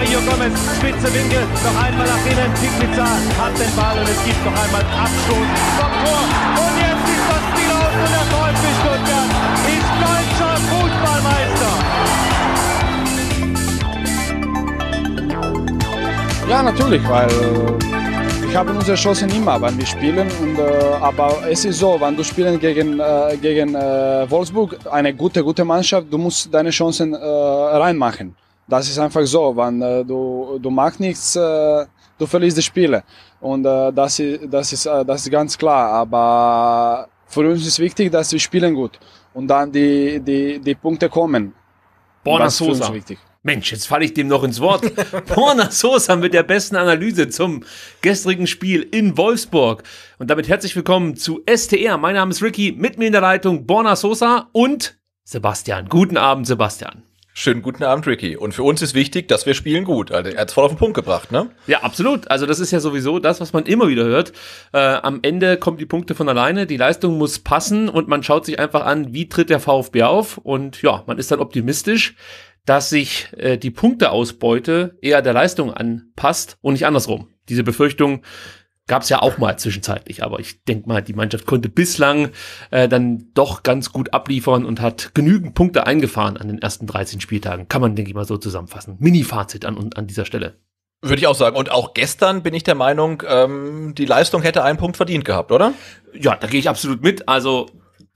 Mario Gomez, spitze Winkel, noch einmal nach innen. Pizza hat den Ball und es gibt noch einmal Abstoß vom Tor. Und jetzt ist das Spiel aus und der VfB Stuttgart ist deutscher Fußballmeister. Ja, natürlich, weil ich habe unsere Chancen immer, wenn wir spielen. Und, äh, aber es ist so, wenn du spielst gegen, äh, gegen äh, Wolfsburg, eine gute, gute Mannschaft, du musst deine Chancen äh, reinmachen. Das ist einfach so, wenn äh, du, du machst nichts, äh, du verlierst die Spiele. Und äh, das, ist, das, ist, äh, das ist ganz klar. Aber für uns ist wichtig, dass wir spielen gut. Und dann die, die, die Punkte kommen. Borna Sosa. Mensch, jetzt falle ich dem noch ins Wort. Borna Sosa mit der besten Analyse zum gestrigen Spiel in Wolfsburg. Und damit herzlich willkommen zu STR. Mein Name ist Ricky, mit mir in der Leitung Borna Sosa und Sebastian. Guten Abend, Sebastian. Schönen guten Abend, Ricky. Und für uns ist wichtig, dass wir spielen gut. Also, er hat es voll auf den Punkt gebracht, ne? Ja, absolut. Also das ist ja sowieso das, was man immer wieder hört. Äh, am Ende kommen die Punkte von alleine, die Leistung muss passen und man schaut sich einfach an, wie tritt der VfB auf. Und ja, man ist dann optimistisch, dass sich äh, die Punkteausbeute eher der Leistung anpasst und nicht andersrum. Diese Befürchtung Gab es ja auch mal zwischenzeitlich, aber ich denke mal, die Mannschaft konnte bislang äh, dann doch ganz gut abliefern und hat genügend Punkte eingefahren an den ersten 13 Spieltagen. Kann man, denke ich mal, so zusammenfassen. Mini-Fazit an, an dieser Stelle. Würde ich auch sagen. Und auch gestern bin ich der Meinung, ähm, die Leistung hätte einen Punkt verdient gehabt, oder? Ja, da gehe ich absolut mit. Also,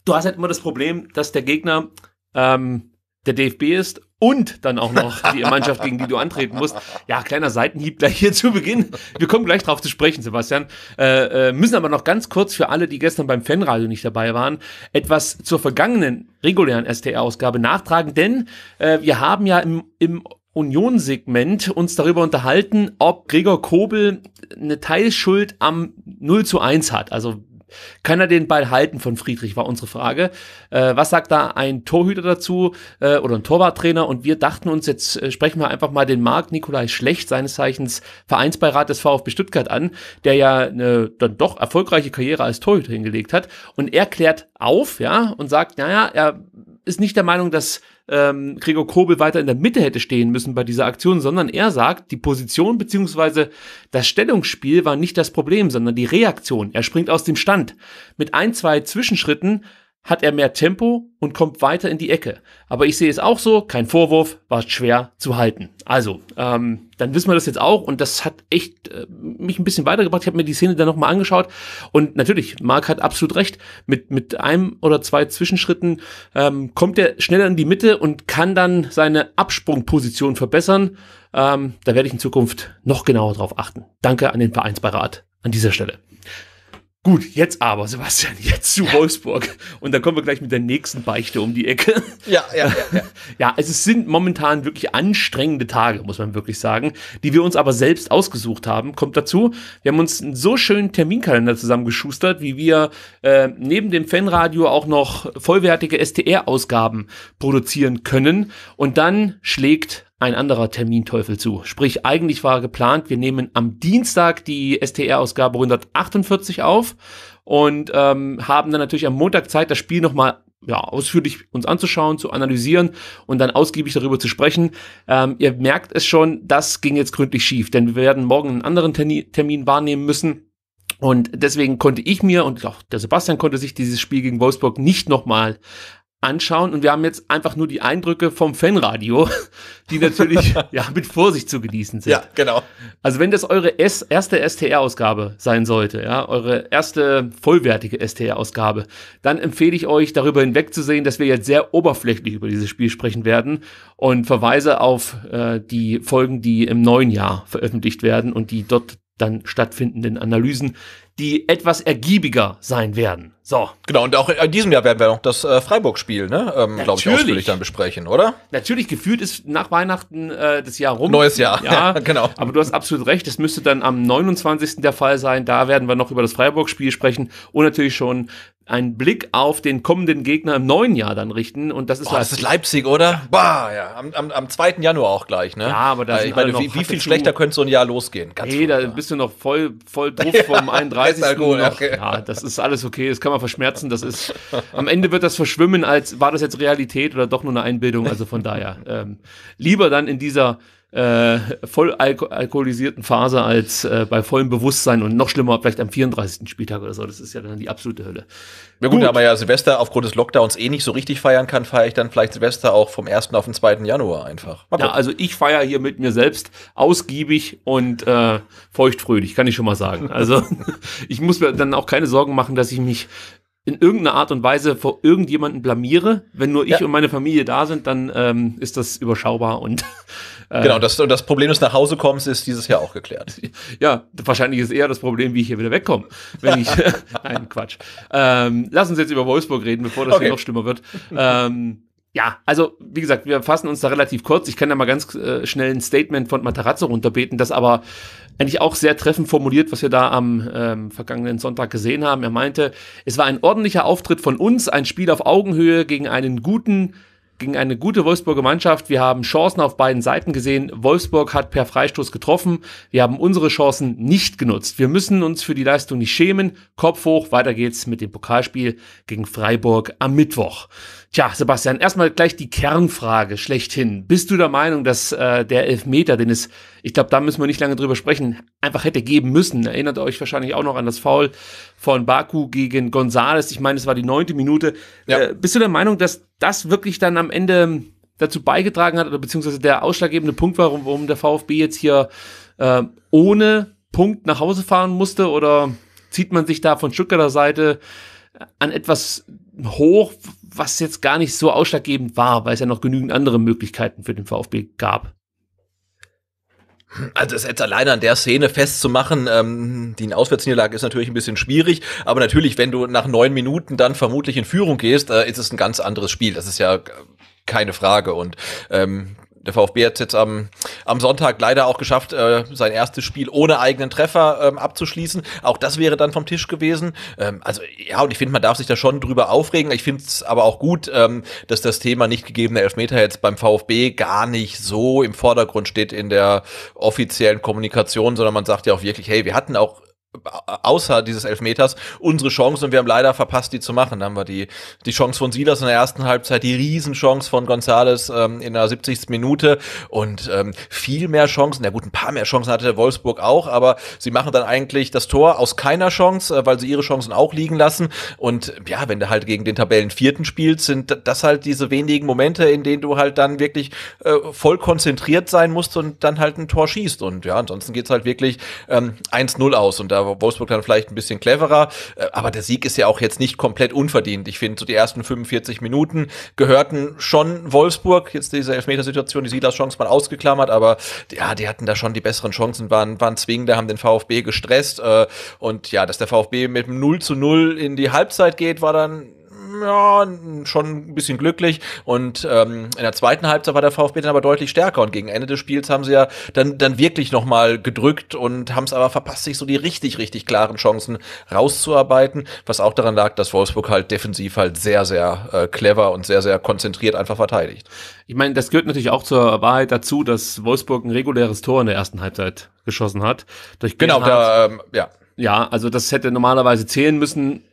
du hast halt immer das Problem, dass der Gegner ähm, der DFB ist und dann auch noch die Mannschaft, gegen die du antreten musst. Ja, kleiner Seitenhieb gleich hier zu Beginn. Wir kommen gleich drauf zu sprechen, Sebastian. Äh, äh, müssen aber noch ganz kurz für alle, die gestern beim Fanradio nicht dabei waren, etwas zur vergangenen regulären STR-Ausgabe nachtragen, denn äh, wir haben ja im, im Union-Segment uns darüber unterhalten, ob Gregor Kobel eine Teilschuld am 0 zu 1 hat. Also kann er den Ball halten von Friedrich, war unsere Frage. Äh, was sagt da ein Torhüter dazu äh, oder ein Torwarttrainer? Und wir dachten uns, jetzt äh, sprechen wir einfach mal den Marc Nikolai Schlecht, seines Zeichens Vereinsbeirat des VfB Stuttgart an, der ja eine dann doch erfolgreiche Karriere als Torhüter hingelegt hat. Und er klärt auf, ja, und sagt, naja, er ist nicht der Meinung, dass ähm, Gregor Kobel weiter in der Mitte hätte stehen müssen bei dieser Aktion, sondern er sagt, die Position beziehungsweise das Stellungsspiel war nicht das Problem, sondern die Reaktion. Er springt aus dem Stand. Mit ein, zwei Zwischenschritten hat er mehr Tempo und kommt weiter in die Ecke. Aber ich sehe es auch so, kein Vorwurf, war schwer zu halten. Also, ähm, dann wissen wir das jetzt auch und das hat echt äh, mich ein bisschen weitergebracht. Ich habe mir die Szene dann nochmal angeschaut und natürlich, Marc hat absolut recht, mit, mit einem oder zwei Zwischenschritten ähm, kommt er schneller in die Mitte und kann dann seine Absprungposition verbessern. Ähm, da werde ich in Zukunft noch genauer drauf achten. Danke an den Vereinsbeirat an dieser Stelle. Gut, jetzt aber, Sebastian, jetzt zu Wolfsburg. Und da kommen wir gleich mit der nächsten Beichte um die Ecke. ja, ja. Ja, ja also es sind momentan wirklich anstrengende Tage, muss man wirklich sagen, die wir uns aber selbst ausgesucht haben. Kommt dazu, wir haben uns einen so schönen Terminkalender zusammengeschustert, wie wir äh, neben dem Fanradio auch noch vollwertige STR-Ausgaben produzieren können. Und dann schlägt ein anderer Terminteufel zu. Sprich, eigentlich war geplant, wir nehmen am Dienstag die STR-Ausgabe 148 auf und ähm, haben dann natürlich am Montag Zeit, das Spiel nochmal ja, ausführlich uns anzuschauen, zu analysieren und dann ausgiebig darüber zu sprechen. Ähm, ihr merkt es schon, das ging jetzt gründlich schief, denn wir werden morgen einen anderen Termin, wahrnehmen müssen. Und deswegen konnte ich mir und auch der Sebastian konnte sich dieses Spiel gegen Wolfsburg nicht nochmal anschauen. Und wir haben jetzt einfach nur die Eindrücke vom Fanradio, die natürlich ja, mit Vorsicht zu genießen sind. Ja, genau. Also wenn das eure S erste STR-Ausgabe sein sollte, ja, eure erste vollwertige STR-Ausgabe, dann empfehle ich euch, darüber hinwegzusehen, dass wir jetzt sehr oberflächlich über dieses Spiel sprechen werden und verweise auf äh, die Folgen, die im neuen Jahr veröffentlicht werden und die dort dann stattfindenden Analysen, die etwas ergiebiger sein werden. So. Genau, und auch in diesem Jahr werden wir noch das äh, Freiburg-Spiel, ne? Ähm, glaube ich, ausführlich dann besprechen, oder? Natürlich, gefühlt ist nach Weihnachten äh, das Jahr rum. Neues Jahr, ja, genau. Aber du hast absolut recht, es müsste dann am 29. der Fall sein. Da werden wir noch über das Freiburg-Spiel sprechen und natürlich schon einen Blick auf den kommenden Gegner im neuen Jahr dann richten. Und das ist, Boah, halt das ist Leipzig, oder? Ja. Bah, ja. Am, am, am 2. Januar auch gleich, ne? Ja, aber da ich meine, wie, wie, viel schlechter könnte so ein Jahr losgehen? Ganz hey, da bist du noch voll, voll doof vom 31. Alkohol, noch. Okay. Ja, das ist alles okay, das kann man verschmerzen. Das ist am Ende wird das verschwimmen, als war das jetzt Realität oder doch nur eine Einbildung. Also von daher. Ähm, lieber dann in dieser äh, voll alkoholisierten Phase als äh, bei vollem Bewusstsein und noch schlimmer vielleicht am 34. Spieltag oder so. Das ist ja dann die absolute Hölle. Na ja, gut, gut, aber ja Silvester aufgrund des Lockdowns eh nicht so richtig feiern kann, feiere ich dann vielleicht Silvester auch vom 1. auf den 2. Januar einfach. Ja, also ich feiere hier mit mir selbst ausgiebig und äh, feuchtfröhlich, kann ich schon mal sagen. Also ich muss mir dann auch keine Sorgen machen, dass ich mich in irgendeiner Art und Weise vor irgendjemanden blamiere. Wenn nur ich ja. und meine Familie da sind, dann ähm, ist das überschaubar und äh, genau, das, das Problem des nach Hause kommst, ist dieses Jahr auch geklärt. Ja, wahrscheinlich ist eher das Problem, wie ich hier wieder wegkomme. Wenn ich, nein, Quatsch. Ähm, lass uns jetzt über Wolfsburg reden, bevor das okay. hier noch schlimmer wird. Ähm, ja, also wie gesagt, wir fassen uns da relativ kurz. Ich kann da mal ganz äh, schnell ein Statement von Matarazzo runterbeten, das aber eigentlich auch sehr treffend formuliert, was wir da am ähm, vergangenen Sonntag gesehen haben. Er meinte, es war ein ordentlicher Auftritt von uns, ein Spiel auf Augenhöhe gegen einen guten, gegen eine gute Wolfsburger Mannschaft. Wir haben Chancen auf beiden Seiten gesehen. Wolfsburg hat per Freistoß getroffen. Wir haben unsere Chancen nicht genutzt. Wir müssen uns für die Leistung nicht schämen. Kopf hoch, weiter geht's mit dem Pokalspiel gegen Freiburg am Mittwoch. Tja, Sebastian, erstmal gleich die Kernfrage schlechthin. Bist du der Meinung, dass äh, der Elfmeter, den es, ich glaube, da müssen wir nicht lange drüber sprechen, einfach hätte geben müssen? Erinnert euch wahrscheinlich auch noch an das Foul von Baku gegen Gonzales. Ich meine, es war die neunte Minute. Ja. Äh, bist du der Meinung, dass das wirklich dann am Ende ähm, dazu beigetragen hat oder beziehungsweise der ausschlaggebende Punkt war, warum, der VfB jetzt hier äh, ohne Punkt nach Hause fahren musste? Oder zieht man sich da von Stuttgarter Seite an etwas hoch, was jetzt gar nicht so ausschlaggebend war, weil es ja noch genügend andere Möglichkeiten für den VfB gab. Also es jetzt alleine an der Szene festzumachen, ähm, die Auswärtsniederlage ist natürlich ein bisschen schwierig, aber natürlich, wenn du nach neun Minuten dann vermutlich in Führung gehst, äh, ist es ein ganz anderes Spiel. Das ist ja keine Frage. Und ähm, der VfB hat jetzt am, am Sonntag leider auch geschafft, äh, sein erstes Spiel ohne eigenen Treffer ähm, abzuschließen. Auch das wäre dann vom Tisch gewesen. Ähm, also ja, und ich finde, man darf sich da schon drüber aufregen. Ich finde es aber auch gut, ähm, dass das Thema nicht gegebene Elfmeter jetzt beim VfB gar nicht so im Vordergrund steht in der offiziellen Kommunikation, sondern man sagt ja auch wirklich, hey, wir hatten auch außer dieses Elfmeters unsere Chance und wir haben leider verpasst, die zu machen. Dann haben wir die, die Chance von Silas in der ersten Halbzeit, die Riesenchance von Gonzales ähm, in der 70. Minute und ähm, viel mehr Chancen, na ja, gut, ein paar mehr Chancen hatte Wolfsburg auch, aber sie machen dann eigentlich das Tor aus keiner Chance, äh, weil sie ihre Chancen auch liegen lassen und ja, wenn du halt gegen den Tabellenvierten spielst, sind das halt diese wenigen Momente, in denen du halt dann wirklich äh, voll konzentriert sein musst und dann halt ein Tor schießt und ja, ansonsten geht es halt wirklich ähm, 1-0 aus und da Wolfsburg dann vielleicht ein bisschen cleverer, äh, aber der Sieg ist ja auch jetzt nicht komplett unverdient. Ich finde, so die ersten 45 Minuten gehörten schon Wolfsburg, jetzt diese Elfmetersituation, die Silas Chance mal ausgeklammert, aber ja, die hatten da schon die besseren Chancen, waren, waren zwingender, haben den VfB gestresst äh, und ja, dass der VfB mit einem 0 zu 0 in die Halbzeit geht, war dann ja, schon ein bisschen glücklich. Und ähm, in der zweiten Halbzeit war der VfB dann aber deutlich stärker. Und gegen Ende des Spiels haben sie ja dann, dann wirklich nochmal gedrückt und haben es aber verpasst, sich so die richtig, richtig klaren Chancen rauszuarbeiten. Was auch daran lag, dass Wolfsburg halt defensiv halt sehr, sehr äh, clever und sehr, sehr konzentriert einfach verteidigt. Ich meine, das gehört natürlich auch zur Wahrheit dazu, dass Wolfsburg ein reguläres Tor in der ersten Halbzeit geschossen hat. Durch genau, da, ähm, ja. Ja, also das hätte normalerweise zählen müssen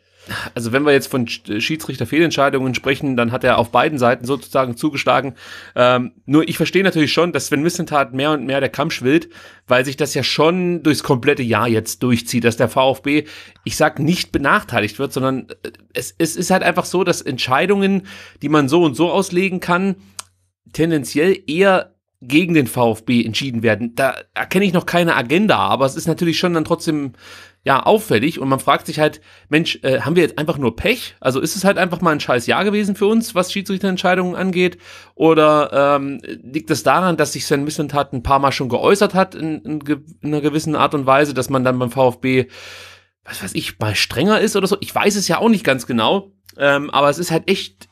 also wenn wir jetzt von äh, Schiedsrichter-Fehlentscheidungen sprechen, dann hat er auf beiden Seiten sozusagen zugeschlagen. Ähm, nur ich verstehe natürlich schon, dass wenn Missentat mehr und mehr der Kampf schwillt, weil sich das ja schon durchs komplette Jahr jetzt durchzieht, dass der VfB, ich sag nicht benachteiligt wird, sondern äh, es, es ist halt einfach so, dass Entscheidungen, die man so und so auslegen kann, tendenziell eher gegen den VfB entschieden werden. Da erkenne ich noch keine Agenda, aber es ist natürlich schon dann trotzdem ja, auffällig und man fragt sich halt, Mensch, äh, haben wir jetzt einfach nur Pech? Also ist es halt einfach mal ein scheiß Jahr gewesen für uns, was Schiedsrichterentscheidungen angeht? Oder ähm, liegt das daran, dass sich Sven Missentat ein paar Mal schon geäußert hat in, in, in, einer gewissen Art und Weise, dass man dann beim VfB, was weiß ich, mal strenger ist oder so? Ich weiß es ja auch nicht ganz genau, ähm, aber es ist halt echt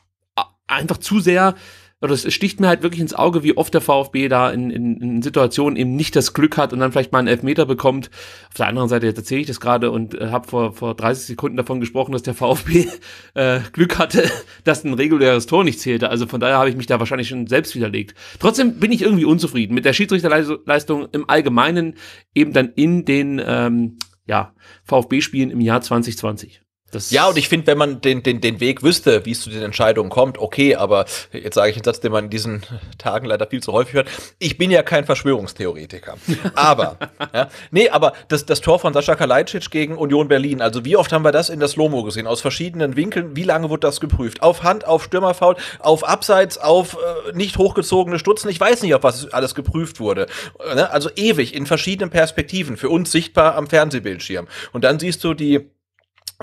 einfach zu sehr oder es sticht mir halt wirklich ins Auge, wie oft der VfB da in, in, in Situationen eben nicht das Glück hat und dann vielleicht mal einen Elfmeter bekommt. Auf der anderen Seite, jetzt erzähle ich das gerade und äh, habe vor, vor 30 Sekunden davon gesprochen, dass der VfB äh, Glück hatte, dass ein reguläres Tor nicht zählte. Also von daher habe ich mich da wahrscheinlich schon selbst widerlegt. Trotzdem bin ich irgendwie unzufrieden mit der Schiedsrichterleistung im Allgemeinen, eben dann in den ähm, ja, VfB-Spielen im Jahr 2020. Das ja, und ich finde, wenn man den, den, den Weg wüsste, wie es zu den Entscheidungen kommt, okay, aber jetzt sage ich einen Satz, den man in diesen Tagen leider viel zu häufig hört. Ich bin ja kein Verschwörungstheoretiker. aber, ja, nee, aber das, das Tor von Sascha Kalajdzic gegen Union Berlin, also wie oft haben wir das in das Lomo gesehen, aus verschiedenen Winkeln, wie lange wurde das geprüft? Auf Hand, auf Stürmerfaul, auf Abseits, auf äh, nicht hochgezogene Stutzen, ich weiß nicht, auf was alles geprüft wurde. Ne, also ewig, in verschiedenen Perspektiven, für uns sichtbar am Fernsehbildschirm. Und dann siehst du die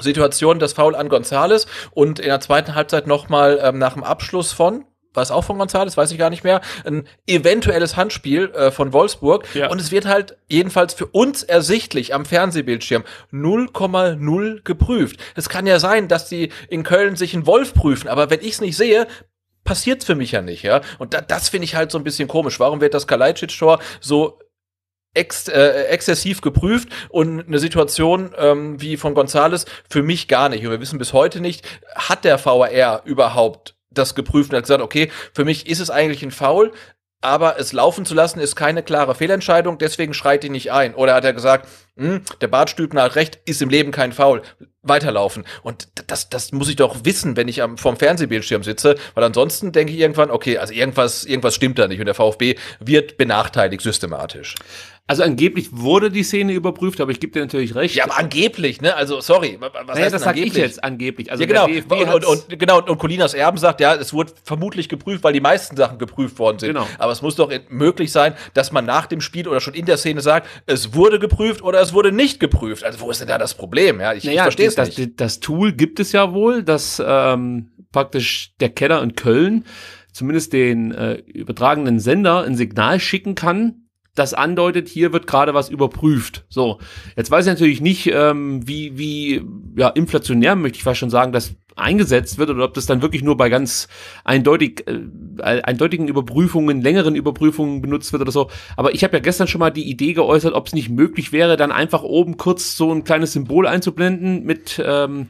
Situation, das Foul an Gonzales und in der zweiten Halbzeit nochmal ähm, nach dem Abschluss von, war es auch von Gonzales, weiß ich gar nicht mehr, ein eventuelles Handspiel äh, von Wolfsburg. Ja. Und es wird halt jedenfalls für uns ersichtlich am Fernsehbildschirm 0,0 geprüft. Es kann ja sein, dass die in Köln sich einen Wolf prüfen, aber wenn ich es nicht sehe, passiert's für mich ja nicht, ja. Und da, das finde ich halt so ein bisschen komisch. Warum wird das Kalajdzic-Tor so ex, äh, exzessiv geprüft und eine Situation ähm, wie von Gonzales für mich gar nicht. Und wir wissen bis heute nicht, hat der VAR überhaupt das geprüft und hat gesagt, okay, für mich ist es eigentlich ein Foul, aber es laufen zu lassen ist keine klare Fehlentscheidung, deswegen schreit ihn nicht ein. Oder hat er gesagt, hm, der Bartstübner hat recht, ist im Leben kein Foul, weiterlaufen. Und das, das muss ich doch wissen, wenn ich am, vom Fernsehbildschirm sitze, weil ansonsten denke ich irgendwann, okay, also irgendwas, irgendwas stimmt da nicht und der VfB wird benachteiligt systematisch. Also angeblich wurde die Szene überprüft, aber ich gebe dir natürlich recht. Ja, aber angeblich, ne? Also sorry, was naja, heißt das sag angeblich? ich jetzt angeblich. Also ja, genau. genau. Und, und, und, genau und Colinas Erben sagt, ja, es wurde vermutlich geprüft, weil die meisten Sachen geprüft worden sind. Genau. Aber es muss doch möglich sein, dass man nach dem Spiel oder schon in der Szene sagt, es wurde geprüft oder es wurde nicht geprüft. Also wo ist denn da das Problem? Ja, ich, naja, ich verstehe es nicht. Das, das Tool gibt es ja wohl, dass ähm, praktisch der Keller in Köln zumindest den äh, übertragenen Sender ein Signal schicken kann das andeutet, hier wird gerade was überprüft. So, jetzt weiß ich natürlich nicht, ähm, wie, wie ja, inflationär möchte ich fast schon sagen, dass eingesetzt wird oder ob das dann wirklich nur bei ganz eindeutig, äh, eindeutigen Überprüfungen, längeren Überprüfungen benutzt wird oder so. Aber ich habe ja gestern schon mal die Idee geäußert, ob es nicht möglich wäre, dann einfach oben kurz so ein kleines Symbol einzublenden mit, ähm,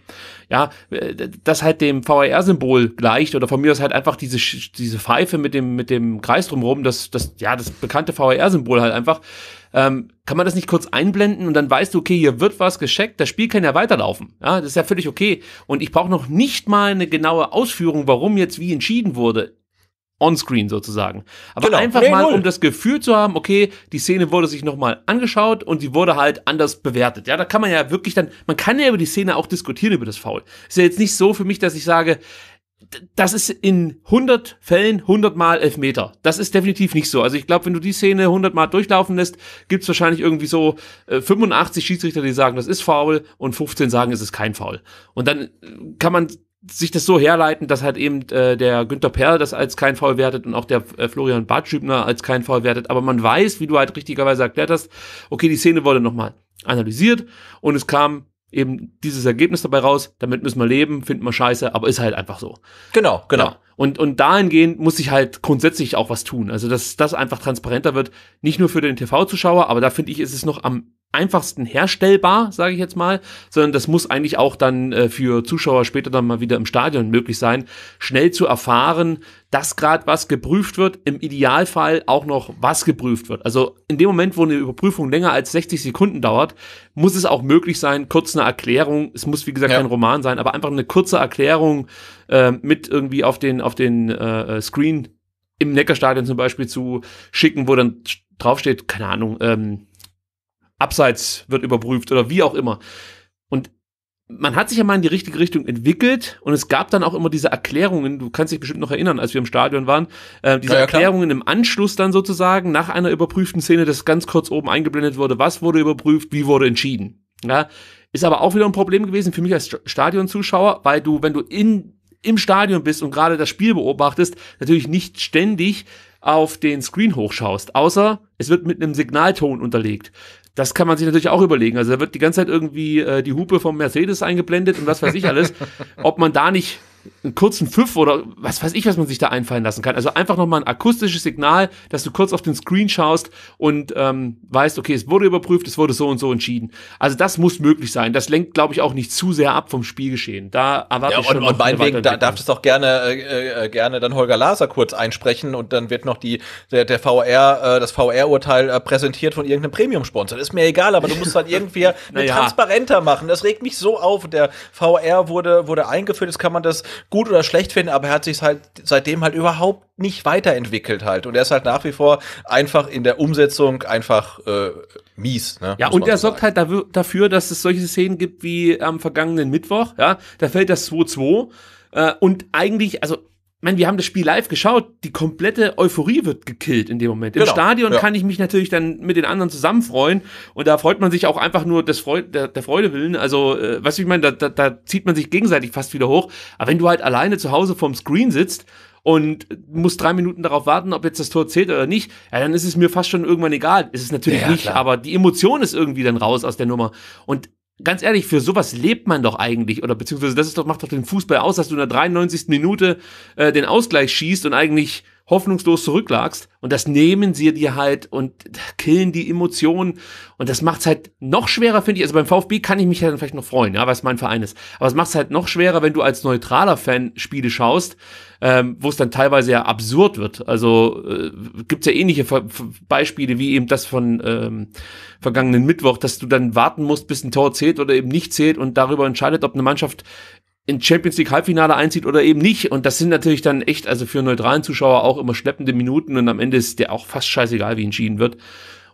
ja, äh, das halt dem VAR-Symbol gleicht oder von mir aus halt einfach diese, diese Pfeife mit dem, mit dem Kreis drumherum, das, das, ja, das bekannte VAR-Symbol halt einfach, ähm, kann man das nicht kurz einblenden und dann weißt du, okay, hier wird was gescheckt, das Spiel kann ja weiterlaufen. Ja, das ist ja völlig okay. Und ich brauche noch nicht mal eine genaue Ausführung, warum jetzt wie entschieden wurde. Onscreen sozusagen. Aber genau. einfach nee, mal, null. um das Gefühl zu haben, okay, die Szene wurde sich nochmal angeschaut und sie wurde halt anders bewertet. Ja, da kann man ja wirklich dann, man kann ja über die Szene auch diskutieren, über das Foul. Ist ja jetzt nicht so für mich, dass ich sage, das ist in 100 Fällen 100 Mal Elfmeter. Das ist definitiv nicht so. Also ich glaube, wenn du die Szene 100 Mal durchlaufen lässt, gibt's wahrscheinlich irgendwie so 85 äh, Schiedsrichter, die sagen, das ist faul und 15 sagen, es ist kein faul. Und dann äh, kann man sich das so herleiten, dass halt eben äh, der Günther Perl das als kein Foul wertet und auch der äh, Florian Bartschübner als kein Foul wertet, aber man weiß, wie du halt richtigerweise erklärt hast, okay, die Szene wurde nochmal analysiert und es kam eben dieses Ergebnis dabei raus, damit müssen wir leben, finden wir scheiße, aber ist halt einfach so. Genau, genau. Ja. Und, und dahingehend muss ich halt grundsätzlich auch was tun. Also, dass das einfach transparenter wird, nicht nur für den TV-Zuschauer, aber da finde ich, ist es noch am einfachsten herstellbar, sage ich jetzt mal, sondern das muss eigentlich auch dann äh, für Zuschauer später dann mal wieder im Stadion möglich sein, schnell zu erfahren, dass gerade was geprüft wird, im Idealfall auch noch was geprüft wird. Also in dem Moment, wo eine Überprüfung länger als 60 Sekunden dauert, muss es auch möglich sein, kurz eine Erklärung, es muss wie gesagt ja. kein Roman sein, aber einfach eine kurze Erklärung äh, mit irgendwie auf den, auf den äh, äh Screen im Neckarstadion zum Beispiel zu schicken, wo dann draufsteht, keine Ahnung, ähm, Abseits wird überprüft oder wie auch immer. Und man hat sich ja mal in die richtige Richtung entwickelt und es gab dann auch immer diese Erklärungen, du kannst dich bestimmt noch erinnern, als wir im Stadion waren, äh, diese ja, ja, Erklärungen im Anschluss dann sozusagen nach einer überprüften Szene, das ganz kurz oben eingeblendet wurde, was wurde überprüft, wie wurde entschieden. Ja, ist aber auch wieder ein Problem gewesen für mich als Stadionzuschauer, weil du, wenn du in, im Stadion bist und gerade das Spiel beobachtest, natürlich nicht ständig auf den Screen hochschaust, außer es wird mit einem Signalton unterlegt. Das kann man sich natürlich auch überlegen. Also da wird die ganze Zeit irgendwie äh, die Hupe vom Mercedes eingeblendet und was weiß ich alles. Ob man da nicht einen kurzen Pfiff oder was weiß ich, was man sich da einfallen lassen kann. Also einfach nochmal ein akustisches Signal, dass du kurz auf den Screen schaust und ähm, weißt, okay, es wurde überprüft, es wurde so und so entschieden. Also das muss möglich sein. Das lenkt, glaube ich, auch nicht zu sehr ab vom Spielgeschehen. Da erwarte ja, ich schon. Und, meinetwegen da, darf es auch gerne, äh, äh, gerne dann Holger Laser kurz einsprechen und dann wird noch die, der, der VR, äh, das VR-Urteil äh, präsentiert von irgendeinem Premium-Sponsor. Ist mir egal, aber du musst dann halt irgendwie naja. transparenter machen. Das regt mich so auf. Der VR wurde, wurde eingeführt, jetzt kann man das gut oder schlecht finden, aber er hat sich halt seitdem halt überhaupt nicht weiterentwickelt halt. Und er ist halt nach wie vor einfach in der Umsetzung einfach äh, mies. Ne? Ja, und er so sorgt halt dafür, dass es solche Szenen gibt wie am vergangenen Mittwoch. Ja, da fällt das 2-2. Äh, und eigentlich, also meine, wir haben das Spiel live geschaut, die komplette Euphorie wird gekillt in dem Moment. Im genau, Stadion ja. kann ich mich natürlich dann mit den anderen zusammen freuen und da freut man sich auch einfach nur des Freude, der, der Freude willen. Also, äh, weißt du, ich meine, da, da, da zieht man sich gegenseitig fast wieder hoch. Aber wenn du halt alleine zu Hause vorm Screen sitzt und musst drei Minuten darauf warten, ob jetzt das Tor zählt oder nicht, ja, dann ist es mir fast schon irgendwann egal. Ist es natürlich ja, nicht, klar. aber die Emotion ist irgendwie dann raus aus der Nummer. Und ganz ehrlich, für sowas lebt man doch eigentlich. Oder beziehungsweise das ist doch, macht doch den Fußball aus, dass du in der 93. Minute äh, den Ausgleich schießt und eigentlich hoffnungslos zurücklagst und das nehmen sie dir halt und killen die Emotionen und das macht's halt noch schwerer, finde ich. Also beim VfB kann ich mich ja dann vielleicht noch freuen, ja, weil es mein Verein ist. Aber es macht's halt noch schwerer, wenn du als neutraler Fan Spiele schaust, ähm, wo es dann teilweise ja absurd wird. Also äh, gibt's ja ähnliche Ver Beispiele wie eben das von ähm, vergangenen Mittwoch, dass du dann warten musst, bis ein Tor zählt oder eben nicht zählt und darüber entscheidet, ob eine Mannschaft in Champions League Halbfinale einzieht oder eben nicht. Und das sind natürlich dann echt, also für neutralen Zuschauer auch immer schleppende Minuten und am Ende ist der auch fast scheißegal, wie entschieden wird.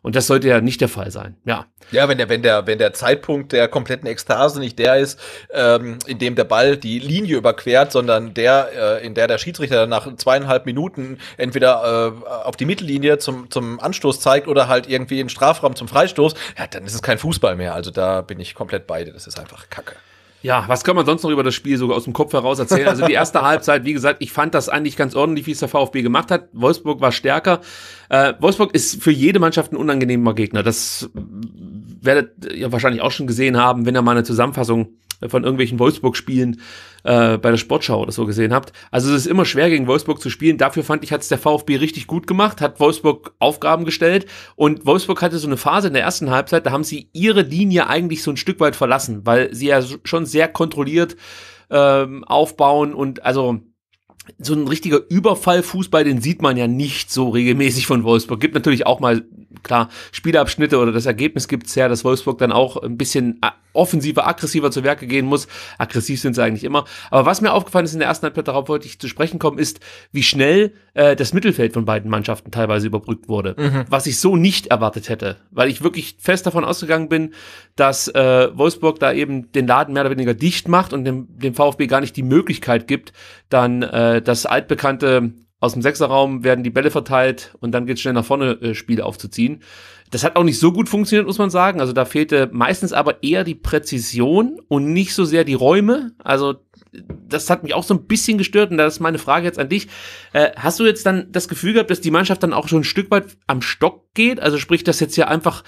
Und das sollte ja nicht der Fall sein. Ja. Ja, wenn der, wenn der, wenn der Zeitpunkt der kompletten Ekstase nicht der ist, ähm, in dem der Ball die Linie überquert, sondern der, äh, in der der Schiedsrichter nach zweieinhalb Minuten entweder äh, auf die Mittellinie zum, zum Anstoß zeigt oder halt irgendwie in den Strafraum zum Freistoß, ja, dann ist es kein Fußball mehr. Also da bin ich komplett beide. Das ist einfach Kacke. Ja, was kann man sonst noch über das Spiel sogar aus dem Kopf heraus erzählen? Also die erste Halbzeit, wie gesagt, ich fand das eigentlich ganz ordentlich, wie es der VfB gemacht hat. Wolfsburg war stärker. Äh, Wolfsburg ist für jede Mannschaft ein unangenehmer Gegner. Das werdet ihr wahrscheinlich auch schon gesehen haben, wenn ihr mal eine Zusammenfassung äh, von irgendwelchen Wolfsburg-Spielen äh, bei der Sportschau oder so gesehen habt. Also es ist immer schwer, gegen Wolfsburg zu spielen. Dafür fand ich, hat es der VfB richtig gut gemacht, hat Wolfsburg Aufgaben gestellt und Wolfsburg hatte so eine Phase in der ersten Halbzeit, da haben sie ihre Linie eigentlich so ein Stück weit verlassen, weil sie ja schon sehr kontrolliert ähm, aufbauen und also so ein richtiger Überfallfußball, den sieht man ja nicht so regelmäßig von Wolfsburg. Gibt natürlich auch mal klar, Spielabschnitte oder das Ergebnis gibt es her, dass Wolfsburg dann auch ein bisschen äh, offensiver, aggressiver zu Werke gehen muss. Aggressiv sind sie eigentlich immer. Aber was mir aufgefallen ist in der ersten Halbzeit, darauf wollte ich zu sprechen kommen, ist, wie schnell äh, das Mittelfeld von beiden Mannschaften teilweise überbrückt wurde. Mhm. Was ich so nicht erwartet hätte, weil ich wirklich fest davon ausgegangen bin, dass äh, Wolfsburg da eben den Laden mehr oder weniger dicht macht und dem, dem VfB gar nicht die Möglichkeit gibt, dann äh, das altbekannte aus dem Sechserraum werden die Bälle verteilt und dann geht schnell nach vorne, äh, Spiele aufzuziehen. Das hat auch nicht so gut funktioniert, muss man sagen. Also da fehlte meistens aber eher die Präzision und nicht so sehr die Räume. Also das hat mich auch so ein bisschen gestört und das ist meine Frage jetzt an dich. Äh, hast du jetzt dann das Gefühl gehabt, dass die Mannschaft dann auch schon ein Stück weit am Stock geht? Also sprich, dass jetzt ja einfach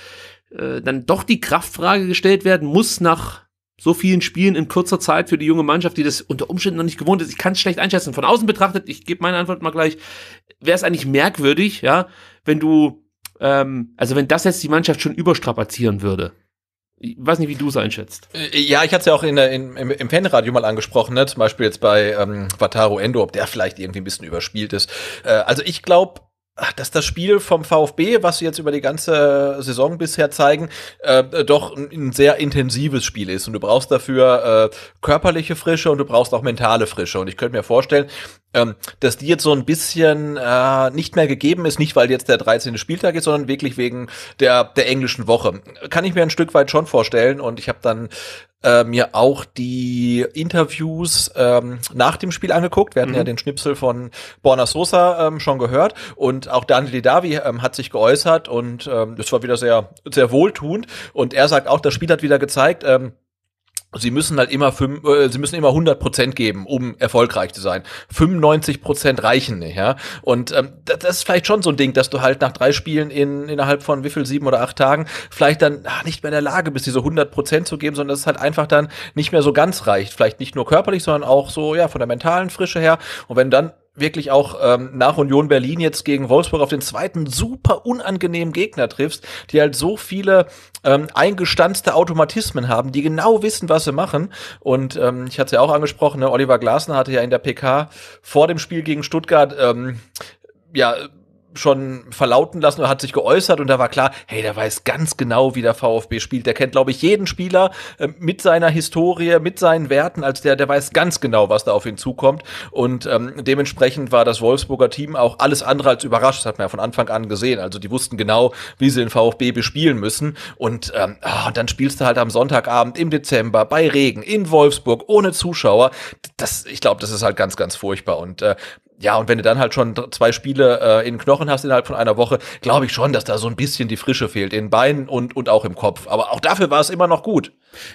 äh, dann doch die Kraftfrage gestellt werden muss nach so vielen Spielen in kurzer Zeit für die junge Mannschaft, die das unter Umständen noch nicht gewohnt ist. Ich kann es schlecht einschätzen. Von außen betrachtet, ich gebe meine Antwort mal gleich, wäre es eigentlich merkwürdig, ja, wenn du, ähm, also wenn das jetzt die Mannschaft schon überstrapazieren würde. Ich weiß nicht, wie du es einschätzt. Äh, ja, ich hatte es ja auch in, in, im, im Fanradio mal angesprochen, ne? zum Beispiel jetzt bei ähm, Wataru Endo, ob der vielleicht irgendwie ein bisschen überspielt ist. Äh, also ich glaube, dass das Spiel vom VfB, was sie jetzt über die ganze Saison bisher zeigen, äh, doch ein, sehr intensives Spiel ist. Und du brauchst dafür äh, körperliche Frische und du brauchst auch mentale Frische. Und ich könnte mir vorstellen, ähm, dass die jetzt so ein bisschen äh, nicht mehr gegeben ist, nicht weil jetzt der 13. Spieltag ist, sondern wirklich wegen der, der englischen Woche. Kann ich mir ein Stück weit schon vorstellen und ich habe dann äh, mir auch die Interviews ähm, nach dem Spiel angeguckt. Wir hatten mhm. ja den Schnipsel von Borna Sosa ähm, schon gehört und auch Daniel Davi ähm, hat sich geäußert und ähm, das war wieder sehr, sehr wohltuend und er sagt auch, das Spiel hat wieder gezeigt, ähm, Sie müssen halt immer fünf, äh, sie müssen immer 100 Prozent geben, um erfolgreich zu sein. 95 Prozent reichen nicht, ja. Und ähm, das, das, ist vielleicht schon so ein Ding, dass du halt nach drei Spielen in innerhalb von wie viel sieben oder acht Tagen vielleicht dann ach, nicht mehr in der Lage bist, diese 100 Prozent zu geben, sondern dass es halt einfach dann nicht mehr so ganz reicht. Vielleicht nicht nur körperlich, sondern auch so ja von der mentalen Frische her. Und wenn du dann wirklich auch ähm, nach Union Berlin jetzt gegen Wolfsburg auf den zweiten super unangenehmen Gegner triffst, die halt so viele ähm, eingestanzte Automatismen haben, die genau wissen, was sie machen. Und ähm, ich hatte es ja auch angesprochen, ne, Oliver Glasner hatte ja in der PK vor dem Spiel gegen Stuttgart ähm, ja schon verlauten lassen oder hat sich geäußert und da war klar, hey, der weiß ganz genau, wie der VfB spielt. Der kennt, glaube ich, jeden Spieler äh, mit seiner Historie, mit seinen Werten, als der, der weiß ganz genau, was da auf ihn zukommt. Und ähm, dementsprechend war das Wolfsburger Team auch alles andere als überrascht. Das hat man ja von Anfang an gesehen. Also die wussten genau, wie sie den VfB bespielen müssen. Und, ähm, ach, und dann spielst du halt am Sonntagabend im Dezember bei Regen in Wolfsburg ohne Zuschauer. Das, ich glaube, das ist halt ganz, ganz furchtbar. Und äh, ja, und wenn du dann halt schon zwei Spiele äh, in Knochen hast innerhalb von einer Woche, glaube ich schon, dass da so ein bisschen die Frische fehlt in Beinen und, und auch im Kopf. Aber auch dafür war es immer noch gut.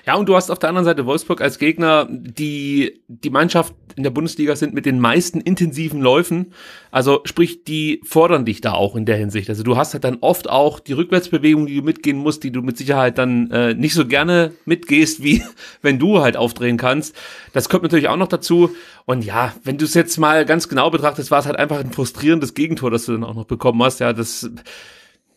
Ja, und du hast auf der anderen Seite Wolfsburg als Gegner, die die Mannschaft in der Bundesliga sind mit den meisten intensiven Läufen. Also sprich, die fordern dich da auch in der Hinsicht. Also du hast halt dann oft auch die Rückwärtsbewegung, die du mitgehen musst, die du mit Sicherheit dann äh, nicht so gerne mitgehst, wie wenn du halt aufdrehen kannst. Das kommt natürlich auch noch dazu. Und ja, wenn du es jetzt mal ganz genau betrachtest, war es halt einfach ein frustrierendes Gegentor, das du dann auch noch bekommen hast. Ja, das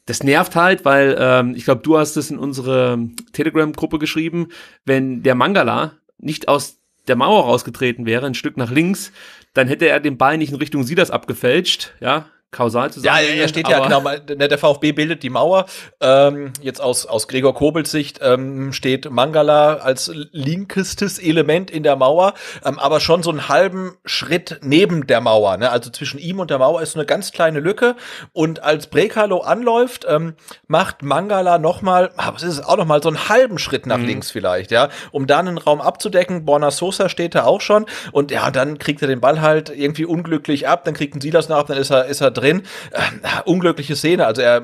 das nervt halt, weil ähm, ich glaube, du hast es in unsere Telegram-Gruppe geschrieben, wenn der Mangala nicht aus der Mauer rausgetreten wäre, ein Stück nach links, dann hätte er den Ball nicht in Richtung Silas abgefälscht, ja, kausal zusammenhängen. Ja, er steht ja genau, ne, der VfB bildet die Mauer. Ähm, jetzt aus, aus Gregor Kobels Sicht ähm, steht Mangala als linkestes Element in der Mauer, ähm, aber schon so einen halben Schritt neben der Mauer. Ne? Also zwischen ihm und der Mauer ist so eine ganz kleine Lücke. Und als Brekalo anläuft, ähm, macht Mangala nochmal, ah, was ist es auch nochmal, so einen halben Schritt nach mhm. links vielleicht, ja, um dann einen Raum abzudecken. Borna Sosa steht da auch schon und ja, dann kriegt er den Ball halt irgendwie unglücklich ab, dann kriegt ein Silas nach, dann ist er, ist er drin drin. Äh, unglückliche Szene. Also er äh,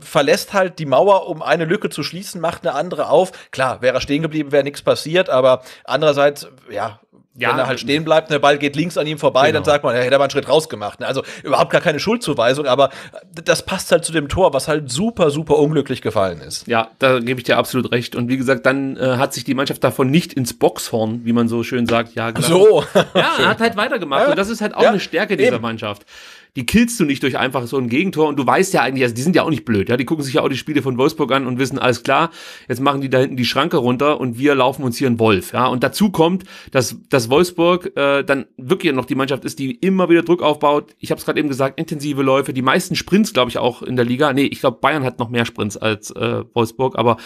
verlässt halt die Mauer, um eine Lücke zu schließen, macht eine andere auf. Klar, wäre er stehen geblieben, wäre nichts passiert, aber andererseits, ja, ja, wenn er halt äh, stehen bleibt, der Ball geht links an ihm vorbei, genau. dann sagt man, er hätte aber einen Schritt rausgemacht. Ne? Also überhaupt gar keine Schuldzuweisung, aber äh, das passt halt zu dem Tor, was halt super, super unglücklich gefallen ist. Ja, da gebe ich dir absolut recht. Und wie gesagt, dann äh, hat sich die Mannschaft davon nicht ins Boxhorn, wie man so schön sagt, ja. Genau. So. Ja, hat halt weitergemacht. Ja. Und das ist halt auch ja. eine Stärke dieser Eben. Mannschaft die killst du nicht durch einfach so ein Gegentor. Und du weißt ja eigentlich, also die sind ja auch nicht blöd. Ja, die gucken sich ja auch die Spiele von Wolfsburg an und wissen, alles klar, jetzt machen die da hinten die Schranke runter und wir laufen uns hier in Wolf. Ja, und dazu kommt, dass, dass Wolfsburg äh, dann wirklich noch die Mannschaft ist, die immer wieder Druck aufbaut. Ich habe es gerade eben gesagt, intensive Läufe, die meisten Sprints, glaube ich, auch in der Liga. Nee, ich glaube, Bayern hat noch mehr Sprints als äh, Wolfsburg, aber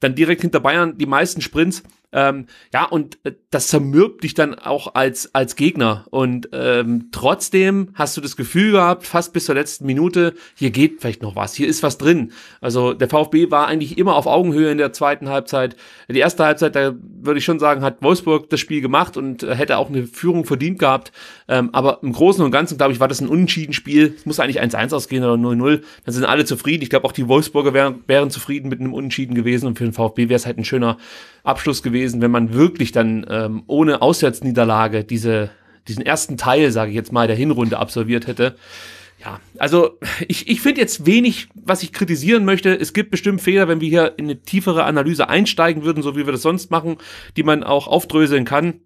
dann direkt hinter Bayern die meisten Sprints ähm, ja, und äh, das zermürbt dich dann auch als, als Gegner. Und ähm, trotzdem hast du das Gefühl gehabt, fast bis zur letzten Minute, hier geht vielleicht noch was, hier ist was drin. Also der VfB war eigentlich immer auf Augenhöhe in der zweiten Halbzeit. Die erste Halbzeit, da würde ich schon sagen, hat Wolfsburg das Spiel gemacht und äh, hätte auch eine Führung verdient gehabt. Ähm, aber im Großen und Ganzen, glaube ich, war das ein unentschieden Spiel. Es muss eigentlich 1-1 ausgehen oder 0-0. Dann sind alle zufrieden. Ich glaube, auch die Wolfsburger wären, wären zufrieden mit einem Unentschieden gewesen. Und für den VfB wäre es halt ein schöner Abschluss gewesen, wenn man wirklich dann ähm, ohne Auswärtsniederlage diese, diesen ersten Teil, sage ich jetzt mal, der Hinrunde absolviert hätte. Ja, also ich, ich finde jetzt wenig, was ich kritisieren möchte. Es gibt bestimmt Fehler, wenn wir hier in eine tiefere Analyse einsteigen würden, so wie wir das sonst machen, die man auch aufdröseln kann.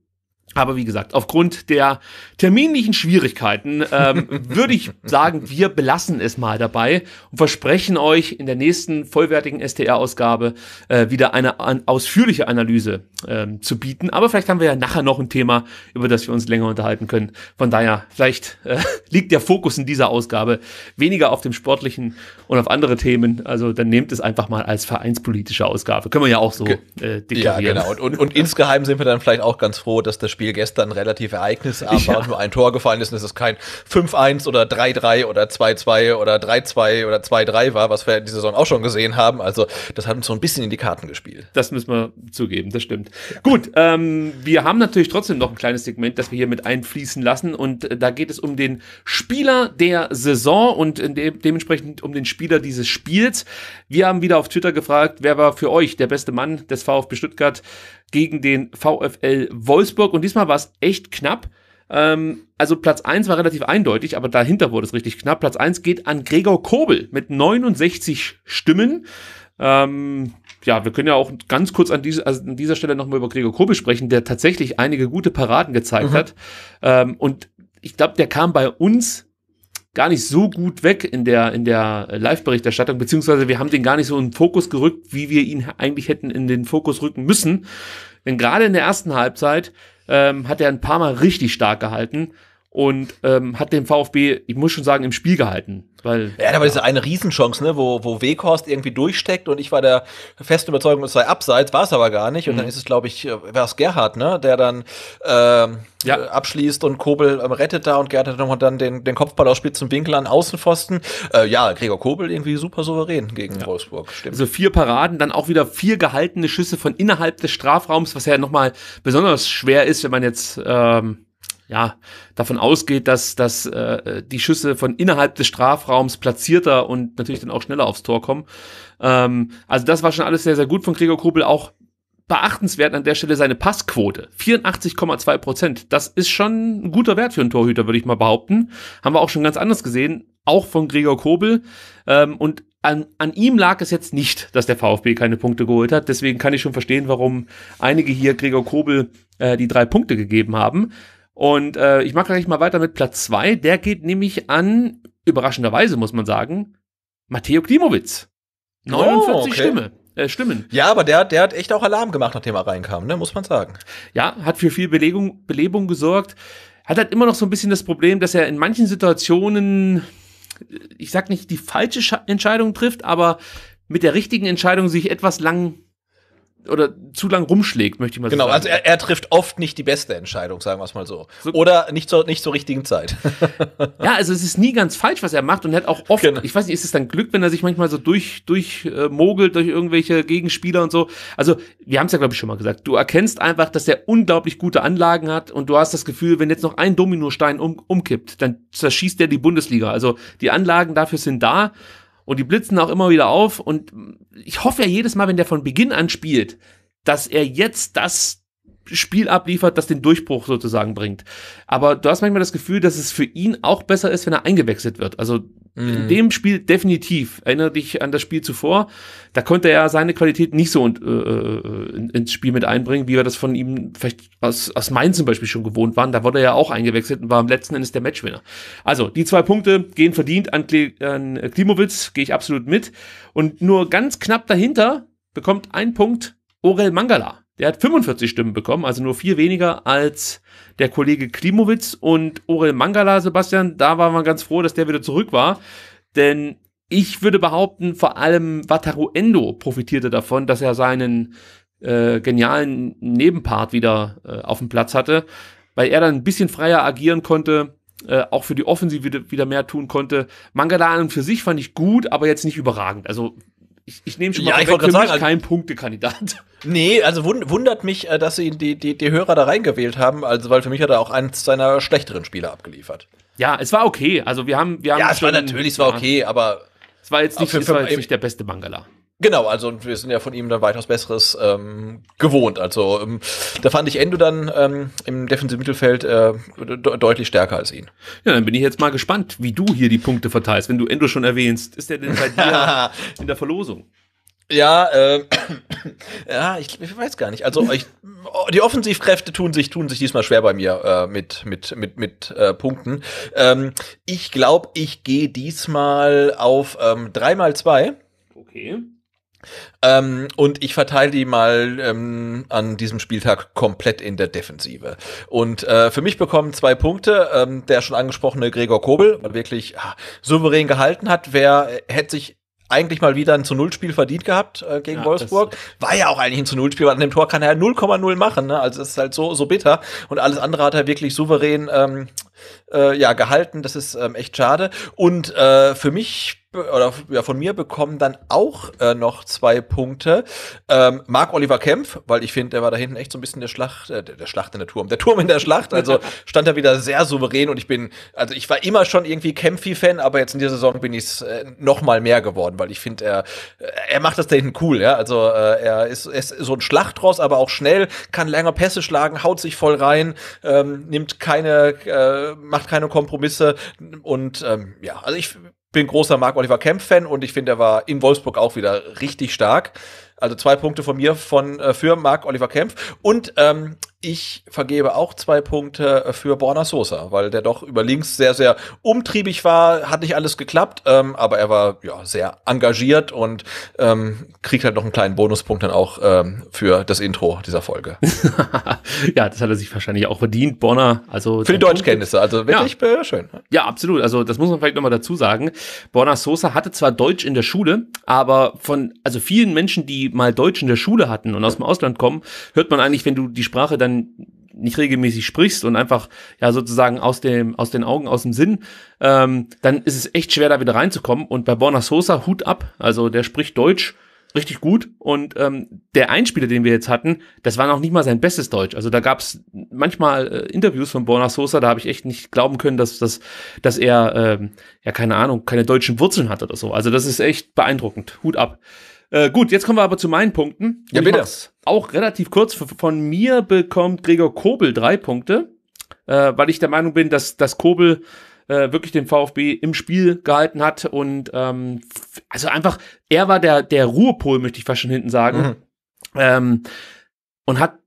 Aber wie gesagt, aufgrund der terminlichen Schwierigkeiten ähm, würde ich sagen, wir belassen es mal dabei und versprechen euch in der nächsten vollwertigen STR-Ausgabe äh, wieder eine an, ausführliche Analyse ähm, zu bieten. Aber vielleicht haben wir ja nachher noch ein Thema, über das wir uns länger unterhalten können. Von daher, vielleicht äh, liegt der Fokus in dieser Ausgabe weniger auf dem sportlichen und auf andere Themen. Also dann nehmt es einfach mal als vereinspolitische Ausgabe. Können wir ja auch so äh, deklarieren. Ja, genau. Und, und, und insgeheim sind wir dann vielleicht auch ganz froh, dass das Spiel gestern relativ ereignisarm ja. war und nur ein Tor gefallen ist und es ist kein 5-1 oder 3-3 oder 2-2 oder 3-2 oder 2-3 war, was wir in dieser Saison auch schon gesehen haben. Also das hat uns so ein bisschen in die Karten gespielt. Das müssen wir zugeben, das stimmt. Gut, ähm, wir haben natürlich trotzdem noch ein kleines Segment, das wir hier mit einfließen lassen und äh, da geht es um den Spieler der Saison und äh, de dementsprechend um den Spieler Spieler dieses Spiels. Wir haben wieder auf Twitter gefragt, wer war für euch der beste Mann des VfB Stuttgart gegen den VfL Wolfsburg. Und diesmal war es echt knapp. Ähm, also Platz 1 war relativ eindeutig, aber dahinter wurde es richtig knapp. Platz 1 geht an Gregor Kobel mit 69 Stimmen. Ähm, ja, wir können ja auch ganz kurz an, diese, also an dieser Stelle nochmal über Gregor Kobel sprechen, der tatsächlich einige gute Paraden gezeigt mhm. hat. Ähm, und ich glaube, der kam bei uns gar nicht so gut weg in der, in der äh, Live-Berichterstattung, beziehungsweise wir haben den gar nicht so in den Fokus gerückt, wie wir ihn eigentlich hätten in den Fokus rücken müssen. Denn gerade in der ersten Halbzeit ähm, hat er ein paar Mal richtig stark gehalten und ähm, hat den VfB, ich muss schon sagen, im Spiel gehalten. Weil, ja, aber ja. diese eine Riesenchance, ne, wo, wo Weghorst irgendwie durchsteckt und ich war der festen Überzeugung, es sei abseits, war es aber gar nicht. Und mhm. dann ist es, glaube ich, war es Gerhard, ne, der dann ähm, ja. Äh, abschließt und Kobel ähm, rettet da und Gerhard hat nochmal dann den, den Kopfball ausspielt zum Winkel an Außenpfosten. Äh, ja, Gregor Kobel irgendwie super souverän gegen ja. Wolfsburg. Stimmt. Also vier Paraden, dann auch wieder vier gehaltene Schüsse von innerhalb des Strafraums, was ja nochmal besonders schwer ist, wenn man jetzt ähm, ja, davon ausgeht, dass, dass äh, die Schüsse von innerhalb des Strafraums platzierter und natürlich dann auch schneller aufs Tor kommen. Ähm, also das war schon alles sehr, sehr gut von Gregor Kobel. Auch beachtenswert an der Stelle seine Passquote. 84,2 Prozent. Das ist schon ein guter Wert für einen Torhüter, würde ich mal behaupten. Haben wir auch schon ganz anders gesehen, auch von Gregor Kobel. Ähm, und an, an ihm lag es jetzt nicht, dass der VfB keine Punkte geholt hat. Deswegen kann ich schon verstehen, warum einige hier Gregor Kobel äh, die drei Punkte gegeben haben. Und äh, ich mache gleich mal weiter mit Platz zwei. Der geht nämlich an, überraschenderweise muss man sagen, Matteo Klimowitz. 49 oh, okay. Stimme. Äh, Stimmen. Ja, aber der, der hat echt auch Alarm gemacht, nachdem er reinkam, ne? muss man sagen. Ja, hat für viel Belegung, Belebung gesorgt. Hat halt immer noch so ein bisschen das Problem, dass er in manchen Situationen, ich sag nicht die falsche Entscheidung trifft, aber mit der richtigen Entscheidung sich etwas lang oder zu lang rumschlägt, möchte ich mal genau, so sagen. Genau, also er, er, trifft oft nicht die beste Entscheidung, sagen wir es mal so. so. Oder nicht zur, nicht zur richtigen Zeit. ja, also es ist nie ganz falsch, was er macht und er hat auch oft, genau. ich weiß nicht, ist es dann Glück, wenn er sich manchmal so durch, durch äh, mogelt durch irgendwelche Gegenspieler und so. Also, wir haben es ja, glaube ich, schon mal gesagt. Du erkennst einfach, dass er unglaublich gute Anlagen hat und du hast das Gefühl, wenn jetzt noch ein Dominostein um, umkippt, dann zerschießt er die Bundesliga. Also die Anlagen dafür sind da und die blitzen auch immer wieder auf. Und ich hoffe ja jedes Mal, wenn der von Beginn an spielt, dass er jetzt das Spiel abliefert, das den Durchbruch sozusagen bringt. Aber du hast manchmal das Gefühl, dass es für ihn auch besser ist, wenn er eingewechselt wird. Also mm. in mhm. dem Spiel definitiv. Erinnere dich an das Spiel zuvor. Da konnte er seine Qualität nicht so und, äh, äh ins Spiel mit einbringen, wie wir das von ihm vielleicht aus, aus Mainz zum Beispiel schon gewohnt waren. Da wurde er ja auch eingewechselt und war am letzten Endes der Matchwinner. Also die zwei Punkte gehen verdient an, Kli an Klimowitz, gehe ich absolut mit. Und nur ganz knapp dahinter bekommt ein Punkt Orel Mangala der hat 45 Stimmen bekommen, also nur vier weniger als der Kollege Klimowitz und Orel Mangala, Sebastian. Da waren wir ganz froh, dass der wieder zurück war. Denn ich würde behaupten, vor allem Wataru Endo profitierte davon, dass er seinen äh, genialen Nebenpart wieder äh, auf dem Platz hatte, weil er dann ein bisschen freier agieren konnte, äh, auch für die Offensive wieder, wieder mehr tun konnte. Mangala an und für sich fand ich gut, aber jetzt nicht überragend. Also ich, ich nehme schon mal ja, ich für sagen, mich kein also Punktekandidat. Nee, also wund, wundert mich, äh, dass sie die, die, die Hörer da reingewählt haben, also weil für mich hat er auch eins seiner schlechteren Spieler abgeliefert. Ja, es war okay. Also wir haben, wir haben ja, es schon, war natürlich, es war okay, aber es war jetzt nicht, für, für, war jetzt nicht der beste Mangala. Genau, also wir sind ja von ihm dann weitaus Besseres ähm, gewohnt. Also ähm, da fand ich Endo dann ähm, im defensiven Mittelfeld äh, de deutlich stärker als ihn. Ja, dann bin ich jetzt mal gespannt, wie du hier die Punkte verteilst, wenn du Endo schon erwähnst. Ist der denn bei dir in der Verlosung? Ja, äh, ja, ich, ich, weiß gar nicht. Also ich, oh, die Offensivkräfte tun sich tun sich diesmal schwer bei mir äh, mit mit mit mit äh, Punkten. Ähm, ich glaube, ich gehe diesmal auf ähm, 3 mal 2 Okay. Ähm, und ich verteile die mal ähm, an diesem Spieltag komplett in der Defensive. Und äh, für mich bekommen zwei Punkte ähm, der schon angesprochene Gregor Kobel, weil wirklich ah, souverän gehalten hat. Wer äh, hätte sich eigentlich mal wieder ein zu Null Spiel verdient gehabt äh, gegen ja, Wolfsburg. War ja auch eigentlich ein zu Null Spiel, weil an dem Tor kann er 0,0 machen. Ne? Also es ist halt so so bitter und alles andere hat er wirklich souverän ähm, äh, ja gehalten. Das ist ähm, echt schade. Und äh, für mich oder ja, von mir bekommen dann auch äh, noch zwei Punkte. Ähm, Marc Oliver Kempf, weil ich finde, der war da hinten echt so ein bisschen der Schlacht, äh, der Schlacht in der Turm, der Turm in der Schlacht. Also stand er wieder sehr souverän und ich bin, also ich war immer schon irgendwie Kempfi-Fan, aber jetzt in dieser Saison bin ich es äh, noch mehr geworden, weil ich finde, er, äh, er macht das da hinten cool, ja. Also äh, er ist, ist so ein Schlachtross, aber auch schnell, kann länger Pässe schlagen, haut sich voll rein, ähm, nimmt keine, äh, macht keine Kompromisse und ähm, ja, also ich bin großer Marc-Oliver kempf fan und ich finde, er war in Wolfsburg auch wieder richtig stark. Also zwei Punkte von mir von, äh, für Marc-Oliver Kempf. Und ähm, ich vergebe auch zwei Punkte äh, für Borna Sosa, weil der doch über links sehr, sehr umtriebig war, hat nicht alles geklappt, ähm, aber er war ja sehr engagiert und ähm, kriegt halt noch einen kleinen Bonuspunkt dann auch ähm, für das Intro dieser Folge. ja, das hat er sich wahrscheinlich auch verdient, Borna. Also für die Deutschkenntnisse, also wirklich ja. schön. Ja, absolut. Also das muss man vielleicht nochmal dazu sagen. Borna Sosa hatte zwar Deutsch in der Schule, aber von also vielen Menschen, die mal Deutsch in der Schule hatten und aus dem Ausland kommen, hört man eigentlich, wenn du die Sprache dann dann nicht regelmäßig sprichst und einfach ja sozusagen aus dem aus den Augen aus dem Sinn, ähm, dann ist es echt schwer da wieder reinzukommen. Und bei Borna Sosa Hut ab, also der spricht Deutsch richtig gut und ähm, der Einspieler, den wir jetzt hatten, das war noch nicht mal sein bestes Deutsch. Also da gab es manchmal äh, Interviews von Borna Sosa, da habe ich echt nicht glauben können, dass dass dass er ähm, ja keine Ahnung keine deutschen Wurzeln hat oder so. Also das ist echt beeindruckend. Hut ab. Äh, gut, jetzt kommen wir aber zu meinen Punkten. ja, bitte. Auch relativ kurz. Von mir bekommt Gregor Kobel drei Punkte, äh, weil ich der Meinung bin, dass, dass Kobel äh, wirklich den VfB im Spiel gehalten hat und ähm, also einfach, er war der, der Ruhepol, möchte ich fast schon hinten sagen. Mhm. Ähm, und hat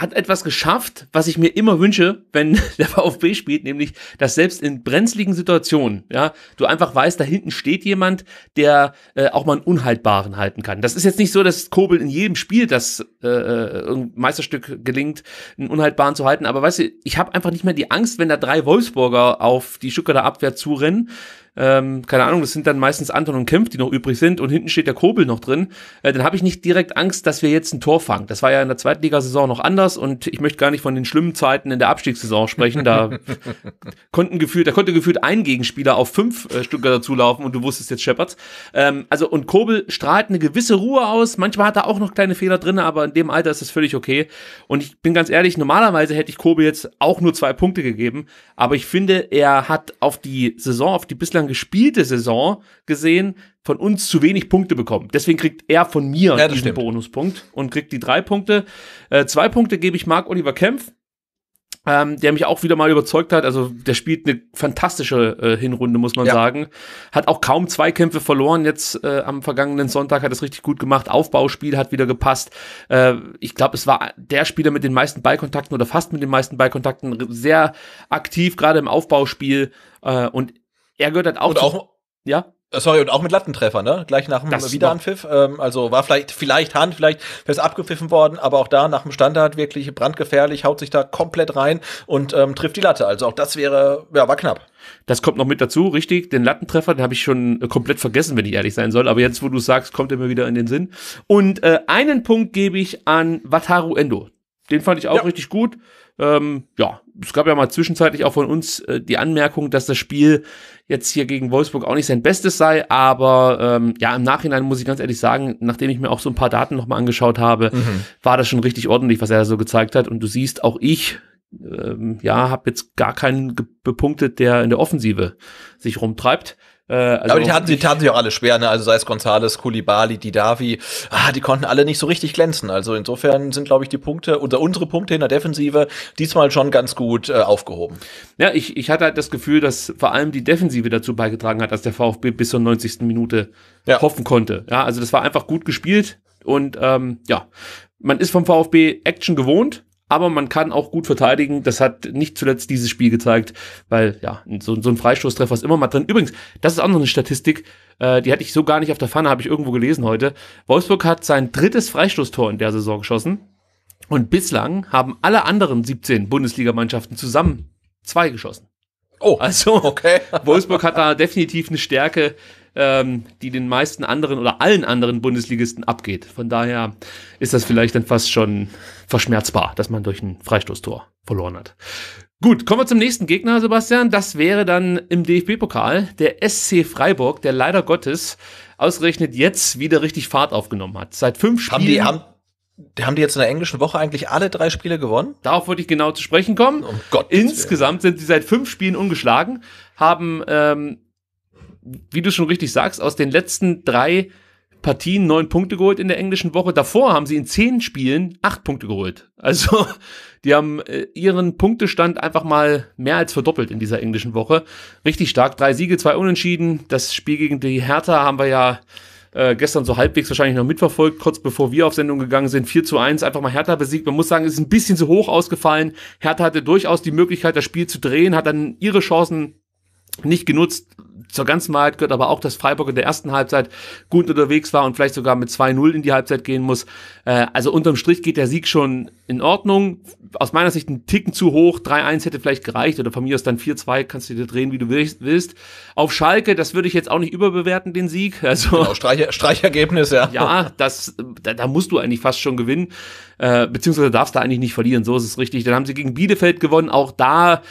hat etwas geschafft, was ich mir immer wünsche, wenn der VfB spielt, nämlich, dass selbst in brenzligen Situationen, ja, du einfach weißt, da hinten steht jemand, der äh, auch mal einen Unhaltbaren halten kann. Das ist jetzt nicht so, dass Kobel in jedem Spiel das äh, äh ein Meisterstück gelingt, einen Unhaltbaren zu halten, aber weißt du, ich habe einfach nicht mehr die Angst, wenn da drei Wolfsburger auf die der Abwehr zurennen, ähm, keine Ahnung, das sind dann meistens Anton und Kempf, die noch übrig sind und hinten steht der Kobel noch drin, äh, dann habe ich nicht direkt Angst, dass wir jetzt ein Tor fangen. Das war ja in der Zweitligasaison noch anders und ich möchte gar nicht von den schlimmen Zeiten in der Abstiegssaison sprechen. Da konnten gefühlt, da konnte gefühlt ein Gegenspieler auf fünf äh, Stuttgarter zulaufen und du wusstest jetzt Shepard. Ähm, also und Kobel strahlt eine gewisse Ruhe aus. Manchmal hat er auch noch kleine Fehler drin, aber in dem Alter ist das völlig okay. Und ich bin ganz ehrlich, normalerweise hätte ich Kobel jetzt auch nur zwei Punkte gegeben, aber ich finde, er hat auf die Saison, auf die bislang gespielte Saison gesehen von uns zu wenig Punkte bekommen. Deswegen kriegt er von mir ja, diesen stimmt. Bonuspunkt und kriegt die drei Punkte. Äh, zwei Punkte gebe ich Marc Oliver Kempf, ähm, der mich auch wieder mal überzeugt hat. Also der spielt eine fantastische äh, Hinrunde, muss man ja. sagen. Hat auch kaum zwei Kämpfe verloren. Jetzt äh, am vergangenen Sonntag hat es richtig gut gemacht. Aufbauspiel hat wieder gepasst. Äh, ich glaube, es war der Spieler mit den meisten Ballkontakten oder fast mit den meisten Ballkontakten sehr aktiv, gerade im Aufbauspiel. Äh, und er gehört halt auch. Und auch ja? Äh, sorry, und auch mit Lattentreffer, ne? Gleich nach dem das Wiederanpfiff. Ähm, also war vielleicht, vielleicht Hand, vielleicht wäre es abgepfiffen worden, aber auch da nach dem Standard wirklich brandgefährlich, haut sich da komplett rein und ähm, trifft die Latte. Also auch das wäre, ja, war knapp. Das kommt noch mit dazu, richtig. Den Lattentreffer, den habe ich schon äh, komplett vergessen, wenn ich ehrlich sein soll. Aber jetzt, wo du sagst, kommt er mir wieder in den Sinn. Und äh, einen Punkt gebe ich an Wataru Endo. Den fand ich auch ja. richtig gut. Ähm, ja, es gab ja mal zwischenzeitlich auch von uns äh, die Anmerkung, dass das Spiel jetzt hier gegen Wolfsburg auch nicht sein Bestes sei, aber ähm, ja, im Nachhinein muss ich ganz ehrlich sagen, nachdem ich mir auch so ein paar Daten nochmal angeschaut habe, mhm. war das schon richtig ordentlich, was er da so gezeigt hat. Und du siehst, auch ich, ähm, ja, habe jetzt gar keinen bepunktet, der in der Offensive sich rumtreibt. Äh, also aber die taten, die taten sich auch alle schwer, ne? Also sei es Gonzales, Kulibali, Didavi, ah, die konnten alle nicht so richtig glänzen. Also insofern sind, glaube ich, die Punkte, oder unsere Punkte in der Defensive diesmal schon ganz gut äh, aufgehoben. Ja, ich, ich hatte halt das Gefühl, dass vor allem die Defensive dazu beigetragen hat, dass der VfB bis zur 90. Minute ja. hoffen konnte. Ja, also das war einfach gut gespielt und ähm, ja, man ist vom VfB Action gewohnt aber man kann auch gut verteidigen. Das hat nicht zuletzt dieses Spiel gezeigt, weil ja, so, so ein Freistoßtreffer ist immer mal drin. Übrigens, das ist auch noch eine Statistik, äh, die hatte ich so gar nicht auf der Pfanne, habe ich irgendwo gelesen heute. Wolfsburg hat sein drittes Freistoßtor in der Saison geschossen. Und bislang haben alle anderen 17 Bundesligamannschaften zusammen zwei geschossen. Oh, also okay. Wolfsburg hat da definitiv eine Stärke, ähm, die den meisten anderen oder allen anderen Bundesligisten abgeht. Von daher ist das vielleicht dann fast schon verschmerzbar, dass man durch ein Freistoßtor verloren hat. Gut, kommen wir zum nächsten Gegner, Sebastian. Das wäre dann im DFB-Pokal der SC Freiburg, der leider Gottes ausgerechnet jetzt wieder richtig Fahrt aufgenommen hat. Seit fünf Spielen. Haben die, haben, haben die jetzt in der englischen Woche eigentlich alle drei Spiele gewonnen? Darauf wollte ich genau zu sprechen kommen. Um Gott. Insgesamt sind sie seit fünf Spielen ungeschlagen, haben ähm, wie du schon richtig sagst, aus den letzten drei Partien neun Punkte geholt in der englischen Woche. Davor haben sie in zehn Spielen acht Punkte geholt. Also die haben äh, ihren Punktestand einfach mal mehr als verdoppelt in dieser englischen Woche. Richtig stark. Drei Siege, zwei Unentschieden. Das Spiel gegen die Hertha haben wir ja äh, gestern so halbwegs wahrscheinlich noch mitverfolgt, kurz bevor wir auf Sendung gegangen sind. 4 zu 1, einfach mal Hertha besiegt. Man muss sagen, es ist ein bisschen zu hoch ausgefallen. Hertha hatte durchaus die Möglichkeit, das Spiel zu drehen, hat dann ihre Chancen nicht genutzt, zur ganzen Wahrheit gehört aber auch, dass Freiburg in der ersten Halbzeit gut unterwegs war und vielleicht sogar mit 2-0 in die Halbzeit gehen muss. Äh, also unterm Strich geht der Sieg schon in Ordnung. Aus meiner Sicht ein Ticken zu hoch. 3-1 hätte vielleicht gereicht oder von mir aus dann 4-2, kannst du dir drehen, wie du willst. Auf Schalke, das würde ich jetzt auch nicht überbewerten, den Sieg. Also, genau, Streich, Streichergebnis, ja. Ja, das, da, da musst du eigentlich fast schon gewinnen, äh, beziehungsweise darfst du eigentlich nicht verlieren, so ist es richtig. Dann haben sie gegen Bielefeld gewonnen, auch da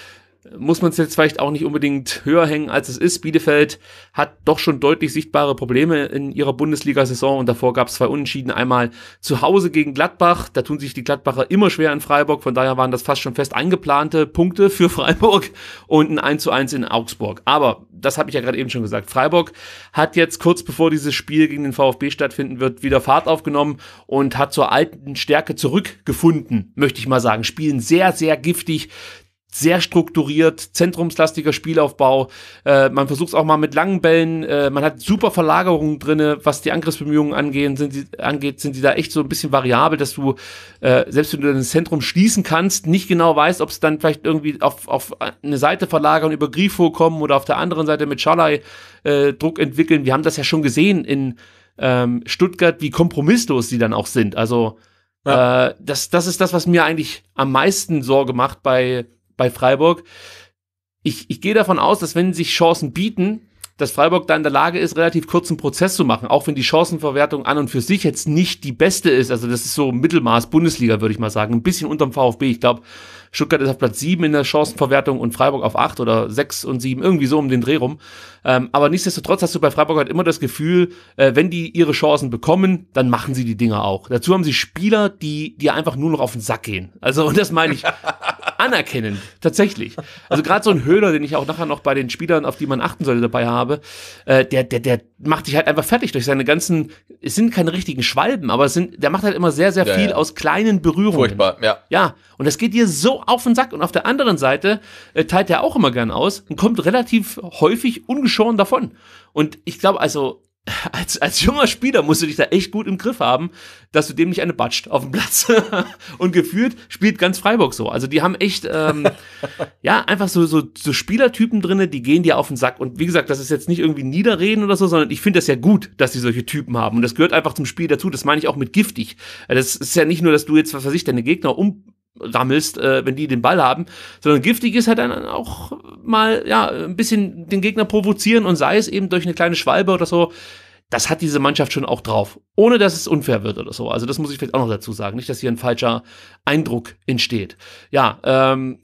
muss man es jetzt vielleicht auch nicht unbedingt höher hängen, als es ist. Bielefeld hat doch schon deutlich sichtbare Probleme in ihrer Bundesliga-Saison und davor gab es zwei Unentschieden. Einmal zu Hause gegen Gladbach, da tun sich die Gladbacher immer schwer in Freiburg, von daher waren das fast schon fest eingeplante Punkte für Freiburg und ein 1 zu 1 in Augsburg. Aber das habe ich ja gerade eben schon gesagt. Freiburg hat jetzt kurz bevor dieses Spiel gegen den VfB stattfinden wird, wieder Fahrt aufgenommen und hat zur alten Stärke zurückgefunden, möchte ich mal sagen. Spielen sehr, sehr giftig, sehr strukturiert, zentrumslastiger Spielaufbau. Äh, man versucht es auch mal mit langen Bällen. Äh, man hat super Verlagerungen drinne, was die Angriffsbemühungen angehen, sind die, angeht, sind die da echt so ein bisschen variabel, dass du, äh, selbst wenn du das Zentrum schließen kannst, nicht genau weißt, ob es dann vielleicht irgendwie auf, auf eine Seite verlagern, über Grifo kommen oder auf der anderen Seite mit Schalai äh, Druck entwickeln. Wir haben das ja schon gesehen in ähm, Stuttgart, wie kompromisslos sie dann auch sind. Also ja. äh, das, das ist das, was mir eigentlich am meisten Sorge macht bei bei Freiburg. Ich, ich gehe davon aus, dass wenn sich Chancen bieten, dass Freiburg da in der Lage ist, relativ kurzen Prozess zu machen, auch wenn die Chancenverwertung an und für sich jetzt nicht die beste ist. Also das ist so Mittelmaß Bundesliga, würde ich mal sagen. Ein bisschen unterm VfB. Ich glaube, Stuttgart ist auf Platz sieben in der Chancenverwertung und Freiburg auf acht oder sechs und sieben irgendwie so um den Dreh rum. Ähm, aber nichtsdestotrotz hast du bei Freiburg halt immer das Gefühl, äh, wenn die ihre Chancen bekommen, dann machen sie die Dinger auch. Dazu haben sie Spieler, die die einfach nur noch auf den Sack gehen. Also, und das meine ich anerkennen, tatsächlich. Also gerade so ein Höhler, den ich auch nachher noch bei den Spielern, auf die man achten sollte, dabei habe, äh, der, der, der macht dich halt einfach fertig durch seine ganzen, es sind keine richtigen Schwalben, aber es sind, der macht halt immer sehr, sehr ja, viel ja. aus kleinen Berührungen. Furchtbar, ja. Ja, und das geht dir so auf den Sack. Und auf der anderen Seite äh, teilt er auch immer gern aus und kommt relativ häufig ungeschützt schon davon. Und ich glaube, also als, als junger Spieler musst du dich da echt gut im Griff haben, dass du dem nicht eine batscht auf dem Platz. und gefühlt spielt ganz Freiburg so. Also die haben echt, ähm, ja, einfach so, so, so Spielertypen drinne, die gehen dir auf den Sack. Und wie gesagt, das ist jetzt nicht irgendwie Niederreden oder so, sondern ich finde das ja gut, dass sie solche Typen haben. Und das gehört einfach zum Spiel dazu. Das meine ich auch mit giftig. Das ist ja nicht nur, dass du jetzt, was weiß ich, deine Gegner um rammelst, äh, wenn die den Ball haben, sondern giftig ist halt dann auch mal ja ein bisschen den Gegner provozieren und sei es eben durch eine kleine Schwalbe oder so. Das hat diese Mannschaft schon auch drauf, ohne dass es unfair wird oder so. Also das muss ich vielleicht auch noch dazu sagen, nicht, dass hier ein falscher Eindruck entsteht. Ja, ähm,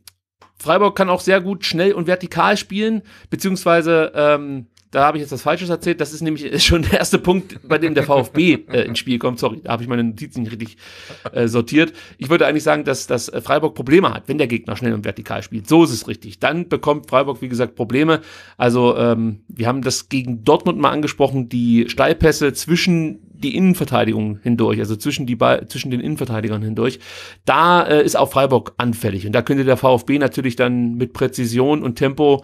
Freiburg kann auch sehr gut schnell und vertikal spielen, beziehungsweise ähm, da habe ich jetzt was Falsches erzählt. Das ist nämlich schon der erste Punkt, bei dem der VfB äh, ins Spiel kommt. Sorry, da habe ich meine Notizen nicht richtig äh, sortiert. Ich würde eigentlich sagen, dass, dass Freiburg Probleme hat, wenn der Gegner schnell und vertikal spielt. So ist es richtig. Dann bekommt Freiburg, wie gesagt, Probleme. Also ähm, wir haben das gegen Dortmund mal angesprochen, die Steilpässe zwischen die Innenverteidigung hindurch, also zwischen, die zwischen den Innenverteidigern hindurch, da äh, ist auch Freiburg anfällig. Und da könnte der VfB natürlich dann mit Präzision und Tempo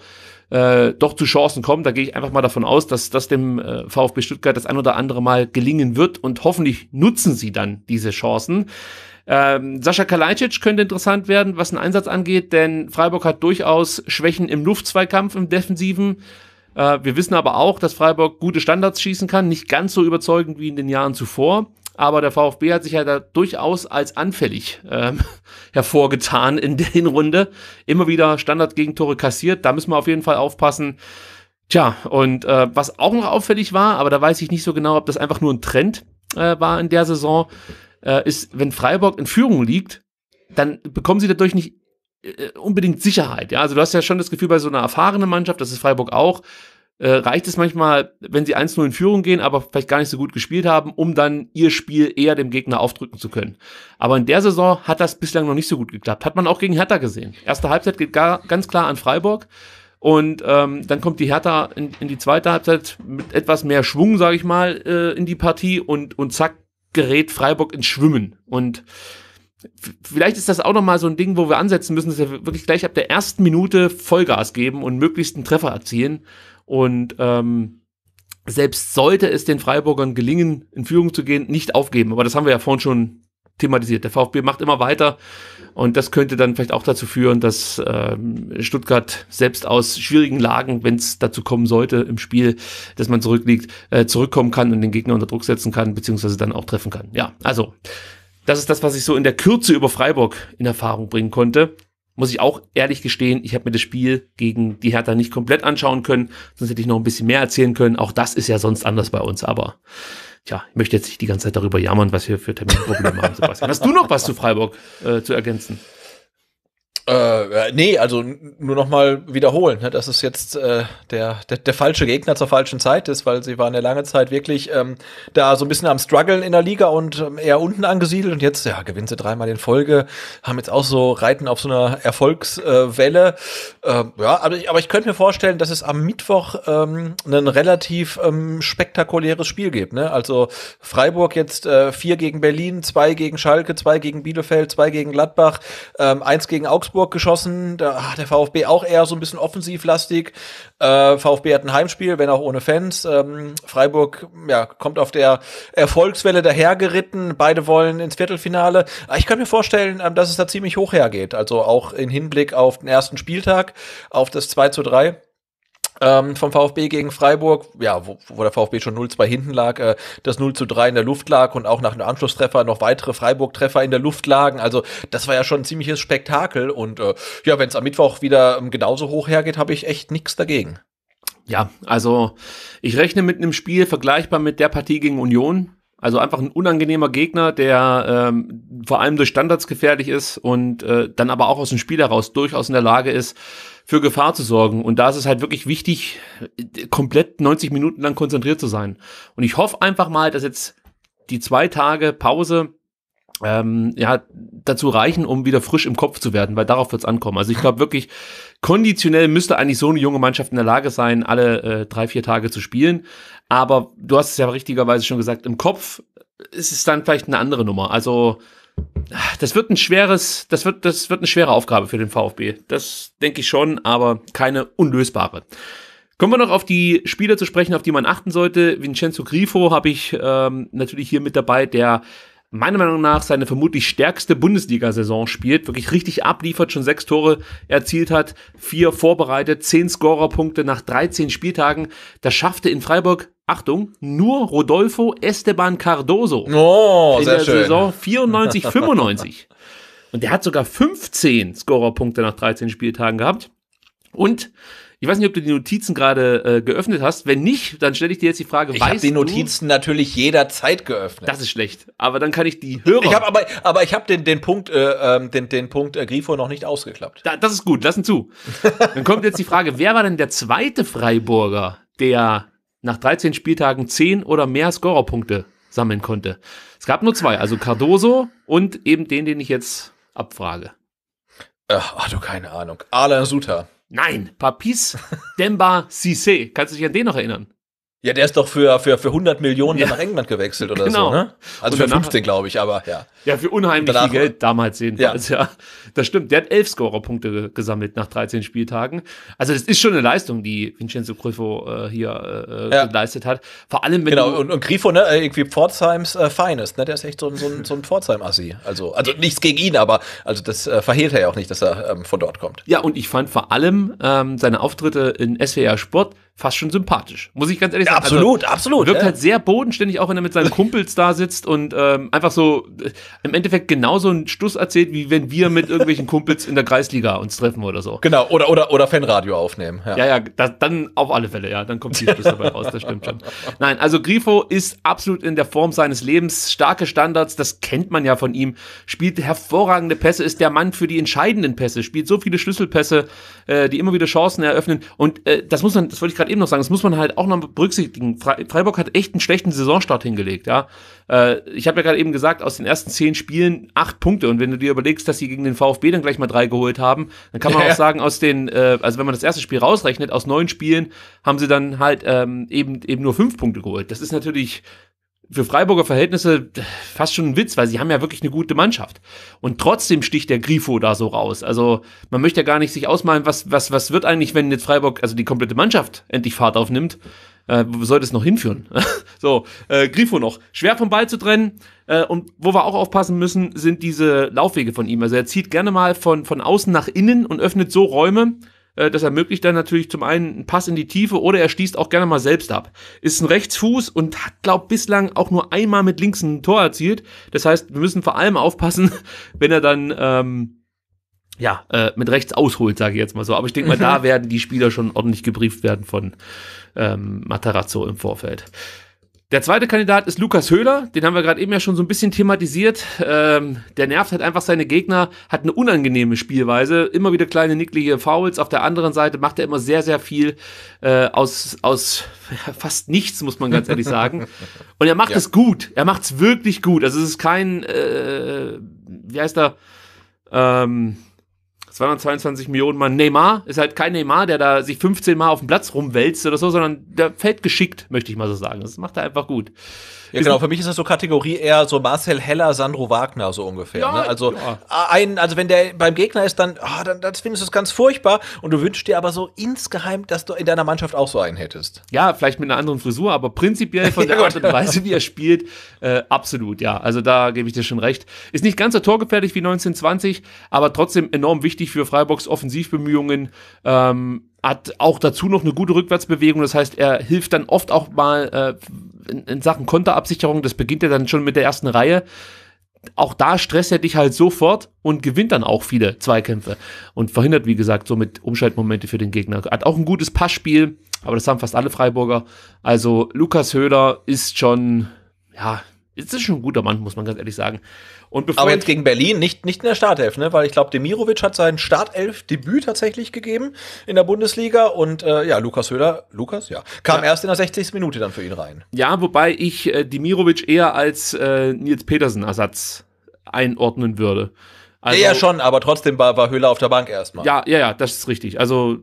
äh, doch zu Chancen kommen. Da gehe ich einfach mal davon aus, dass das dem äh, VfB Stuttgart das ein oder andere Mal gelingen wird und hoffentlich nutzen sie dann diese Chancen. Ähm, Sascha Kalajdzic könnte interessant werden, was den Einsatz angeht, denn Freiburg hat durchaus Schwächen im Luftzweikampf, im Defensiven. Äh, wir wissen aber auch, dass Freiburg gute Standards schießen kann, nicht ganz so überzeugend wie in den Jahren zuvor aber der VfB hat sich ja da durchaus als anfällig ähm, hervorgetan in der Hinrunde. Immer wieder Standardgegentore kassiert, da müssen wir auf jeden Fall aufpassen. Tja, und äh, was auch noch auffällig war, aber da weiß ich nicht so genau, ob das einfach nur ein Trend äh, war in der Saison, äh, ist, wenn Freiburg in Führung liegt, dann bekommen sie dadurch nicht äh, unbedingt Sicherheit. Ja, also du hast ja schon das Gefühl bei so einer erfahrenen Mannschaft, das ist Freiburg auch, äh, reicht es manchmal, wenn sie 1-0 in Führung gehen, aber vielleicht gar nicht so gut gespielt haben, um dann ihr Spiel eher dem Gegner aufdrücken zu können. Aber in der Saison hat das bislang noch nicht so gut geklappt. Hat man auch gegen Hertha gesehen. Erste Halbzeit geht gar, ganz klar an Freiburg. Und ähm, dann kommt die Hertha in, in die zweite Halbzeit mit etwas mehr Schwung, sage ich mal, äh, in die Partie und, und zack, gerät Freiburg ins Schwimmen. Und vielleicht ist das auch nochmal so ein Ding, wo wir ansetzen müssen, dass wir wirklich gleich ab der ersten Minute Vollgas geben und möglichst einen Treffer erzielen. Und ähm, selbst sollte es den Freiburgern gelingen, in Führung zu gehen, nicht aufgeben. Aber das haben wir ja vorhin schon thematisiert. Der VfB macht immer weiter und das könnte dann vielleicht auch dazu führen, dass ähm, Stuttgart selbst aus schwierigen Lagen, wenn es dazu kommen sollte im Spiel, dass man zurückliegt, äh, zurückkommen kann und den Gegner unter Druck setzen kann, beziehungsweise dann auch treffen kann. Ja, also das ist das, was ich so in der Kürze über Freiburg in Erfahrung bringen konnte muss ich auch ehrlich gestehen, ich habe mir das Spiel gegen die Hertha nicht komplett anschauen können, sonst hätte ich noch ein bisschen mehr erzählen können. Auch das ist ja sonst anders bei uns, aber tja, ich möchte jetzt nicht die ganze Zeit darüber jammern, was wir für Terminprobleme haben, Sebastian. Hast du noch was zu Freiburg äh, zu ergänzen? Äh, äh, nee, also nur noch mal wiederholen, ne, dass es jetzt äh, der, der, der falsche Gegner zur falschen Zeit ist, weil sie waren ja lange Zeit wirklich ähm, da so ein bisschen am Struggeln in der Liga und ähm, eher unten angesiedelt und jetzt, ja, gewinnen sie dreimal in Folge, haben jetzt auch so Reiten auf so einer Erfolgswelle. Äh, ja, aber ich, aber ich könnte mir vorstellen, dass es am Mittwoch ähm, ein relativ ähm, spektakuläres Spiel gibt. Ne? Also Freiburg jetzt äh, vier gegen Berlin, zwei gegen Schalke, zwei gegen Bielefeld, zwei gegen Gladbach, ähm, eins gegen Augsburg Augsburg geschossen. Da, ach, der VfB auch eher so ein bisschen offensivlastig. Äh, VfB hat ein Heimspiel, wenn auch ohne Fans. Ähm, Freiburg ja, kommt auf der Erfolgswelle dahergeritten. Beide wollen ins Viertelfinale. Ich kann mir vorstellen, ähm, dass es da ziemlich hoch hergeht. Also auch im Hinblick auf den ersten Spieltag, auf das 2 zu 3 ähm, vom VfB gegen Freiburg, ja, wo, wo der VfB schon 0-2 hinten lag, äh, das 0-3 in der Luft lag und auch nach einem Anschlusstreffer noch weitere Freiburg-Treffer in der Luft lagen. Also das war ja schon ein ziemliches Spektakel und äh, ja, wenn es am Mittwoch wieder ähm, genauso hoch hergeht, habe ich echt nichts dagegen. Ja, also ich rechne mit einem Spiel vergleichbar mit der Partie gegen Union. Also einfach ein unangenehmer Gegner, der ähm, vor allem durch Standards gefährlich ist und äh, dann aber auch aus dem Spiel heraus durchaus in der Lage ist, für Gefahr zu sorgen. Und da ist es halt wirklich wichtig, komplett 90 Minuten lang konzentriert zu sein. Und ich hoffe einfach mal, dass jetzt die zwei Tage Pause ähm, ja, dazu reichen, um wieder frisch im Kopf zu werden, weil darauf wird's ankommen. Also ich glaube wirklich, konditionell müsste eigentlich so eine junge Mannschaft in der Lage sein, alle äh, drei, vier Tage zu spielen. Aber du hast es ja richtigerweise schon gesagt, im Kopf ist es dann vielleicht eine andere Nummer. Also das wird ein schweres, das wird, das wird eine schwere Aufgabe für den VfB. Das denke ich schon, aber keine unlösbare. Kommen wir noch auf die Spieler zu sprechen, auf die man achten sollte. Vincenzo Grifo habe ich ähm, natürlich hier mit dabei, der meiner Meinung nach seine vermutlich stärkste Bundesliga-Saison spielt, wirklich richtig abliefert, schon sechs Tore erzielt hat, vier vorbereitet, zehn Scorerpunkte nach 13 Spieltagen. Das schaffte in Freiburg Achtung, nur Rodolfo Esteban Cardoso oh, in der schön. Saison 94, 95. Und der hat sogar 15 Scorerpunkte nach 13 Spieltagen gehabt. Und ich weiß nicht, ob du die Notizen gerade äh, geöffnet hast. Wenn nicht, dann stelle ich dir jetzt die Frage, ich weißt hab die Notizen du, natürlich jederzeit geöffnet. Das ist schlecht. Aber dann kann ich die Hörer. Ich habe aber, aber ich habe den, den Punkt, äh, ähm, den, den Punkt äh, Grifo noch nicht ausgeklappt. Da, das ist gut, lassen zu. Dann kommt jetzt die Frage, wer war denn der zweite Freiburger, der nach 13 Spieltagen 10 oder mehr Scorerpunkte sammeln konnte. Es gab nur zwei, also Cardoso und eben den, den ich jetzt abfrage. Ach, du keine Ahnung. Ala Suta. Nein, Papis Demba Cissé. Kannst du dich an den noch erinnern? Ja, der ist doch für, für, für 100 Millionen ja. nach England gewechselt oder genau. so, ne? Also danach, für 15, glaube ich, aber ja. Ja, für unheimlich danach, viel Geld damals jedenfalls, ja. ja. Das stimmt. Der hat elf Scorerpunkte gesammelt nach 13 Spieltagen. Also das ist schon eine Leistung, die Vincenzo Grifo äh, hier äh, ja. geleistet hat. Vor allem mit Genau, und, und Griffo, ne, äh, irgendwie Pforzheims äh, Finest, ne? Der ist echt so, so ein, so ein Pforzheim-Assi. Also, also nichts gegen ihn, aber also das äh, verhehlt er ja auch nicht, dass er ähm, von dort kommt. Ja, und ich fand vor allem ähm, seine Auftritte in SWR Sport fast schon sympathisch, muss ich ganz ehrlich ja, sagen. Also, absolut, also, absolut. Wirkt ja. halt sehr bodenständig, auch wenn er mit seinen Kumpels da sitzt und ähm, einfach so äh, im Endeffekt genauso einen Stuss erzählt, wie wenn wir mit irgendwelchen Kumpels in der Kreisliga uns treffen oder so. Genau, oder, oder, oder Fanradio aufnehmen. Ja, ja, ja das, dann auf alle Fälle, ja, dann kommt die Stuss dabei raus, das stimmt schon. Nein, also Grifo ist absolut in der Form seines Lebens, starke Standards, das kennt man ja von ihm, spielt hervorragende Pässe, ist der Mann für die entscheidenden Pässe, spielt so viele Schlüsselpässe, äh, die immer wieder Chancen eröffnen. Und äh, das muss man, das wollte ich gerade eben noch sagen, das muss man halt auch noch berücksichtigen. Freiburg hat echt einen schlechten Saisonstart hingelegt, ja. Äh, ich habe ja gerade eben gesagt, aus den ersten zehn Spielen acht Punkte. Und wenn du dir überlegst, dass sie gegen den VfB dann gleich mal drei geholt haben, dann kann man ja. auch sagen, aus den, äh, also wenn man das erste Spiel rausrechnet, aus neun Spielen haben sie dann halt ähm, eben eben nur fünf Punkte geholt. Das ist natürlich für Freiburger Verhältnisse äh, fast schon ein Witz, weil sie haben ja wirklich eine gute Mannschaft. Und trotzdem sticht der Grifo da so raus. Also man möchte ja gar nicht sich ausmalen, was, was, was wird eigentlich, wenn jetzt Freiburg, also die komplette Mannschaft endlich Fahrt aufnimmt. Äh, wo soll das noch hinführen? so, äh, Grifo noch. Schwer vom Ball zu trennen. Äh, und wo wir auch aufpassen müssen, sind diese Laufwege von ihm. Also er zieht gerne mal von, von außen nach innen und öffnet so Räume, äh, das ermöglicht dann natürlich zum einen einen Pass in die Tiefe oder er schließt auch gerne mal selbst ab. Ist ein Rechtsfuß und hat, glaub, bislang auch nur einmal mit links ein Tor erzielt. Das heißt, wir müssen vor allem aufpassen, wenn er dann ähm, ja, äh, mit rechts ausholt, sage ich jetzt mal so. Aber ich denke mal, da werden die Spieler schon ordentlich gebrieft werden von ähm, Matarazzo im Vorfeld. Der zweite Kandidat ist Lukas Höhler, den haben wir gerade eben ja schon so ein bisschen thematisiert. Ähm, der nervt halt einfach seine Gegner, hat eine unangenehme Spielweise, immer wieder kleine nicklige Fouls. Auf der anderen Seite macht er immer sehr, sehr viel äh, aus, aus fast nichts, muss man ganz ehrlich sagen. Und er macht ja. es gut, er macht es wirklich gut. Also es ist kein, äh, wie heißt er, ähm, 222 Millionen Mann. Neymar ist halt kein Neymar, der da sich 15 Mal auf dem Platz rumwälzt oder so, sondern der fällt geschickt, möchte ich mal so sagen. Das macht er einfach gut. Ja, genau, für mich ist das so Kategorie eher so Marcel Heller, Sandro Wagner, so ungefähr. Ja, ne? Also ja. ein, also wenn der beim Gegner ist, dann, oh, dann, dann findest du es ganz furchtbar und du wünschst dir aber so insgeheim, dass du in deiner Mannschaft auch so einen hättest. Ja, vielleicht mit einer anderen Frisur, aber prinzipiell von der Art und genau. Weise, wie er spielt, äh, absolut, ja. Also da gebe ich dir schon recht. Ist nicht ganz so torgefährlich wie 1920, aber trotzdem enorm wichtig für Freiburgs Offensivbemühungen. Ähm, hat auch dazu noch eine gute Rückwärtsbewegung. Das heißt, er hilft dann oft auch mal, äh, in, in Sachen Konterabsicherung, das beginnt ja dann schon mit der ersten Reihe, auch da stresst er dich halt sofort und gewinnt dann auch viele Zweikämpfe und verhindert, wie gesagt, somit Umschaltmomente für den Gegner. Hat auch ein gutes Passspiel, aber das haben fast alle Freiburger. Also Lukas Höder ist schon, ja, es ist schon ein guter Mann, muss man ganz ehrlich sagen. Aber jetzt gegen Berlin nicht, nicht in der Startelf, ne? Weil ich glaube, Demirovic hat sein Startelf-Debüt tatsächlich gegeben in der Bundesliga und äh, ja, Lukas Höhler, Lukas, ja, kam ja. erst in der 60. Minute dann für ihn rein. Ja, wobei ich äh, Demirovic eher als äh, Nils Petersen-Ersatz einordnen würde. Also, ja, schon, aber trotzdem war, war Höhler auf der Bank erstmal. Ja, ja, ja, das ist richtig. Also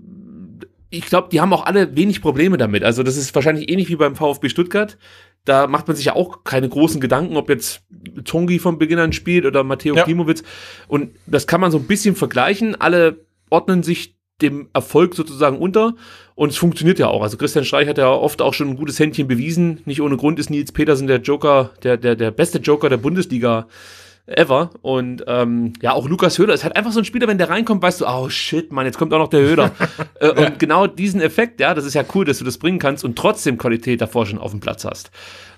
ich glaube, die haben auch alle wenig Probleme damit. Also das ist wahrscheinlich ähnlich wie beim VfB Stuttgart da macht man sich ja auch keine großen Gedanken, ob jetzt Tongi von Beginn an spielt oder Matteo ja. Klimowitz. Und das kann man so ein bisschen vergleichen. Alle ordnen sich dem Erfolg sozusagen unter und es funktioniert ja auch. Also Christian Streich hat ja oft auch schon ein gutes Händchen bewiesen. Nicht ohne Grund ist Nils Petersen der Joker, der, der, der beste Joker der Bundesliga ever. Und ähm, ja, auch Lukas Höhler ist halt einfach so ein Spieler, wenn der reinkommt, weißt du, oh shit, Mann, jetzt kommt auch noch der Höhler. äh, und ja. genau diesen Effekt, ja, das ist ja cool, dass du das bringen kannst und trotzdem Qualität davor schon auf dem Platz hast.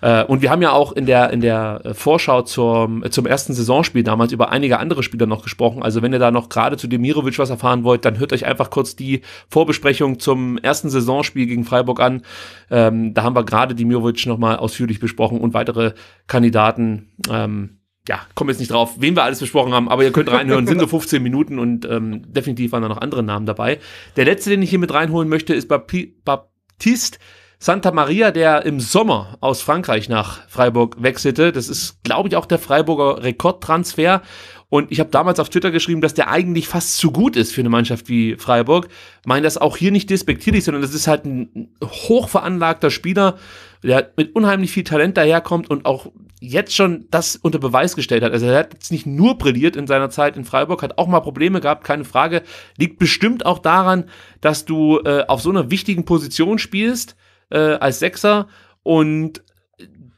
Äh, und wir haben ja auch in der, in der äh, Vorschau zum, äh, zum ersten Saisonspiel damals über einige andere Spieler noch gesprochen. Also wenn ihr da noch gerade zu Demirovic was erfahren wollt, dann hört euch einfach kurz die Vorbesprechung zum ersten Saisonspiel gegen Freiburg an. Ähm, da haben wir gerade Demirovic nochmal ausführlich besprochen und weitere Kandidaten. Ähm, ja, komme jetzt nicht drauf, wen wir alles besprochen haben, aber ihr könnt reinhören, sind nur 15 Minuten und ähm, definitiv waren da noch andere Namen dabei. Der letzte, den ich hier mit reinholen möchte, ist Baptiste Santa Maria, der im Sommer aus Frankreich nach Freiburg wechselte. Das ist, glaube ich, auch der Freiburger Rekordtransfer. Und ich habe damals auf Twitter geschrieben, dass der eigentlich fast zu gut ist für eine Mannschaft wie Freiburg. Meine das auch hier nicht despektierlich, sondern das ist halt ein hochveranlagter Spieler, der mit unheimlich viel Talent daherkommt und auch jetzt schon das unter Beweis gestellt hat. Also er hat jetzt nicht nur brilliert in seiner Zeit in Freiburg, hat auch mal Probleme gehabt, keine Frage. Liegt bestimmt auch daran, dass du äh, auf so einer wichtigen Position spielst äh, als Sechser und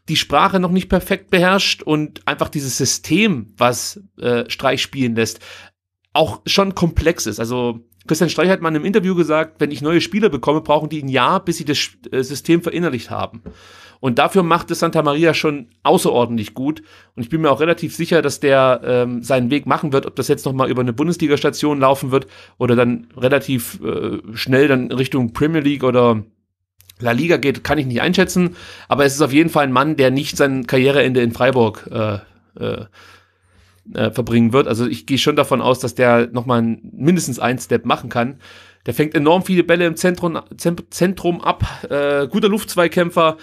die Sprache noch nicht perfekt beherrscht und einfach dieses System, was äh, Streich spielen lässt, auch schon komplex ist. Also Christian Streich hat mal in einem Interview gesagt, wenn ich neue Spieler bekomme, brauchen die ein Jahr, bis sie das äh, System verinnerlicht haben. Und dafür macht es Santa Maria schon außerordentlich gut. Und ich bin mir auch relativ sicher, dass der ähm, seinen Weg machen wird, ob das jetzt nochmal über eine Bundesliga-Station laufen wird oder dann relativ äh, schnell dann Richtung Premier League oder La Liga geht, kann ich nicht einschätzen. Aber es ist auf jeden Fall ein Mann, der nicht sein Karriereende in Freiburg äh, äh, äh, verbringen wird. Also ich gehe schon davon aus, dass der nochmal mindestens einen Step machen kann. Der fängt enorm viele Bälle im Zentrum, Zentrum ab. Äh, guter Luftzweikämpfer,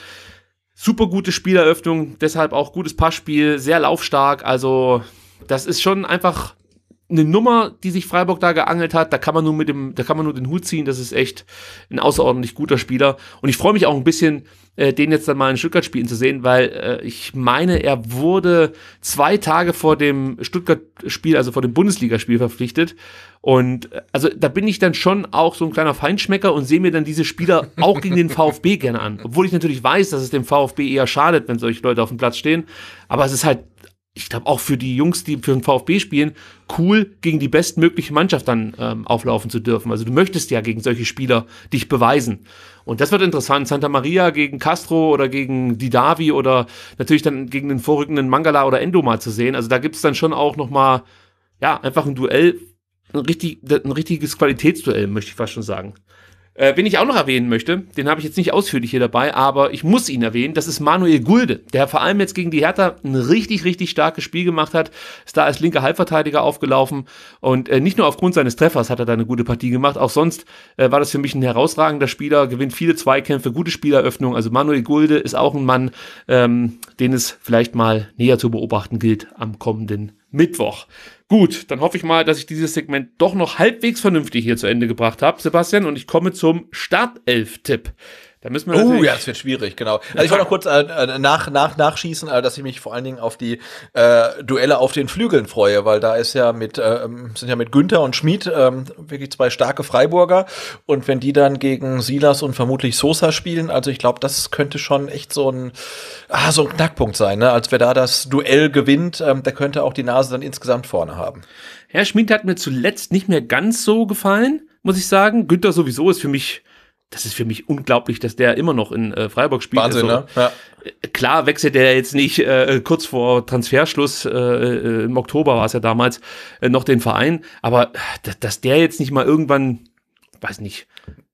super gute Spieleröffnung, deshalb auch gutes Passspiel, sehr laufstark. Also das ist schon einfach eine Nummer, die sich Freiburg da geangelt hat. Da kann man nur mit dem, da kann man nur den Hut ziehen. Das ist echt ein außerordentlich guter Spieler. Und ich freue mich auch ein bisschen, äh, den jetzt dann mal in Stuttgart spielen zu sehen, weil äh, ich meine, er wurde zwei Tage vor dem Stuttgart-Spiel, also vor dem Bundesligaspiel verpflichtet. Und äh, also da bin ich dann schon auch so ein kleiner Feinschmecker und sehe mir dann diese Spieler auch gegen den VfB gerne an. Obwohl ich natürlich weiß, dass es dem VfB eher schadet, wenn solche Leute auf dem Platz stehen. Aber es ist halt ich glaube auch für die Jungs, die für den VfB spielen, cool gegen die bestmögliche Mannschaft dann ähm, auflaufen zu dürfen. Also du möchtest ja gegen solche Spieler dich beweisen. Und das wird interessant. Santa Maria gegen Castro oder gegen Didavi oder natürlich dann gegen den vorrückenden Mangala oder Endoma zu sehen. Also da gibt's dann schon auch nochmal, ja, einfach ein Duell, ein, richtig, ein richtiges Qualitätsduell, möchte ich fast schon sagen. Äh, wen ich auch noch erwähnen möchte, den habe ich jetzt nicht ausführlich hier dabei, aber ich muss ihn erwähnen, das ist Manuel Gulde, der vor allem jetzt gegen die Hertha ein richtig, richtig starkes Spiel gemacht hat, ist da als linker Halbverteidiger aufgelaufen und äh, nicht nur aufgrund seines Treffers hat er da eine gute Partie gemacht, auch sonst äh, war das für mich ein herausragender Spieler, gewinnt viele Zweikämpfe, gute Spieleröffnung, also Manuel Gulde ist auch ein Mann, ähm, den es vielleicht mal näher zu beobachten gilt am kommenden Mittwoch. Gut, dann hoffe ich mal, dass ich dieses Segment doch noch halbwegs vernünftig hier zu Ende gebracht habe, Sebastian, und ich komme zum Startelf-Tipp. Da müssen wir oh, ja, es wird schwierig, genau. Also ich wollte noch kurz äh, äh, nach, nach, nachschießen, äh, dass ich mich vor allen Dingen auf die äh, Duelle auf den Flügeln freue, weil da ist ja mit, äh, ähm, sind ja mit Günther und Schmid ähm, wirklich zwei starke Freiburger. Und wenn die dann gegen Silas und vermutlich Sosa spielen, also ich glaube, das könnte schon echt so ein, ah, so ein Knackpunkt sein, ne? Als wer da das Duell gewinnt, ähm, der könnte auch die Nase dann insgesamt vorne haben. Herr Schmid hat mir zuletzt nicht mehr ganz so gefallen muss ich sagen. Günther sowieso ist für mich das ist für mich unglaublich, dass der immer noch in äh, Freiburg spielt. Wahnsinn, also, ne? ja. Äh, klar wechselt der jetzt nicht äh, kurz vor Transferschluss, äh, äh im Oktober war es ja damals, äh, noch den Verein, aber dass der jetzt nicht mal irgendwann, weiß nicht,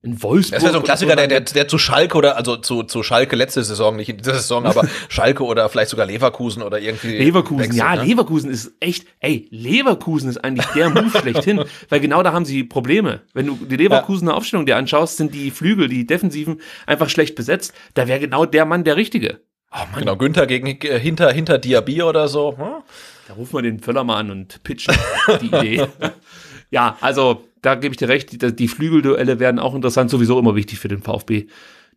in Wolfsburg. Das wäre so ein Klassiker, der, der, der zu Schalke oder, also zu, zu Schalke letzte Saison, nicht in dieser Saison, aber Schalke oder vielleicht sogar Leverkusen oder irgendwie. Leverkusen, Wechsel, ja, ne? Leverkusen ist echt, ey, Leverkusen ist eigentlich der Move schlechthin, weil genau da haben sie Probleme. Wenn du die Leverkusener ja. Aufstellung dir anschaust, sind die Flügel, die Defensiven einfach schlecht besetzt. Da wäre genau der Mann der Richtige. Oh Mann. Genau, Günther gegen, äh, hinter, hinter Diaby oder so. Hm? Da rufen wir den Völler mal an und pitchen die Idee. ja, also da gebe ich dir recht, die, die Flügelduelle werden auch interessant, sowieso immer wichtig für den VfB,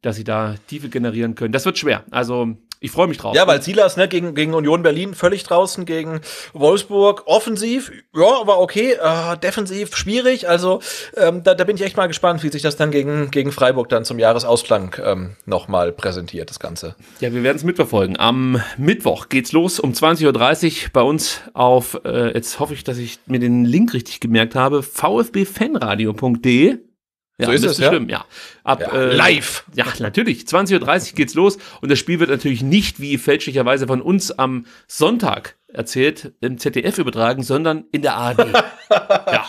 dass sie da Tiefe generieren können. Das wird schwer. Also ich freue mich drauf. Ja, weil Silas ne, gegen, gegen Union Berlin völlig draußen, gegen Wolfsburg offensiv, ja, war okay, äh, defensiv schwierig. Also ähm, da, da bin ich echt mal gespannt, wie sich das dann gegen, gegen Freiburg dann zum Jahresausklang ähm, nochmal präsentiert, das Ganze. Ja, wir werden es mitverfolgen. Am Mittwoch geht's los um 20.30 Uhr bei uns auf, äh, jetzt hoffe ich, dass ich mir den Link richtig gemerkt habe, vfbfanradio.de ja, so ist es, ja? Schlimm, ja. Ab, ja, äh, live. Ja, natürlich. 20.30 Uhr geht's los. Und das Spiel wird natürlich nicht, wie fälschlicherweise von uns am Sonntag erzählt, im ZDF übertragen, sondern in der ARD. ja.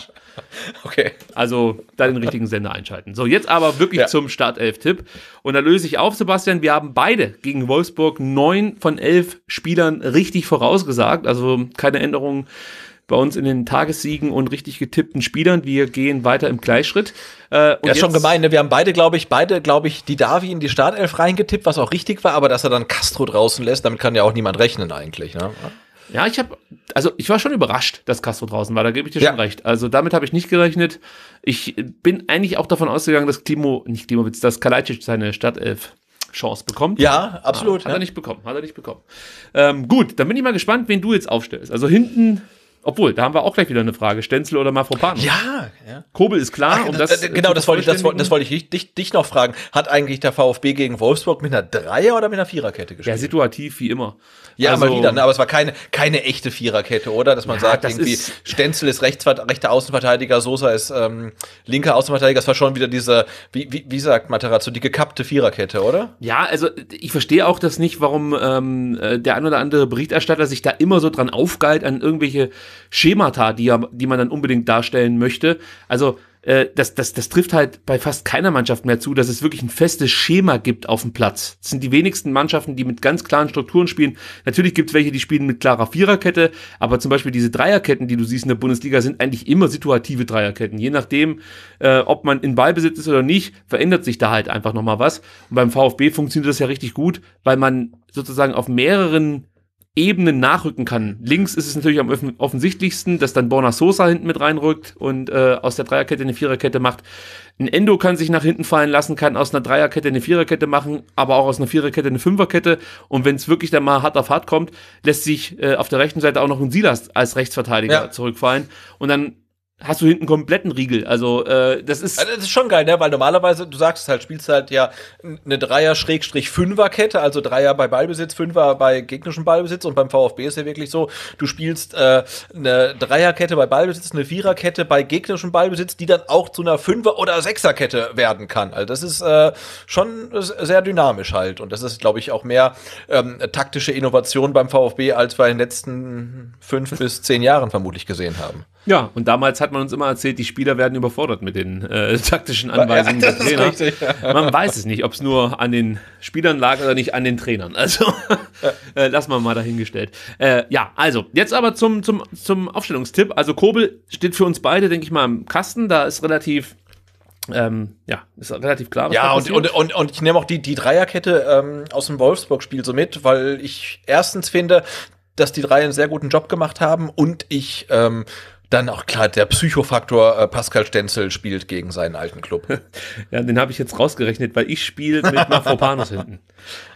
Okay. Also da den richtigen Sender einschalten. So, jetzt aber wirklich ja. zum Startelf-Tipp. Und da löse ich auf, Sebastian. Wir haben beide gegen Wolfsburg neun von elf Spielern richtig vorausgesagt. Also keine Änderungen bei uns in den Tagessiegen und richtig getippten Spielern. Wir gehen weiter im Gleichschritt. Äh, und ist schon gemein, ne? Wir haben beide, glaube ich, beide, glaube ich, die Davi in die Startelf reingetippt, was auch richtig war, aber dass er dann Castro draußen lässt, damit kann ja auch niemand rechnen eigentlich, ne? Ja, ich habe, also ich war schon überrascht, dass Castro draußen war, da gebe ich dir ja. schon recht. Also damit habe ich nicht gerechnet. Ich bin eigentlich auch davon ausgegangen, dass Klimo, nicht Klimowitz, dass Kalajdzic seine Startelf Chance bekommt. Ja, absolut. Ah, hat ja. er nicht bekommen, hat er nicht bekommen. Ähm, gut, dann bin ich mal gespannt, wen du jetzt aufstellst. Also hinten obwohl, da haben wir auch gleich wieder eine Frage. Stenzel oder Mafropanus? Ja, ja. Kobel ist klar. Ach, um äh, das äh, genau, das wollte, ich, das, das wollte ich dich, dich, noch fragen. Hat eigentlich der VfB gegen Wolfsburg mit einer Dreier- oder mit einer Viererkette gespielt? Ja, situativ wie immer. Ja, also, mal wieder. Ne? Aber es war keine, keine echte Viererkette, oder? Dass man ja, sagt, das irgendwie ist Stenzel ist rechts, rechter Außenverteidiger, Sosa ist ähm, linker Außenverteidiger. Es war schon wieder diese, wie, wie, wie sagt Materazzo, die gekappte Viererkette, oder? Ja, also ich verstehe auch das nicht, warum ähm, äh, der ein oder andere Berichterstatter sich da immer so dran aufgeilt an irgendwelche Schemata, die, ja, die man dann unbedingt darstellen möchte. Also äh, das, das, das trifft halt bei fast keiner Mannschaft mehr zu, dass es wirklich ein festes Schema gibt auf dem Platz. Das sind die wenigsten Mannschaften, die mit ganz klaren Strukturen spielen. Natürlich gibt es welche, die spielen mit klarer Viererkette, aber zum Beispiel diese Dreierketten, die du siehst in der Bundesliga, sind eigentlich immer situative Dreierketten. Je nachdem, äh, ob man in Ballbesitz ist oder nicht, verändert sich da halt einfach nochmal was. Und beim VfB funktioniert das ja richtig gut, weil man sozusagen auf mehreren Ebenen nachrücken kann. Links ist es natürlich am offensichtlichsten, dass dann Borna Sosa hinten mit reinrückt und äh, aus der Dreierkette eine Viererkette macht. Ein Endo kann sich nach hinten fallen lassen, kann aus einer Dreierkette eine Viererkette machen, aber auch aus einer Viererkette eine Fünferkette. Und wenn es wirklich dann mal hart auf hart kommt, lässt sich äh, auf der rechten Seite auch noch ein Silas als Rechtsverteidiger ja. zurückfallen. Und dann hast du hinten kompletten Riegel. Also äh, das ist also, das ist schon geil, ne? Weil normalerweise du sagst es halt, spielst halt ja eine Dreier Schrägstrich Fünfer Kette, also Dreier bei Ballbesitz, Fünfer bei gegnerischem Ballbesitz und beim VfB ist ja wirklich so, du spielst äh, eine Dreierkette bei Ballbesitz, eine Viererkette bei gegnerischem Ballbesitz, die dann auch zu einer Fünfer oder Sechserkette werden kann. Also das ist äh, schon sehr dynamisch halt und das ist glaube ich auch mehr ähm, taktische Innovation beim VfB als wir in den letzten fünf bis zehn Jahren vermutlich gesehen haben. Ja, und damals hat man uns immer erzählt, die Spieler werden überfordert mit den äh, taktischen Anweisungen ja, des Trainers. ja. Man weiß es nicht, ob es nur an den Spielern lag oder nicht an den Trainern. Also äh, lassen wir mal dahingestellt. Äh, ja, also jetzt aber zum, zum, zum Aufstellungstipp. Also Kobel steht für uns beide, denke ich mal, im Kasten. Da ist relativ ähm, ja, ist relativ klar. ja, und, und, und, und ich nehme auch die, die Dreierkette ähm, aus dem Wolfsburg-Spiel so mit, weil ich erstens finde, dass die drei einen sehr guten Job gemacht haben und ich ähm, dann auch klar, der Psychofaktor äh, Pascal Stenzel spielt gegen seinen alten Club. ja, den habe ich jetzt rausgerechnet, weil ich spiele mit Mafropanus hinten.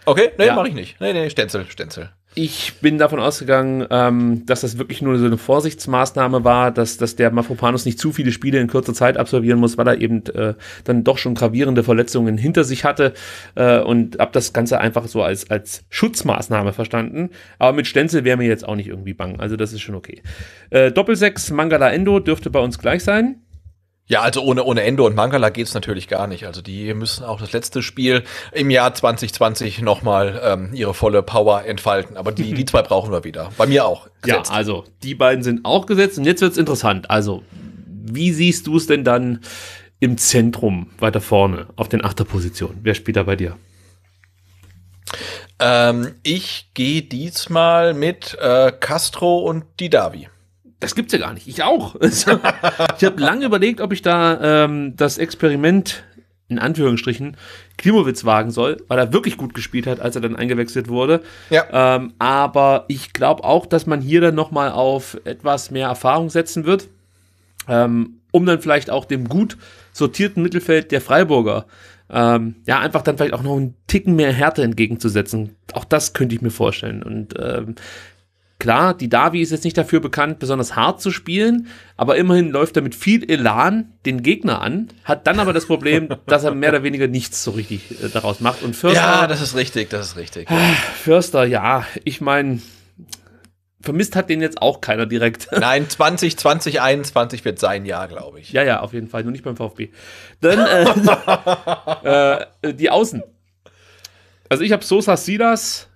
Okay, nee, ja. mache ich nicht. Nee, nee, Stenzel, Stenzel. Ich bin davon ausgegangen, ähm, dass das wirklich nur so eine Vorsichtsmaßnahme war, dass, dass der Mafropanus nicht zu viele Spiele in kurzer Zeit absolvieren muss, weil er eben äh, dann doch schon gravierende Verletzungen hinter sich hatte äh, und habe das Ganze einfach so als, als Schutzmaßnahme verstanden. Aber mit Stenzel wäre mir jetzt auch nicht irgendwie bang, also das ist schon okay. Äh, Doppelsechs Mangala Endo dürfte bei uns gleich sein. Ja, also ohne, ohne Endo und Mangala geht es natürlich gar nicht. Also die müssen auch das letzte Spiel im Jahr 2020 nochmal ähm, ihre volle Power entfalten. Aber die, mhm. die zwei brauchen wir wieder. Bei mir auch. Gesetzt. Ja, also die beiden sind auch gesetzt und jetzt wird es interessant. Also, wie siehst du es denn dann im Zentrum weiter vorne auf den Achterpositionen? Wer spielt da bei dir? Ähm, ich gehe diesmal mit äh, Castro und Didavi das gibt's ja gar nicht. Ich auch. Also, ich habe lange überlegt, ob ich da ähm, das Experiment in Anführungsstrichen Klimowitz wagen soll, weil er wirklich gut gespielt hat, als er dann eingewechselt wurde. Ja. Ähm, aber ich glaube auch, dass man hier dann nochmal auf etwas mehr Erfahrung setzen wird, ähm, um dann vielleicht auch dem gut sortierten Mittelfeld der Freiburger ähm, ja, einfach dann vielleicht auch noch einen Ticken mehr Härte entgegenzusetzen. Auch das könnte ich mir vorstellen. Und ähm, Klar, die Davi ist jetzt nicht dafür bekannt, besonders hart zu spielen, aber immerhin läuft er mit viel Elan den Gegner an, hat dann aber das Problem, dass er mehr oder weniger nichts so richtig äh, daraus macht. Und Förster. Ja, das ist richtig, das ist richtig. Ja. Ah, Förster, ja, ich meine, vermisst hat den jetzt auch keiner direkt. Nein, 20, 20, 21 wird sein Jahr, glaube ich. Ja, ja, auf jeden Fall, nur nicht beim VfB. Dann äh, äh, die Außen. Also ich habe Sosa Silas,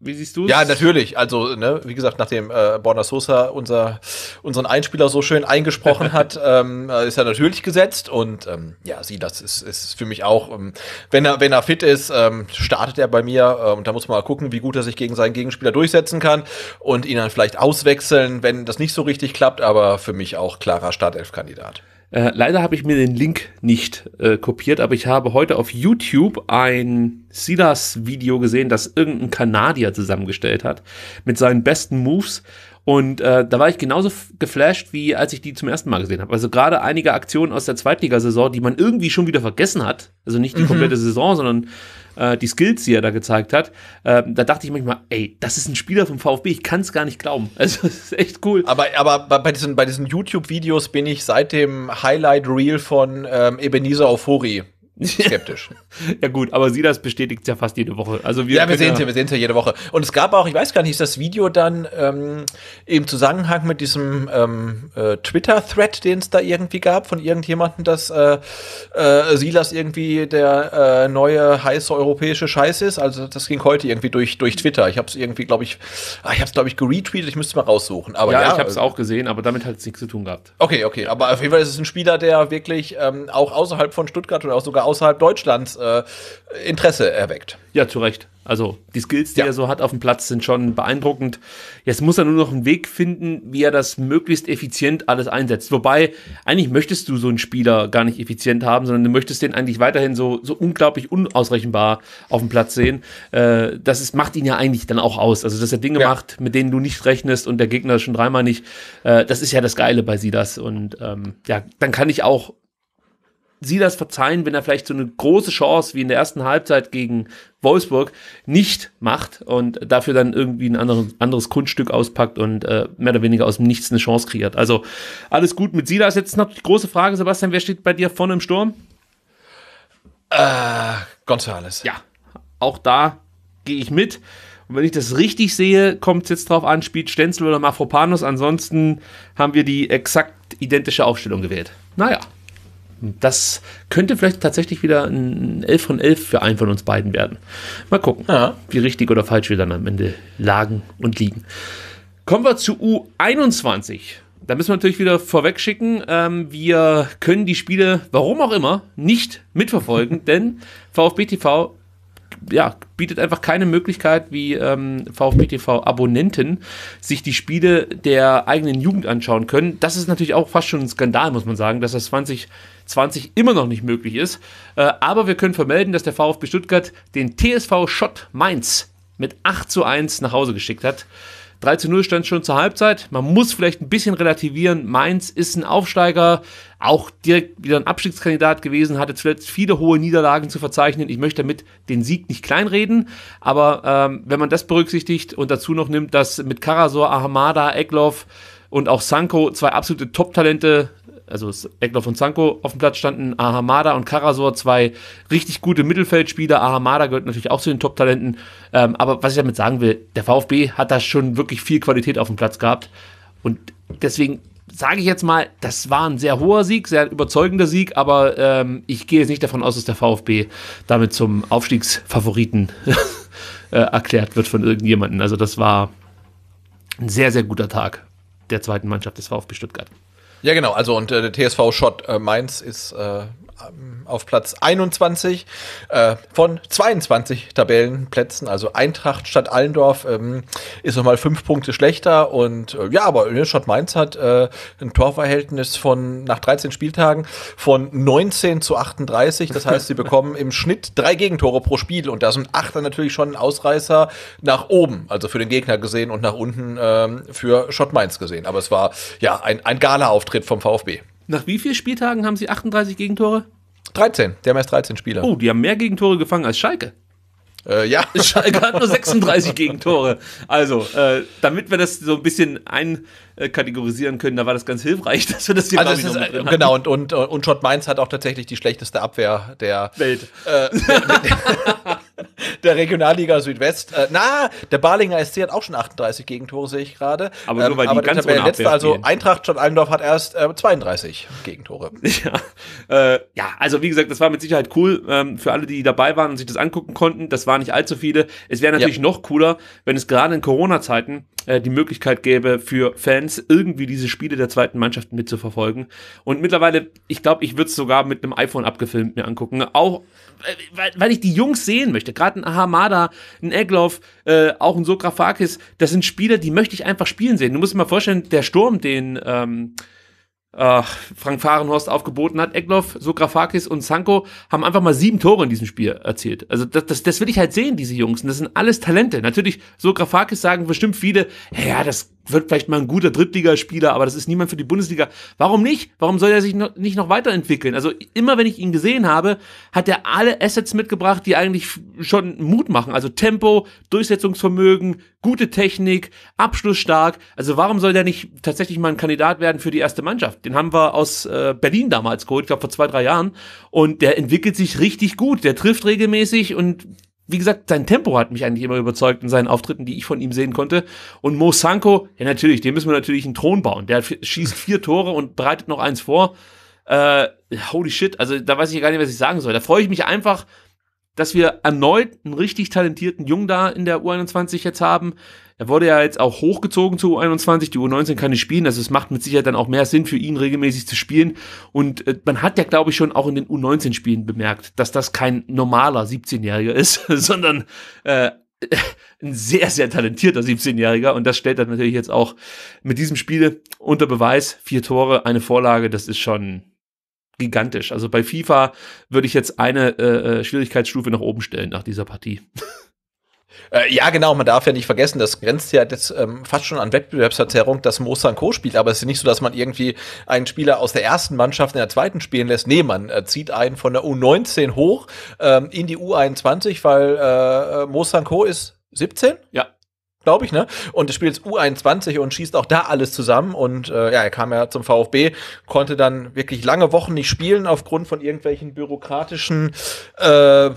wie siehst du Ja, natürlich. Also, ne, wie gesagt, nachdem äh, Borna Sosa unser, unseren Einspieler so schön eingesprochen hat, ähm, äh, ist er natürlich gesetzt. Und ähm, ja, sie, das ist, ist für mich auch, ähm, wenn, er, wenn er fit ist, ähm, startet er bei mir. Ähm, und da muss man mal gucken, wie gut er sich gegen seinen Gegenspieler durchsetzen kann und ihn dann vielleicht auswechseln, wenn das nicht so richtig klappt. Aber für mich auch klarer Startelf-Kandidat. Äh, leider habe ich mir den Link nicht äh, kopiert, aber ich habe heute auf YouTube ein Silas-Video gesehen, das irgendein Kanadier zusammengestellt hat mit seinen besten Moves. Und äh, da war ich genauso geflasht, wie als ich die zum ersten Mal gesehen habe. Also gerade einige Aktionen aus der Zweitligasaison, die man irgendwie schon wieder vergessen hat. Also nicht die mhm. komplette Saison, sondern äh, die Skills, die er da gezeigt hat, äh, da dachte ich manchmal, ey, das ist ein Spieler vom VfB, ich kann es gar nicht glauben. Also, das ist echt cool. Aber, aber bei diesen, bei diesen YouTube-Videos bin ich seit dem Highlight-Reel von ähm, Ebenezer Ofori skeptisch. ja gut, aber sie das bestätigt ja fast jede Woche. Also wir ja, wir sehen ja, wir sehen es ja jede Woche. Und es gab auch, ich weiß gar nicht, ist das Video dann ähm, im Zusammenhang mit diesem ähm, äh, Twitter-Thread, den es da irgendwie gab, von irgendjemandem, dass äh, äh, Silas irgendwie der äh, neue heiße europäische Scheiß ist. Also das ging heute irgendwie durch, durch Twitter. Ich habe es irgendwie, glaube ich, ah, ich habe es, glaube ich, geretweetet. Ich müsste mal raussuchen. Aber ja, ja ich habe es also auch gesehen, aber damit hat es nichts zu tun gehabt. Okay, okay. Aber auf jeden Fall ist es ein Spieler, der wirklich ähm, auch außerhalb von Stuttgart oder auch sogar außerhalb Deutschlands äh, Interesse erweckt. Ja, zu Recht. Also die Skills, die ja. er so hat auf dem Platz, sind schon beeindruckend. Jetzt muss er nur noch einen Weg finden, wie er das möglichst effizient alles einsetzt. Wobei, eigentlich möchtest du so einen Spieler gar nicht effizient haben, sondern du möchtest den eigentlich weiterhin so, so unglaublich unausrechenbar auf dem Platz sehen. Äh, das ist, macht ihn ja eigentlich dann auch aus. Also, dass er Dinge ja. macht, mit denen du nicht rechnest und der Gegner schon dreimal nicht. Äh, das ist ja das Geile bei Sidas. Und ähm, ja, dann kann ich auch sie das verzeihen, wenn er vielleicht so eine große Chance wie in der ersten Halbzeit gegen Wolfsburg nicht macht und dafür dann irgendwie ein anderes, anderes Kunststück auspackt und äh, mehr oder weniger aus dem Nichts eine Chance kreiert. Also alles gut mit Silas. Jetzt noch die große Frage, Sebastian, wer steht bei dir vorne im Sturm? Äh, Gonzales. Ja, auch da gehe ich mit. Und wenn ich das richtig sehe, kommt es jetzt drauf an, spielt Stenzel oder Mafropanus. Ansonsten haben wir die exakt identische Aufstellung gewählt. Naja. Das könnte vielleicht tatsächlich wieder ein 11 von 11 für einen von uns beiden werden. Mal gucken, ja. wie richtig oder falsch wir dann am Ende lagen und liegen. Kommen wir zu U21. Da müssen wir natürlich wieder vorweg schicken, ähm, wir können die Spiele, warum auch immer, nicht mitverfolgen, denn VfB TV ja, bietet einfach keine Möglichkeit, wie ähm, VfB TV-Abonnenten sich die Spiele der eigenen Jugend anschauen können. Das ist natürlich auch fast schon ein Skandal, muss man sagen, dass das 20 20 immer noch nicht möglich ist. Äh, aber wir können vermelden, dass der VfB Stuttgart den TSV Schott Mainz mit 8 zu 1 nach Hause geschickt hat. 3 zu 0 stand schon zur Halbzeit. Man muss vielleicht ein bisschen relativieren. Mainz ist ein Aufsteiger, auch direkt wieder ein Abstiegskandidat gewesen, hatte zuletzt viele hohe Niederlagen zu verzeichnen. Ich möchte damit den Sieg nicht kleinreden, aber ähm, wenn man das berücksichtigt und dazu noch nimmt, dass mit Karasor, Ahamada, Eckloff und auch Sanko zwei absolute Top-Talente also Eckloff und Zanko auf dem Platz standen, Ahamada und Karasor, zwei richtig gute Mittelfeldspieler. Ahamada gehört natürlich auch zu den Top-Talenten. Ähm, aber was ich damit sagen will, der VfB hat da schon wirklich viel Qualität auf dem Platz gehabt. Und deswegen sage ich jetzt mal, das war ein sehr hoher Sieg, sehr überzeugender Sieg, aber ähm, ich gehe jetzt nicht davon aus, dass der VfB damit zum Aufstiegsfavoriten äh, erklärt wird von irgendjemandem. Also das war ein sehr, sehr guter Tag der zweiten Mannschaft des VfB Stuttgart. Ja, genau. Also und äh, der TSV Schott äh, Mainz ist äh, ähm, auf Platz 21 äh, von 22 Tabellenplätzen. Also Eintracht statt Allendorf ähm, ist nochmal fünf Punkte schlechter. Und äh, ja, aber Ingolstadt ne, Mainz hat äh, ein Torverhältnis von nach 13 Spieltagen von 19 zu 38. Das heißt, sie bekommen im Schnitt drei Gegentore pro Spiel. Und da sind Achter natürlich schon ein Ausreißer nach oben, also für den Gegner gesehen und nach unten ähm, für Schott Mainz gesehen. Aber es war ja ein, ein Gala-Auftritt vom VfB. Nach wie vielen Spieltagen haben sie 38 Gegentore? 13. Die haben erst 13 Spieler. Oh, die haben mehr Gegentore gefangen als Schalke. Äh, ja. Schalke hat nur 36 Gegentore. Also, äh, damit wir das so ein bisschen einkategorisieren äh, können, da war das ganz hilfreich, dass wir das hier also ist, äh, Genau, und, und, und Schott Mainz hat auch tatsächlich die schlechteste Abwehr der Welt. Äh, der, der, der Regionalliga Südwest. Äh, na, der Balinger SC hat auch schon 38 Gegentore, sehe ich gerade. Aber nur ähm, weil die aber ganz ohne letzte, Also Eintracht Stadtallendorf hat erst äh, 32 Gegentore. Ja. Äh, ja, also wie gesagt, das war mit Sicherheit cool ähm, für alle, die dabei waren und sich das angucken konnten. Das waren nicht allzu viele. Es wäre natürlich ja. noch cooler, wenn es gerade in Corona-Zeiten äh, die Möglichkeit gäbe, für Fans irgendwie diese Spiele der zweiten Mannschaft mitzuverfolgen. Und mittlerweile, ich glaube, ich würde es sogar mit einem iPhone abgefilmt mir angucken. Auch, äh, weil, weil ich die Jungs sehen möchte. Gerade ein Hamada, ein Egloff, äh, auch ein Sokrafakis, das sind Spieler, die möchte ich einfach spielen sehen. Du musst dir mal vorstellen, der Sturm, den ähm, äh, Frank Fahrenhorst aufgeboten hat. Eckloff, Sokrafakis und Sanko haben einfach mal sieben Tore in diesem Spiel erzielt. Also das, das, das will ich halt sehen, diese Jungs. Und das sind alles Talente. Natürlich, Sokrafakis sagen bestimmt viele, ja, das wird vielleicht mal ein guter Drittligaspieler, aber das ist niemand für die Bundesliga. Warum nicht? Warum soll er sich noch, nicht noch weiterentwickeln? Also immer, wenn ich ihn gesehen habe, hat er alle Assets mitgebracht, die eigentlich schon Mut machen. Also Tempo, Durchsetzungsvermögen, gute Technik, abschlussstark. Also warum soll der nicht tatsächlich mal ein Kandidat werden für die erste Mannschaft? Den haben wir aus äh, Berlin damals geholt, ich glaube vor zwei, drei Jahren. Und der entwickelt sich richtig gut. Der trifft regelmäßig und wie gesagt, sein Tempo hat mich eigentlich immer überzeugt in seinen Auftritten, die ich von ihm sehen konnte. Und Mo Sanko, ja natürlich, dem müssen wir natürlich einen Thron bauen. Der schießt vier Tore und bereitet noch eins vor. Äh, holy shit, also da weiß ich gar nicht, was ich sagen soll. Da freue ich mich einfach, dass wir erneut einen richtig talentierten Jungen da in der U21 jetzt haben. Er wurde ja jetzt auch hochgezogen zu U21. Die U19 kann nicht spielen. Also es macht mit Sicherheit dann auch mehr Sinn für ihn, regelmäßig zu spielen. Und äh, man hat ja, glaube ich, schon auch in den U19-Spielen bemerkt, dass das kein normaler 17-Jähriger ist, sondern äh, ein sehr, sehr talentierter 17-Jähriger. Und das stellt dann natürlich jetzt auch mit diesem Spiel unter Beweis. Vier Tore, eine Vorlage, das ist schon gigantisch. Also bei FIFA würde ich jetzt eine äh, äh Schwierigkeitsstufe nach oben stellen nach dieser Partie. Äh, ja, genau, man darf ja nicht vergessen, das grenzt ja jetzt ähm, fast schon an Wettbewerbsverzerrung, dass Mo Co. spielt, aber es ist nicht so, dass man irgendwie einen Spieler aus der ersten Mannschaft in der zweiten spielen lässt. Nee, man äh, zieht einen von der U19 hoch ähm, in die U21, weil äh, äh Mo Co. ist 17? Ja glaube ich, ne? Und spielt jetzt U21 und schießt auch da alles zusammen. Und äh, ja, er kam ja zum VfB, konnte dann wirklich lange Wochen nicht spielen aufgrund von irgendwelchen bürokratischen äh,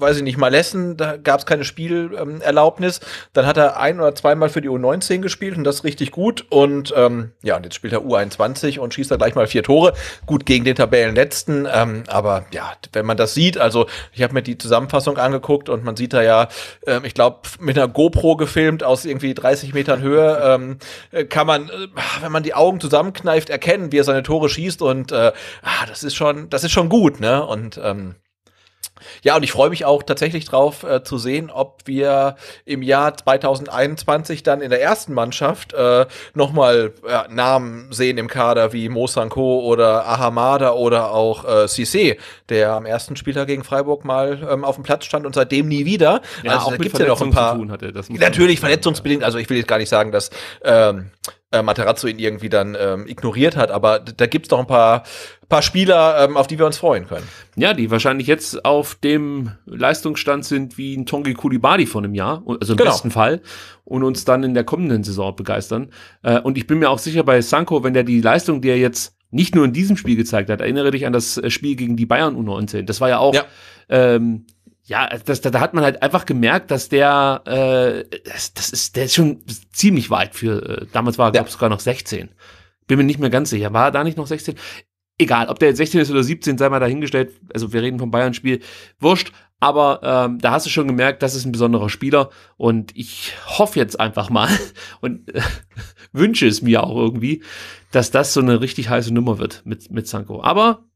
weiß ich nicht, Malessen, da gab es keine Spielerlaubnis. Dann hat er ein oder zweimal für die U19 gespielt und das richtig gut. Und ähm, ja, und jetzt spielt er U21 und schießt da gleich mal vier Tore. Gut gegen den Tabellenletzten. Ähm, aber ja, wenn man das sieht, also ich habe mir die Zusammenfassung angeguckt und man sieht da ja, ähm, ich glaube, mit einer GoPro gefilmt aus irgendwie 30 Metern Höhe, ähm, äh, kann man, äh, wenn man die Augen zusammenkneift, erkennen, wie er seine Tore schießt. Und äh, ah, das ist schon, das ist schon gut, ne? Und ähm, ja, und ich freue mich auch tatsächlich drauf äh, zu sehen, ob wir im Jahr 2021 dann in der ersten Mannschaft äh, nochmal äh, Namen sehen im Kader wie Mo Sanko oder Ahamada oder auch äh, Cissé, der am ersten Spieltag gegen Freiburg mal ähm, auf dem Platz stand und seitdem nie wieder. Ja, also auch da gibt's ja noch ein paar. Tun hatte, natürlich verletzungsbedingt. Also ich will jetzt gar nicht sagen, dass ähm, äh, Materazzo ihn irgendwie dann ähm, ignoriert hat. Aber da gibt's doch ein paar, paar Spieler, ähm, auf die wir uns freuen können. Ja, die wahrscheinlich jetzt auf dem Leistungsstand sind wie ein Tongi Kulibadi vor einem Jahr, also im genau. besten Fall, und uns dann in der kommenden Saison begeistern. Äh, und ich bin mir auch sicher bei Sanko, wenn der die Leistung, die er jetzt nicht nur in diesem Spiel gezeigt hat, erinnere dich an das äh, Spiel gegen die Bayern U19. Das war ja auch ja. Ähm, ja, also das, da, da hat man halt einfach gemerkt, dass der, äh, das, das ist, der ist schon ziemlich weit für, äh, damals war er, glaube ich, sogar noch 16. Bin mir nicht mehr ganz sicher. War er da nicht noch 16? Egal, ob der jetzt 16 ist oder 17, sei mal dahingestellt. Also wir reden vom Bayern-Spiel. Wurscht. Aber ähm, da hast du schon gemerkt, das ist ein besonderer Spieler. Und ich hoffe jetzt einfach mal und äh, wünsche es mir auch irgendwie, dass das so eine richtig heiße Nummer wird mit, mit Sanko. Aber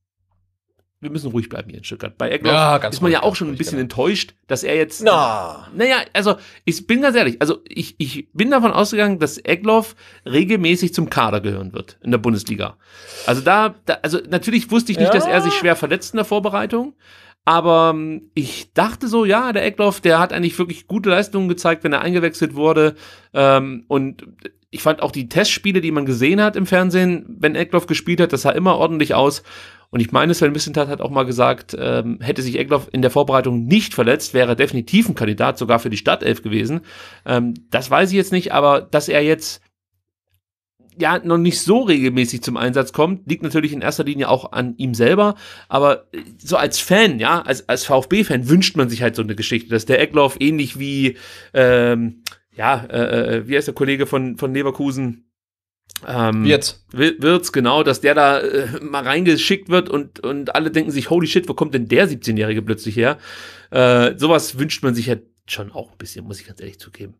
wir müssen ruhig bleiben hier in Stuttgart. Bei Eckloff ja, ist man ja auch schon ein bisschen genau. enttäuscht, dass er jetzt. Na. Äh, naja, also ich bin ganz ehrlich, also ich, ich bin davon ausgegangen, dass Eckloff regelmäßig zum Kader gehören wird in der Bundesliga. Also da, da also natürlich wusste ich nicht, ja. dass er sich schwer verletzt in der Vorbereitung. Aber ähm, ich dachte so, ja, der Eckloff, der hat eigentlich wirklich gute Leistungen gezeigt, wenn er eingewechselt wurde. Ähm, und ich fand auch die Testspiele, die man gesehen hat im Fernsehen, wenn Eckloff gespielt hat, das sah immer ordentlich aus. Und ich meine, Sven Missentat hat auch mal gesagt, ähm, hätte sich Eckloff in der Vorbereitung nicht verletzt, wäre er definitiv ein Kandidat sogar für die Stadtelf gewesen. Ähm, das weiß ich jetzt nicht, aber dass er jetzt ja noch nicht so regelmäßig zum Einsatz kommt, liegt natürlich in erster Linie auch an ihm selber. Aber äh, so als Fan, ja, als, als VfB-Fan wünscht man sich halt so eine Geschichte, dass der Eckloff ähnlich wie, ähm, ja, äh, äh, wie heißt der Kollege von, von Leverkusen? Ähm, Wirtz. Wirtz, genau, dass der da äh, mal reingeschickt wird und, und alle denken sich, holy shit, wo kommt denn der 17-Jährige plötzlich her? Äh, sowas wünscht man sich ja schon auch ein bisschen, muss ich ganz ehrlich zugeben.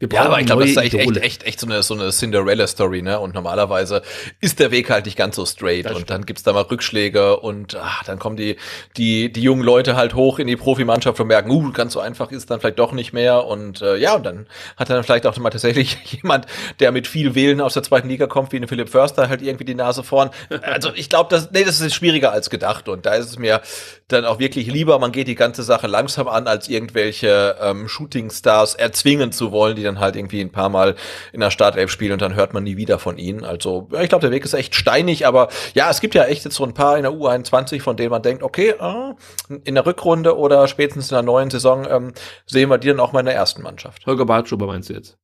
Wir brauchen ja, aber ich glaube, das ist eigentlich echt, echt, echt so eine, so eine Cinderella-Story, ne? Und normalerweise ist der Weg halt nicht ganz so straight. und stimmt. dann gibt's da mal Rückschläge und ach, dann kommen die, die, die jungen Leute halt hoch in die Profimannschaft und merken, uh, ganz so einfach ist es dann vielleicht doch nicht mehr. Und äh, ja, und dann hat dann vielleicht auch mal tatsächlich jemand, der mit viel Wählen aus der zweiten Liga kommt, wie eine Philipp Förster, halt irgendwie die Nase vorn. Also ich glaube, das, nee, das ist schwieriger als gedacht. Und da ist es mir dann auch wirklich lieber, man geht die ganze Sache langsam an, als irgendwelche ähm, Shooting-Stars erzwingen zu wollen, die dann dann halt irgendwie ein paar Mal in der Startelf spielen und dann hört man nie wieder von ihnen. Also ja, ich glaube, der Weg ist echt steinig, aber ja, es gibt ja echt jetzt so ein paar in der U21, von denen man denkt, okay, ah, in der Rückrunde oder spätestens in der neuen Saison ähm, sehen wir die dann auch mal in der ersten Mannschaft. Holger Bartschuber meinst du jetzt?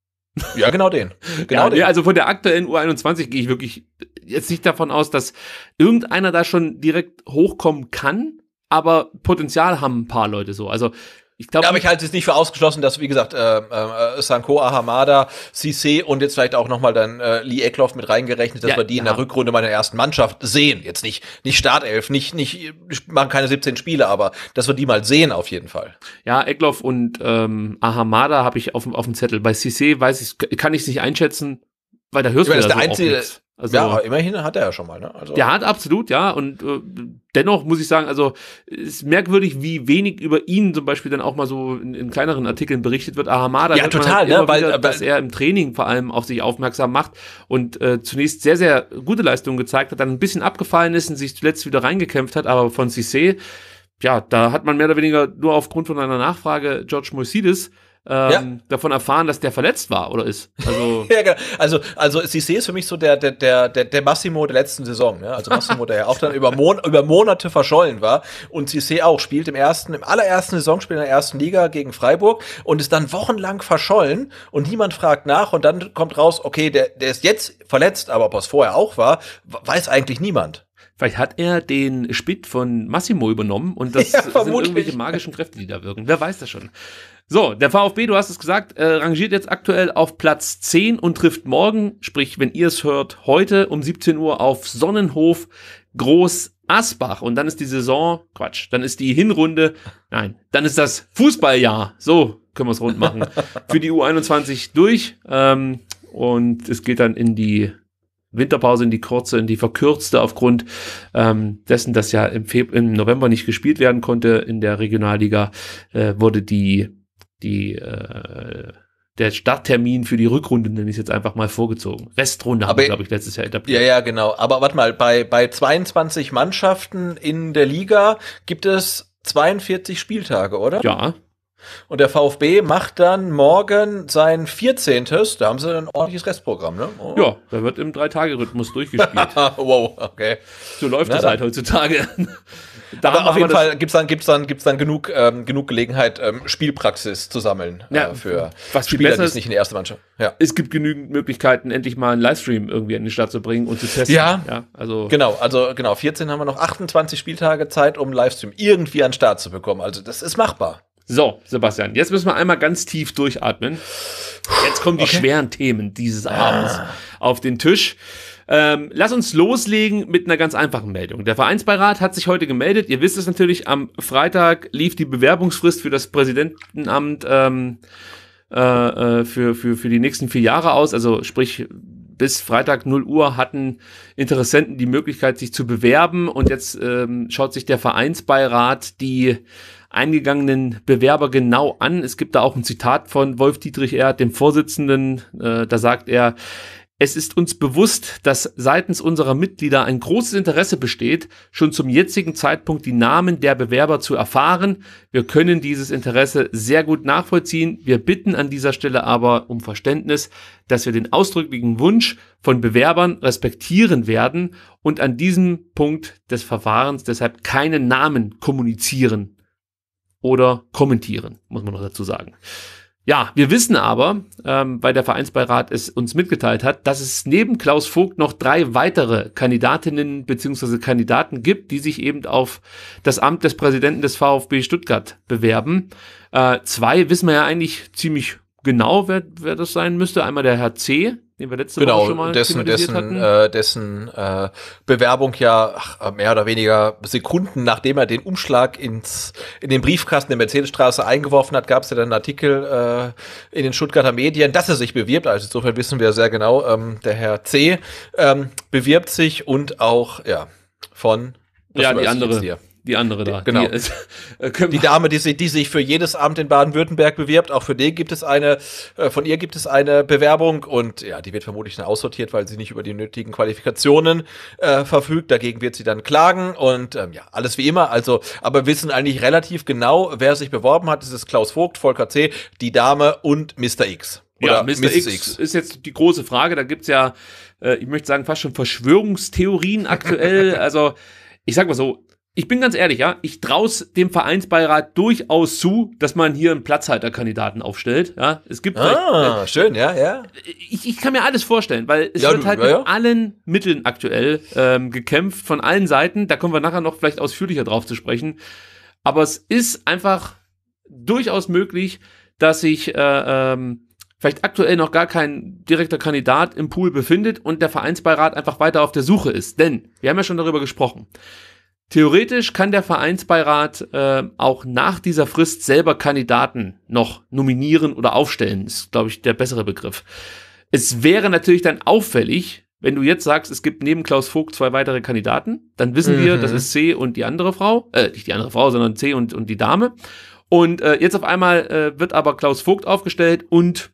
Ja, genau den. Genau ja, den. Also von der aktuellen U21 gehe ich wirklich jetzt nicht davon aus, dass irgendeiner da schon direkt hochkommen kann, aber Potenzial haben ein paar Leute so. Also ich glaube, ja, aber ich halte es nicht für ausgeschlossen, dass, wie gesagt, äh, äh, Sanko, Ahamada, CC und jetzt vielleicht auch nochmal dann äh, Lee Eckloff mit reingerechnet, dass ja, wir die ja. in der Rückrunde meiner ersten Mannschaft sehen. Jetzt nicht, nicht Startelf, nicht, nicht, machen keine 17 Spiele, aber dass wir die mal sehen auf jeden Fall. Ja, Eckloff und ähm, Ahamada habe ich auf, auf dem Zettel. Bei CC weiß ich, kann ich nicht einschätzen. Weil da hörst ich meine, du das der so einzige. Also, ja, aber immerhin hat er ja schon mal, ne? Also, der hat absolut, ja. Und äh, dennoch muss ich sagen, also ist merkwürdig, wie wenig über ihn zum Beispiel dann auch mal so in, in kleineren Artikeln berichtet wird. Ahamada, ja, halt total, halt ne? Weil, wieder, äh, weil, dass er im Training vor allem auf sich aufmerksam macht und äh, zunächst sehr, sehr gute Leistungen gezeigt hat, dann ein bisschen abgefallen ist und sich zuletzt wieder reingekämpft hat, aber von Cissé, ja, da hat man mehr oder weniger nur aufgrund von einer Nachfrage George Moisides ähm, ja. davon erfahren, dass der verletzt war oder ist. Also, ja, genau. also, also Cissé ist für mich so der, der, der, der Massimo der letzten Saison. Ja? Also Massimo, der ja auch dann über, Mon über Monate verschollen war. Und Cissé auch spielt im ersten, im allerersten Saisonspiel in der ersten Liga gegen Freiburg und ist dann wochenlang verschollen und niemand fragt nach und dann kommt raus, okay, der, der ist jetzt verletzt, aber ob er es vorher auch war, weiß eigentlich niemand. Vielleicht hat er den Spit von Massimo übernommen und das ja, sind irgendwelche magischen Kräfte, die da wirken. Wer weiß das schon. So, der VfB, du hast es gesagt, äh, rangiert jetzt aktuell auf Platz 10 und trifft morgen, sprich, wenn ihr es hört, heute um 17 Uhr auf Sonnenhof Groß Asbach. Und dann ist die Saison, Quatsch, dann ist die Hinrunde, nein, dann ist das Fußballjahr. So können wir es rund machen. Für die U21 durch. Ähm, und es geht dann in die Winterpause, in die kurze, in die verkürzte, aufgrund ähm, dessen, dass ja im, Feb im November nicht gespielt werden konnte in der Regionalliga, äh, wurde die die äh, der Starttermin für die Rückrunde, nenne ich jetzt einfach mal vorgezogen. Restrunde aber, haben glaube ich, letztes Jahr etabliert. Ja, ja, genau. Aber warte mal, bei, bei 22 Mannschaften in der Liga gibt es 42 Spieltage, oder? Ja. Und der VfB macht dann morgen sein 14. Da haben sie ein ordentliches Restprogramm, ne? Oh. Ja, da wird im Drei-Tage-Rhythmus durchgespielt. wow, okay. So läuft Na, das halt heutzutage. Da auf jeden Fall gibt es dann, gibt's dann, gibt's dann genug, ähm, genug Gelegenheit, ähm, Spielpraxis zu sammeln äh, ja, äh, für was Spieler, die es nicht in der ersten Mannschaft. Ja. Es gibt genügend Möglichkeiten, endlich mal einen Livestream irgendwie in die Stadt zu bringen und zu testen. Ja, ja also genau, also genau, 14 haben wir noch 28 Spieltage Zeit, um einen Livestream irgendwie an den Start zu bekommen. Also das ist machbar. So, Sebastian, jetzt müssen wir einmal ganz tief durchatmen. Jetzt kommen die okay. schweren Themen dieses Abends ah. auf den Tisch. Ähm, lass uns loslegen mit einer ganz einfachen Meldung. Der Vereinsbeirat hat sich heute gemeldet. Ihr wisst es natürlich, am Freitag lief die Bewerbungsfrist für das Präsidentenamt ähm, äh, äh für, für, für die nächsten vier Jahre aus. Also sprich, bis Freitag 0 Uhr hatten Interessenten die Möglichkeit, sich zu bewerben. Und jetzt ähm, schaut sich der Vereinsbeirat die eingegangenen Bewerber genau an. Es gibt da auch ein Zitat von Wolf Dietrich Erd, dem Vorsitzenden. Äh, da sagt er, es ist uns bewusst, dass seitens unserer Mitglieder ein großes Interesse besteht, schon zum jetzigen Zeitpunkt die Namen der Bewerber zu erfahren. Wir können dieses Interesse sehr gut nachvollziehen. Wir bitten an dieser Stelle aber um Verständnis, dass wir den ausdrücklichen Wunsch von Bewerbern respektieren werden und an diesem Punkt des Verfahrens deshalb keinen Namen kommunizieren oder kommentieren, muss man noch dazu sagen. Ja, wir wissen aber, ähm, weil der Vereinsbeirat es uns mitgeteilt hat, dass es neben Klaus Vogt noch drei weitere Kandidatinnen beziehungsweise Kandidaten gibt, die sich eben auf das Amt des Präsidenten des VfB Stuttgart bewerben. Äh, zwei wissen wir ja eigentlich ziemlich genau, wer, wer das sein müsste. Einmal der Herr C., den wir letzte genau, Woche schon mal dessen, dessen, hatten. Äh, dessen äh, Bewerbung ja ach, äh, mehr oder weniger Sekunden, nachdem er den Umschlag ins, in den Briefkasten der Mercedesstraße eingeworfen hat, gab es ja dann einen Artikel äh, in den Stuttgarter Medien, dass er sich bewirbt. Also insofern wissen wir sehr genau, ähm, der Herr C. Ähm, bewirbt sich und auch ja von ja die andere die andere da. Genau. Die, äh, äh die Dame, die, sich, die, sich für jedes Amt in Baden-Württemberg bewirbt, auch für die gibt es eine, äh, von ihr gibt es eine Bewerbung und ja, die wird vermutlich dann aussortiert, weil sie nicht über die nötigen Qualifikationen äh, verfügt. Dagegen wird sie dann klagen und ähm, ja, alles wie immer. Also, aber wissen eigentlich relativ genau, wer sich beworben hat. Das ist Klaus Vogt, Volker C., die Dame und Mr. X. Oder ja, Mr. Mrs. X ist jetzt die große Frage. Da gibt's ja, äh, ich möchte sagen, fast schon Verschwörungstheorien aktuell. also, ich sag mal so, ich bin ganz ehrlich, ja, ich traue dem Vereinsbeirat durchaus zu, dass man hier einen Platzhalterkandidaten aufstellt. Ja, es gibt. Ah, halt, äh, schön, ja, ja. Ich, ich kann mir alles vorstellen, weil es ja, wird halt du, ja, ja. mit allen Mitteln aktuell ähm, gekämpft, von allen Seiten. Da kommen wir nachher noch vielleicht ausführlicher drauf zu sprechen. Aber es ist einfach durchaus möglich, dass sich äh, ähm, vielleicht aktuell noch gar kein direkter Kandidat im Pool befindet und der Vereinsbeirat einfach weiter auf der Suche ist. Denn wir haben ja schon darüber gesprochen. Theoretisch kann der Vereinsbeirat äh, auch nach dieser Frist selber Kandidaten noch nominieren oder aufstellen, ist, glaube ich, der bessere Begriff. Es wäre natürlich dann auffällig, wenn du jetzt sagst, es gibt neben Klaus Vogt zwei weitere Kandidaten, dann wissen mhm. wir, das mhm. ist C und die andere Frau, äh, nicht die andere Frau, sondern C und, und die Dame. Und äh, jetzt auf einmal äh, wird aber Klaus Vogt aufgestellt und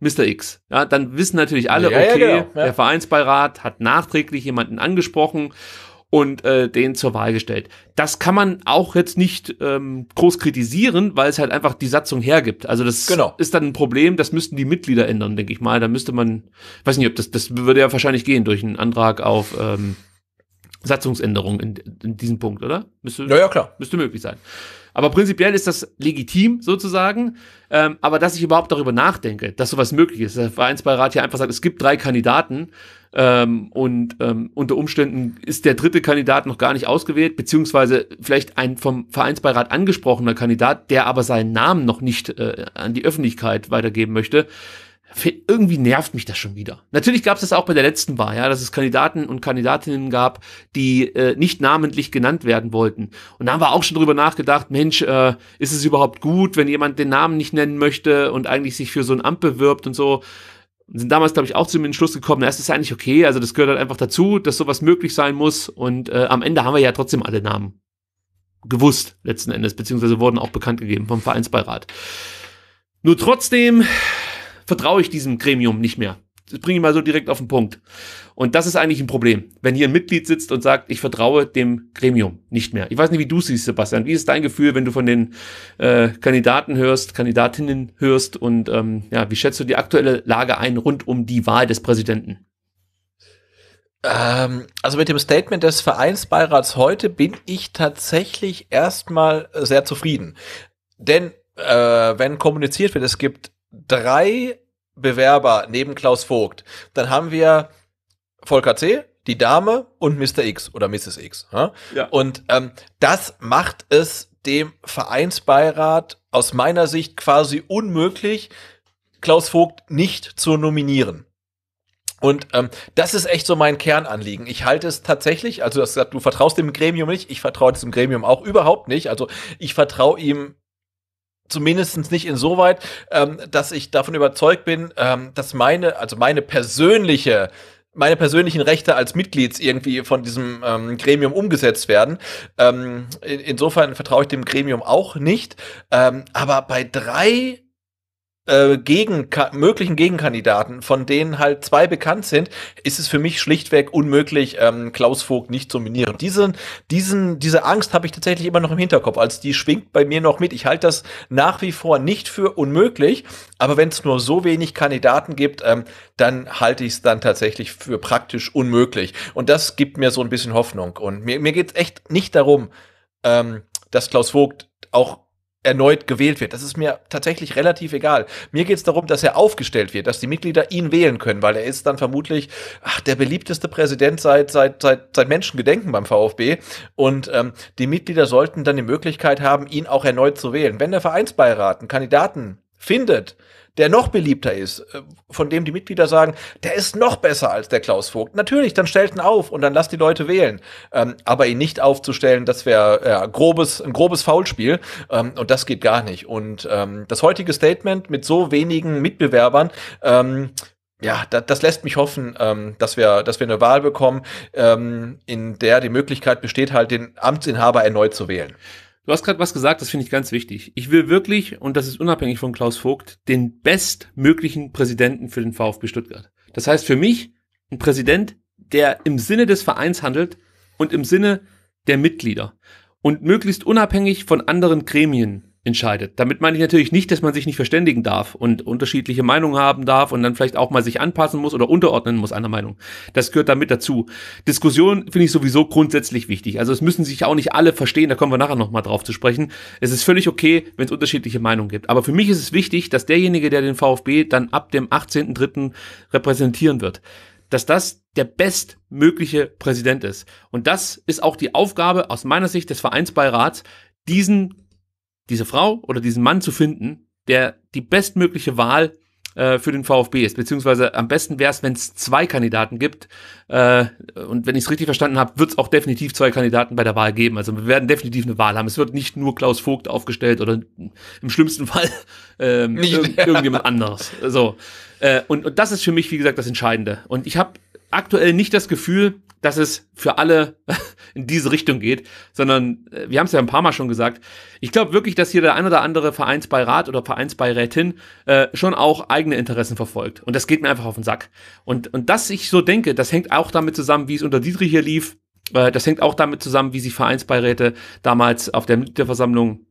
Mr. X. Ja, dann wissen natürlich alle, ja, okay, ja, genau, ja. der Vereinsbeirat hat nachträglich jemanden angesprochen und äh, den zur Wahl gestellt. Das kann man auch jetzt nicht ähm, groß kritisieren, weil es halt einfach die Satzung hergibt. Also das genau. ist dann ein Problem, das müssten die Mitglieder ändern, denke ich mal. Da müsste man, weiß nicht, ob das, das würde ja wahrscheinlich gehen durch einen Antrag auf ähm, Satzungsänderung in, in diesem Punkt, oder? Müsste, ja, ja, klar. Müsste möglich sein. Aber prinzipiell ist das legitim sozusagen. Ähm, aber dass ich überhaupt darüber nachdenke, dass sowas möglich ist, der Vereinsbeirat hier einfach sagt, es gibt drei Kandidaten, ähm, und ähm, unter Umständen ist der dritte Kandidat noch gar nicht ausgewählt, beziehungsweise vielleicht ein vom Vereinsbeirat angesprochener Kandidat, der aber seinen Namen noch nicht äh, an die Öffentlichkeit weitergeben möchte. Irgendwie nervt mich das schon wieder. Natürlich gab es das auch bei der letzten Wahl, ja, dass es Kandidaten und Kandidatinnen gab, die äh, nicht namentlich genannt werden wollten. Und da haben wir auch schon drüber nachgedacht, Mensch, äh, ist es überhaupt gut, wenn jemand den Namen nicht nennen möchte und eigentlich sich für so ein Amt bewirbt und so und sind damals, glaube ich, auch zu dem Entschluss gekommen, na, es ist ja eigentlich okay, also das gehört halt einfach dazu, dass sowas möglich sein muss und äh, am Ende haben wir ja trotzdem alle Namen gewusst, letzten Endes, beziehungsweise wurden auch bekannt gegeben vom Vereinsbeirat. Nur trotzdem vertraue ich diesem Gremium nicht mehr. Das bringe ich mal so direkt auf den Punkt. Und das ist eigentlich ein Problem, wenn hier ein Mitglied sitzt und sagt, ich vertraue dem Gremium nicht mehr. Ich weiß nicht, wie du siehst, Sebastian. Wie ist dein Gefühl, wenn du von den äh, Kandidaten hörst, Kandidatinnen hörst und ähm, ja, wie schätzt du die aktuelle Lage ein rund um die Wahl des Präsidenten? Ähm, also mit dem Statement des Vereinsbeirats heute bin ich tatsächlich erstmal sehr zufrieden. Denn äh, wenn kommuniziert wird, es gibt drei Bewerber neben Klaus Vogt, dann haben wir Volker C., die Dame und Mr. X oder Mrs. X. Ja? ja. Und ähm, das macht es dem Vereinsbeirat aus meiner Sicht quasi unmöglich, Klaus Vogt nicht zu nominieren. Und ähm, das ist echt so mein Kernanliegen. Ich halte es tatsächlich, also das, du vertraust dem Gremium nicht, ich vertraue diesem Gremium auch überhaupt nicht. Also ich vertraue ihm zumindestens nicht insoweit, ähm, dass ich davon überzeugt bin, ähm, dass meine, also meine persönliche meine persönlichen Rechte als Mitglieds irgendwie von diesem ähm, Gremium umgesetzt werden. Ähm, in, insofern vertraue ich dem Gremium auch nicht. Ähm, aber bei drei äh, gegen, möglichen Gegenkandidaten, von denen halt zwei bekannt sind, ist es für mich schlichtweg unmöglich, ähm, Klaus Vogt nicht zu nominieren. Diesen, diesen, diese Angst habe ich tatsächlich immer noch im Hinterkopf. als die schwingt bei mir noch mit. Ich halte das nach wie vor nicht für unmöglich, aber wenn es nur so wenig Kandidaten gibt, ähm, dann halte ich es dann tatsächlich für praktisch unmöglich. Und das gibt mir so ein bisschen Hoffnung. Und mir, mir geht es echt nicht darum, ähm, dass Klaus Vogt auch erneut gewählt wird. Das ist mir tatsächlich relativ egal. Mir geht es darum, dass er aufgestellt wird, dass die Mitglieder ihn wählen können, weil er ist dann vermutlich ach, der beliebteste Präsident seit, seit, seit, seit Menschengedenken beim VfB. Und ähm, die Mitglieder sollten dann die Möglichkeit haben, ihn auch erneut zu wählen. Wenn der Vereinsbeirat einen Kandidaten findet, der noch beliebter ist, äh, von dem die Mitglieder sagen, der ist noch besser als der Klaus Vogt. Natürlich, dann stellt ihn auf und dann lasst die Leute wählen. Ähm, aber ihn nicht aufzustellen, das wäre ja, äh, grobes, ein grobes Foulspiel ähm, und das geht gar nicht. Und ähm, das heutige Statement mit so wenigen Mitbewerbern ähm, ja, das, das lässt mich hoffen, ähm, dass, wir, dass wir eine Wahl bekommen, ähm, in der die Möglichkeit besteht, halt den Amtsinhaber erneut zu wählen. Du hast gerade was gesagt, das finde ich ganz wichtig. Ich will wirklich, und das ist unabhängig von Klaus Vogt, den bestmöglichen Präsidenten für den VfB Stuttgart. Das heißt für mich ein Präsident, der im Sinne des Vereins handelt und im Sinne der Mitglieder und möglichst unabhängig von anderen Gremien entscheidet. Damit meine ich natürlich nicht, dass man sich nicht verständigen darf und unterschiedliche Meinungen haben darf und dann vielleicht auch mal sich anpassen muss oder unterordnen muss einer Meinung. Das gehört damit dazu. Diskussion finde ich sowieso grundsätzlich wichtig. Also es müssen sich auch nicht alle verstehen, da kommen wir nachher nochmal drauf zu sprechen. Es ist völlig okay, wenn es unterschiedliche Meinungen gibt. Aber für mich ist es wichtig, dass derjenige, der den VfB dann ab dem 18.03. repräsentieren wird, dass das der bestmögliche Präsident ist. Und das ist auch die Aufgabe aus meiner Sicht des Vereinsbeirats, diesen diese Frau oder diesen Mann zu finden, der die bestmögliche Wahl äh, für den VfB ist. Beziehungsweise am besten wäre es, wenn es zwei Kandidaten gibt. Äh, und wenn ich es richtig verstanden habe, wird es auch definitiv zwei Kandidaten bei der Wahl geben. Also wir werden definitiv eine Wahl haben. Es wird nicht nur Klaus Vogt aufgestellt oder im schlimmsten Fall ähm, nicht, irgend, ja. irgendjemand anderes. So. Äh, und, und das ist für mich, wie gesagt, das Entscheidende. Und ich habe aktuell nicht das Gefühl, dass es für alle in diese Richtung geht, sondern äh, wir haben es ja ein paar Mal schon gesagt. Ich glaube wirklich, dass hier der ein oder andere Vereinsbeirat oder Vereinsbeirätin äh, schon auch eigene Interessen verfolgt. Und das geht mir einfach auf den Sack. Und, und dass ich so denke, das hängt auch damit zusammen, wie es unter Dietrich hier lief. Äh, das hängt auch damit zusammen, wie sich Vereinsbeiräte damals auf der Mitgliederversammlung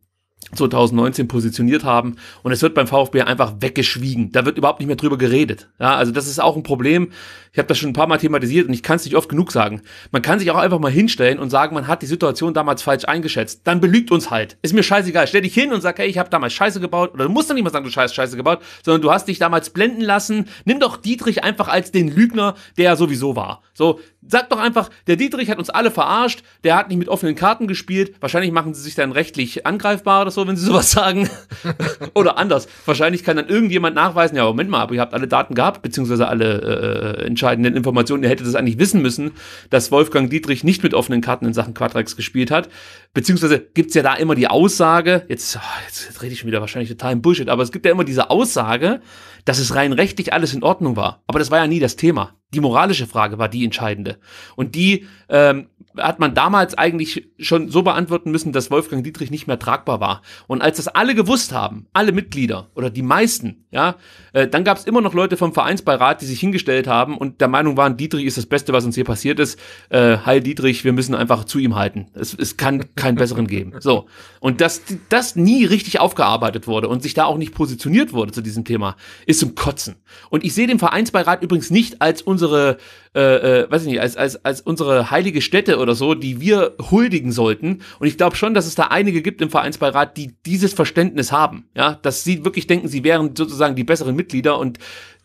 2019 positioniert haben. Und es wird beim VfB einfach weggeschwiegen. Da wird überhaupt nicht mehr drüber geredet. Ja, also das ist auch ein Problem. Ich habe das schon ein paar Mal thematisiert und ich kann es nicht oft genug sagen. Man kann sich auch einfach mal hinstellen und sagen, man hat die Situation damals falsch eingeschätzt. Dann belügt uns halt. Ist mir scheißegal. Stell dich hin und sag, hey, ich habe damals Scheiße gebaut. Oder du musst dann nicht mal sagen, du scheiß Scheiße gebaut, sondern du hast dich damals blenden lassen. Nimm doch Dietrich einfach als den Lügner, der er sowieso war. So, Sagt doch einfach, der Dietrich hat uns alle verarscht, der hat nicht mit offenen Karten gespielt. Wahrscheinlich machen sie sich dann rechtlich angreifbar oder so, wenn sie sowas sagen. oder anders. Wahrscheinlich kann dann irgendjemand nachweisen, ja, Moment mal, aber ihr habt alle Daten gehabt, beziehungsweise alle äh, entscheidenden Informationen. Ihr hättet das eigentlich wissen müssen, dass Wolfgang Dietrich nicht mit offenen Karten in Sachen Quadrex gespielt hat. Beziehungsweise gibt's ja da immer die Aussage, jetzt, ah, jetzt, jetzt rede ich schon wieder wahrscheinlich total im Bullshit, aber es gibt ja immer diese Aussage, dass es rein rechtlich alles in Ordnung war. Aber das war ja nie das Thema. Die moralische Frage war die entscheidende. Und die ähm, hat man damals eigentlich schon so beantworten müssen, dass Wolfgang Dietrich nicht mehr tragbar war. Und als das alle gewusst haben, alle Mitglieder oder die meisten, ja, äh, dann gab es immer noch Leute vom Vereinsbeirat, die sich hingestellt haben und der Meinung waren, Dietrich ist das Beste, was uns hier passiert ist. Äh, Heil Dietrich, wir müssen einfach zu ihm halten. Es, es kann keinen besseren geben. So. Und dass das nie richtig aufgearbeitet wurde und sich da auch nicht positioniert wurde zu diesem Thema, ist zum Kotzen. Und ich sehe den Vereinsbeirat übrigens nicht als unsere äh, äh, weiß ich nicht, als, als, als unsere heilige Stätte oder so, die wir huldigen sollten. Und ich glaube schon, dass es da einige gibt im Vereinsbeirat, die dieses Verständnis haben, ja, dass sie wirklich denken, sie wären sozusagen die besseren Mitglieder und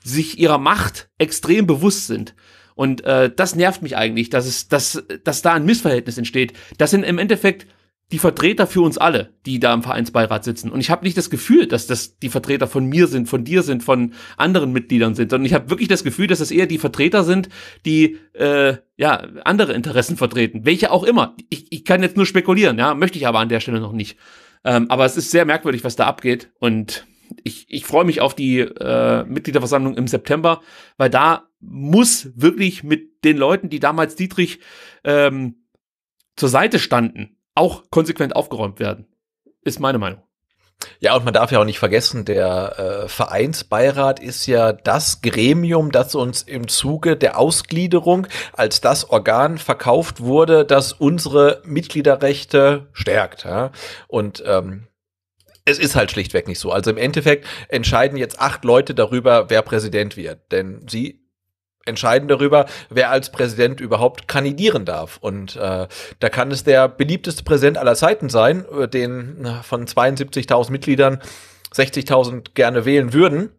sich ihrer Macht extrem bewusst sind. Und äh, das nervt mich eigentlich, dass es, dass, dass da ein Missverhältnis entsteht. Das sind im Endeffekt die Vertreter für uns alle, die da im Vereinsbeirat sitzen. Und ich habe nicht das Gefühl, dass das die Vertreter von mir sind, von dir sind, von anderen Mitgliedern sind, sondern ich habe wirklich das Gefühl, dass das eher die Vertreter sind, die äh, ja andere Interessen vertreten, welche auch immer. Ich, ich kann jetzt nur spekulieren, ja, möchte ich aber an der Stelle noch nicht. Ähm, aber es ist sehr merkwürdig, was da abgeht. Und ich, ich freue mich auf die äh, Mitgliederversammlung im September, weil da muss wirklich mit den Leuten, die damals Dietrich ähm, zur Seite standen, auch konsequent aufgeräumt werden. Ist meine Meinung. Ja, und man darf ja auch nicht vergessen, der äh, Vereinsbeirat ist ja das Gremium, das uns im Zuge der Ausgliederung als das Organ verkauft wurde, das unsere Mitgliederrechte stärkt. Ja? Und ähm, es ist halt schlichtweg nicht so. Also im Endeffekt entscheiden jetzt acht Leute darüber, wer Präsident wird. Denn sie entscheiden darüber, wer als Präsident überhaupt kandidieren darf. Und äh, da kann es der beliebteste Präsident aller Zeiten sein, äh, den äh, von 72.000 Mitgliedern 60.000 gerne wählen würden.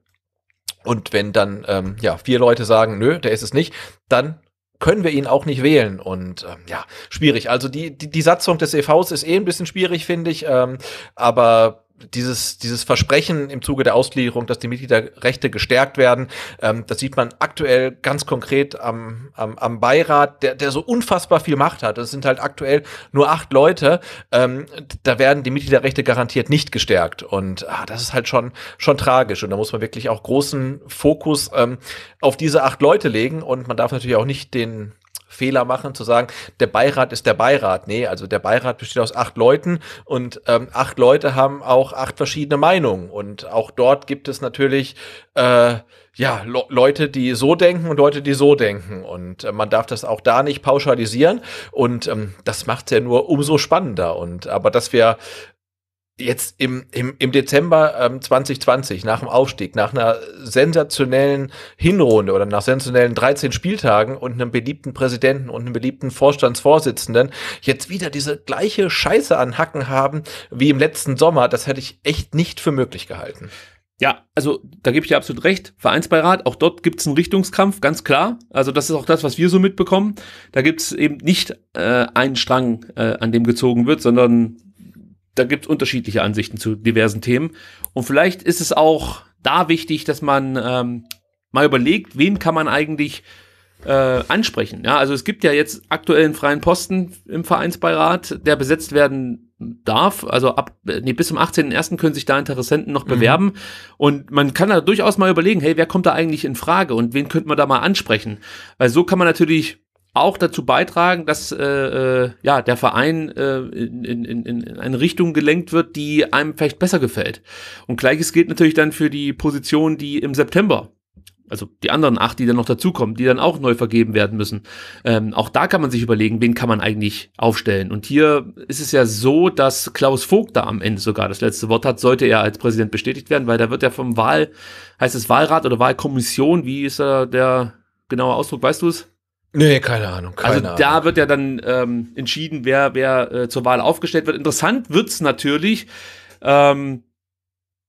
Und wenn dann ähm, ja vier Leute sagen, nö, der ist es nicht, dann können wir ihn auch nicht wählen. Und ähm, ja, schwierig. Also die, die, die Satzung des EVs ist eh ein bisschen schwierig, finde ich. Ähm, aber dieses, dieses Versprechen im Zuge der Ausgliederung, dass die Mitgliederrechte gestärkt werden, ähm, das sieht man aktuell ganz konkret am, am, am Beirat, der, der so unfassbar viel Macht hat. Es sind halt aktuell nur acht Leute. Ähm, da werden die Mitgliederrechte garantiert nicht gestärkt. Und ah, das ist halt schon, schon tragisch. Und da muss man wirklich auch großen Fokus ähm, auf diese acht Leute legen. Und man darf natürlich auch nicht den, Fehler machen, zu sagen, der Beirat ist der Beirat. Nee, also der Beirat besteht aus acht Leuten und ähm, acht Leute haben auch acht verschiedene Meinungen. Und auch dort gibt es natürlich äh, ja, Le Leute, die so denken und Leute, die so denken. Und äh, man darf das auch da nicht pauschalisieren. Und ähm, das macht's ja nur umso spannender. Und aber dass wir jetzt im, im, im Dezember ähm, 2020, nach dem Aufstieg, nach einer sensationellen Hinrunde oder nach sensationellen 13 Spieltagen und einem beliebten Präsidenten und einem beliebten Vorstandsvorsitzenden, jetzt wieder diese gleiche Scheiße an Hacken haben wie im letzten Sommer, das hätte ich echt nicht für möglich gehalten. Ja, also da gebe ich dir absolut recht. Vereinsbeirat, auch dort gibt es einen Richtungskampf, ganz klar. Also das ist auch das, was wir so mitbekommen. Da gibt es eben nicht äh, einen Strang, äh, an dem gezogen wird, sondern da gibt es unterschiedliche Ansichten zu diversen Themen. Und vielleicht ist es auch da wichtig, dass man ähm, mal überlegt, wen kann man eigentlich äh, ansprechen. Ja, also es gibt ja jetzt aktuell einen freien Posten im Vereinsbeirat, der besetzt werden darf. Also ab nee, bis zum 18.01. können sich da Interessenten noch mhm. bewerben. Und man kann da durchaus mal überlegen, hey, wer kommt da eigentlich in Frage und wen könnte man da mal ansprechen? Weil so kann man natürlich auch dazu beitragen, dass äh, äh, ja der Verein äh, in, in, in eine Richtung gelenkt wird, die einem vielleicht besser gefällt. Und gleiches gilt natürlich dann für die Position, die im September, also die anderen acht, die dann noch dazukommen, die dann auch neu vergeben werden müssen. Ähm, auch da kann man sich überlegen, wen kann man eigentlich aufstellen. Und hier ist es ja so, dass Klaus Vogt da am Ende sogar das letzte Wort hat, sollte er als Präsident bestätigt werden, weil da wird ja vom Wahl, heißt es Wahlrat oder Wahlkommission, wie ist da der genaue Ausdruck, weißt du es? Nee, keine Ahnung. Keine also Ahnung. da wird ja dann ähm, entschieden, wer, wer äh, zur Wahl aufgestellt wird. Interessant wird's natürlich, ähm,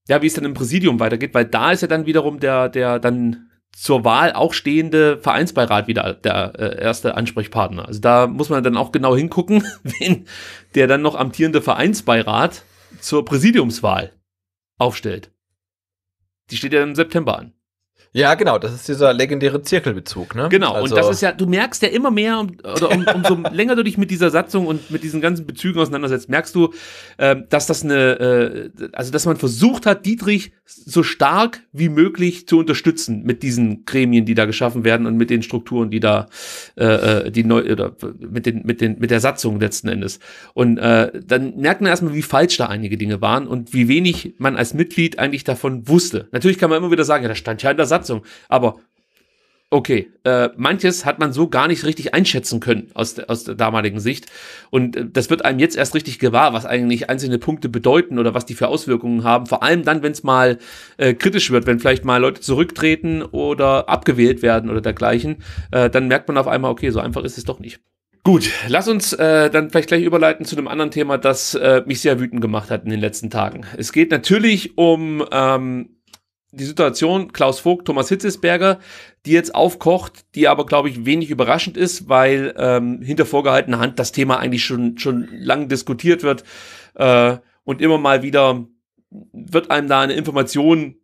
ja, wie es dann im Präsidium weitergeht, weil da ist ja dann wiederum der, der dann zur Wahl auch stehende Vereinsbeirat wieder der äh, erste Ansprechpartner. Also da muss man dann auch genau hingucken, wen der dann noch amtierende Vereinsbeirat zur Präsidiumswahl aufstellt. Die steht ja im September an. Ja, genau, das ist dieser legendäre Zirkelbezug, ne? Genau, also und das also ist ja, du merkst ja immer mehr, oder um, umso länger du dich mit dieser Satzung und mit diesen ganzen Bezügen auseinandersetzt, merkst du, äh, dass das eine, äh, also dass man versucht hat, Dietrich so stark wie möglich zu unterstützen mit diesen Gremien, die da geschaffen werden und mit den Strukturen, die da, äh, äh, die neu, oder mit den, mit den, mit der Satzung letzten Endes. Und äh, dann merkt man erstmal, wie falsch da einige Dinge waren und wie wenig man als Mitglied eigentlich davon wusste. Natürlich kann man immer wieder sagen, ja, da stand ja in der Satzung Besatzung. Aber okay, äh, manches hat man so gar nicht richtig einschätzen können aus, de, aus der damaligen Sicht. Und äh, das wird einem jetzt erst richtig gewahr, was eigentlich einzelne Punkte bedeuten oder was die für Auswirkungen haben. Vor allem dann, wenn es mal äh, kritisch wird, wenn vielleicht mal Leute zurücktreten oder abgewählt werden oder dergleichen, äh, dann merkt man auf einmal, okay, so einfach ist es doch nicht. Gut, lass uns äh, dann vielleicht gleich überleiten zu einem anderen Thema, das äh, mich sehr wütend gemacht hat in den letzten Tagen. Es geht natürlich um ähm, die Situation Klaus Vogt, Thomas Hitzesberger, die jetzt aufkocht, die aber, glaube ich, wenig überraschend ist, weil ähm, hinter vorgehaltener Hand das Thema eigentlich schon, schon lang diskutiert wird äh, und immer mal wieder wird einem da eine Information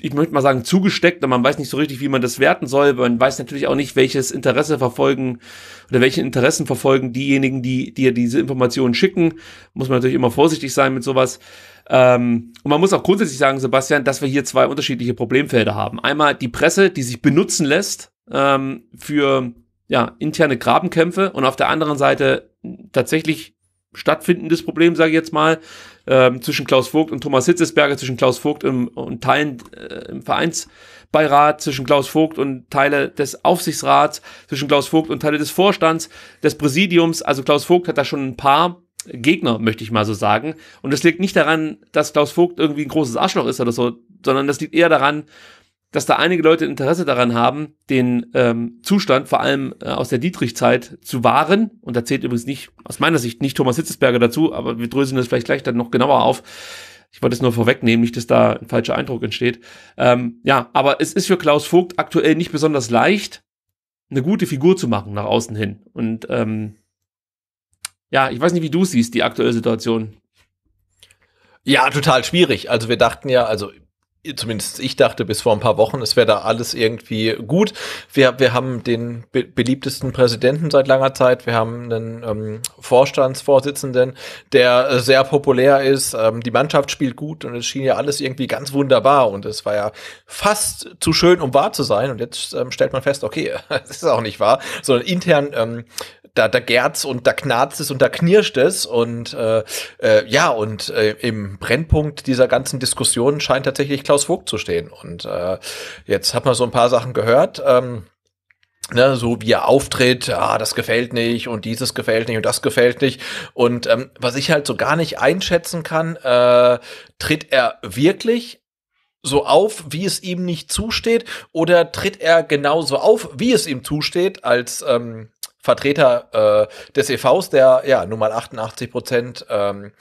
ich möchte mal sagen, zugesteckt und man weiß nicht so richtig, wie man das werten soll. Man weiß natürlich auch nicht, welches Interesse verfolgen oder welche Interessen verfolgen diejenigen, die dir ja diese Informationen schicken. Muss man natürlich immer vorsichtig sein mit sowas. Ähm, und man muss auch grundsätzlich sagen, Sebastian, dass wir hier zwei unterschiedliche Problemfelder haben. Einmal die Presse, die sich benutzen lässt ähm, für ja, interne Grabenkämpfe und auf der anderen Seite tatsächlich stattfindendes Problem, sage ich jetzt mal, ähm, zwischen Klaus Vogt und Thomas Hitzesberger, zwischen Klaus Vogt im, und Teilen äh, im Vereinsbeirat, zwischen Klaus Vogt und Teile des Aufsichtsrats, zwischen Klaus Vogt und Teile des Vorstands, des Präsidiums. Also Klaus Vogt hat da schon ein paar Gegner, möchte ich mal so sagen. Und das liegt nicht daran, dass Klaus Vogt irgendwie ein großes Arschloch ist oder so, sondern das liegt eher daran, dass da einige Leute Interesse daran haben, den ähm, Zustand vor allem äh, aus der Dietrich-Zeit zu wahren. Und da zählt übrigens nicht, aus meiner Sicht nicht Thomas Hitzesberger dazu, aber wir dröseln das vielleicht gleich dann noch genauer auf. Ich wollte es nur vorwegnehmen, nicht, dass da ein falscher Eindruck entsteht. Ähm, ja, aber es ist für Klaus Vogt aktuell nicht besonders leicht, eine gute Figur zu machen nach außen hin. Und ähm, ja, ich weiß nicht, wie du siehst, die aktuelle Situation. Ja, total schwierig. Also wir dachten ja, also zumindest ich dachte bis vor ein paar Wochen, es wäre da alles irgendwie gut. Wir, wir haben den be beliebtesten Präsidenten seit langer Zeit, wir haben einen ähm, Vorstandsvorsitzenden, der äh, sehr populär ist, ähm, die Mannschaft spielt gut und es schien ja alles irgendwie ganz wunderbar und es war ja fast zu schön, um wahr zu sein und jetzt ähm, stellt man fest, okay, das ist auch nicht wahr, sondern intern ähm, da, da gärt's und da knarzt es und da knirscht es. Und äh, äh, ja, und äh, im Brennpunkt dieser ganzen Diskussion scheint tatsächlich Klaus Vogt zu stehen. Und äh, jetzt hat man so ein paar Sachen gehört. Ähm, Ne, so wie er auftritt, ah, das gefällt nicht und dieses gefällt nicht und das gefällt nicht. Und ähm, was ich halt so gar nicht einschätzen kann, äh, tritt er wirklich so auf, wie es ihm nicht zusteht, oder tritt er genauso auf, wie es ihm zusteht, als ähm, Vertreter äh, des EVs, der ja nun mal 88 Prozent ähm,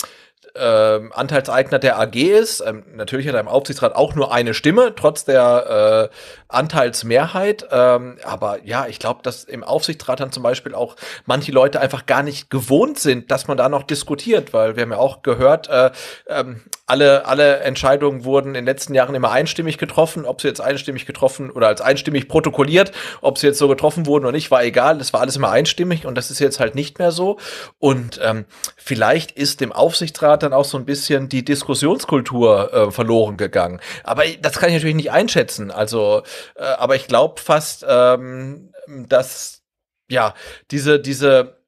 ähm, Anteilseigner der AG ist. Ähm, natürlich hat er im Aufsichtsrat auch nur eine Stimme, trotz der äh, Anteilsmehrheit. Ähm, aber ja, ich glaube, dass im Aufsichtsrat dann zum Beispiel auch manche Leute einfach gar nicht gewohnt sind, dass man da noch diskutiert, weil wir haben ja auch gehört, äh, ähm, alle, alle Entscheidungen wurden in den letzten Jahren immer einstimmig getroffen. Ob sie jetzt einstimmig getroffen oder als einstimmig protokolliert, ob sie jetzt so getroffen wurden oder nicht, war egal. Das war alles immer einstimmig und das ist jetzt halt nicht mehr so. Und ähm, vielleicht ist dem Aufsichtsrat dann auch so ein bisschen die Diskussionskultur äh, verloren gegangen. Aber das kann ich natürlich nicht einschätzen. Also, äh, aber ich glaube fast, ähm, dass ja diese diese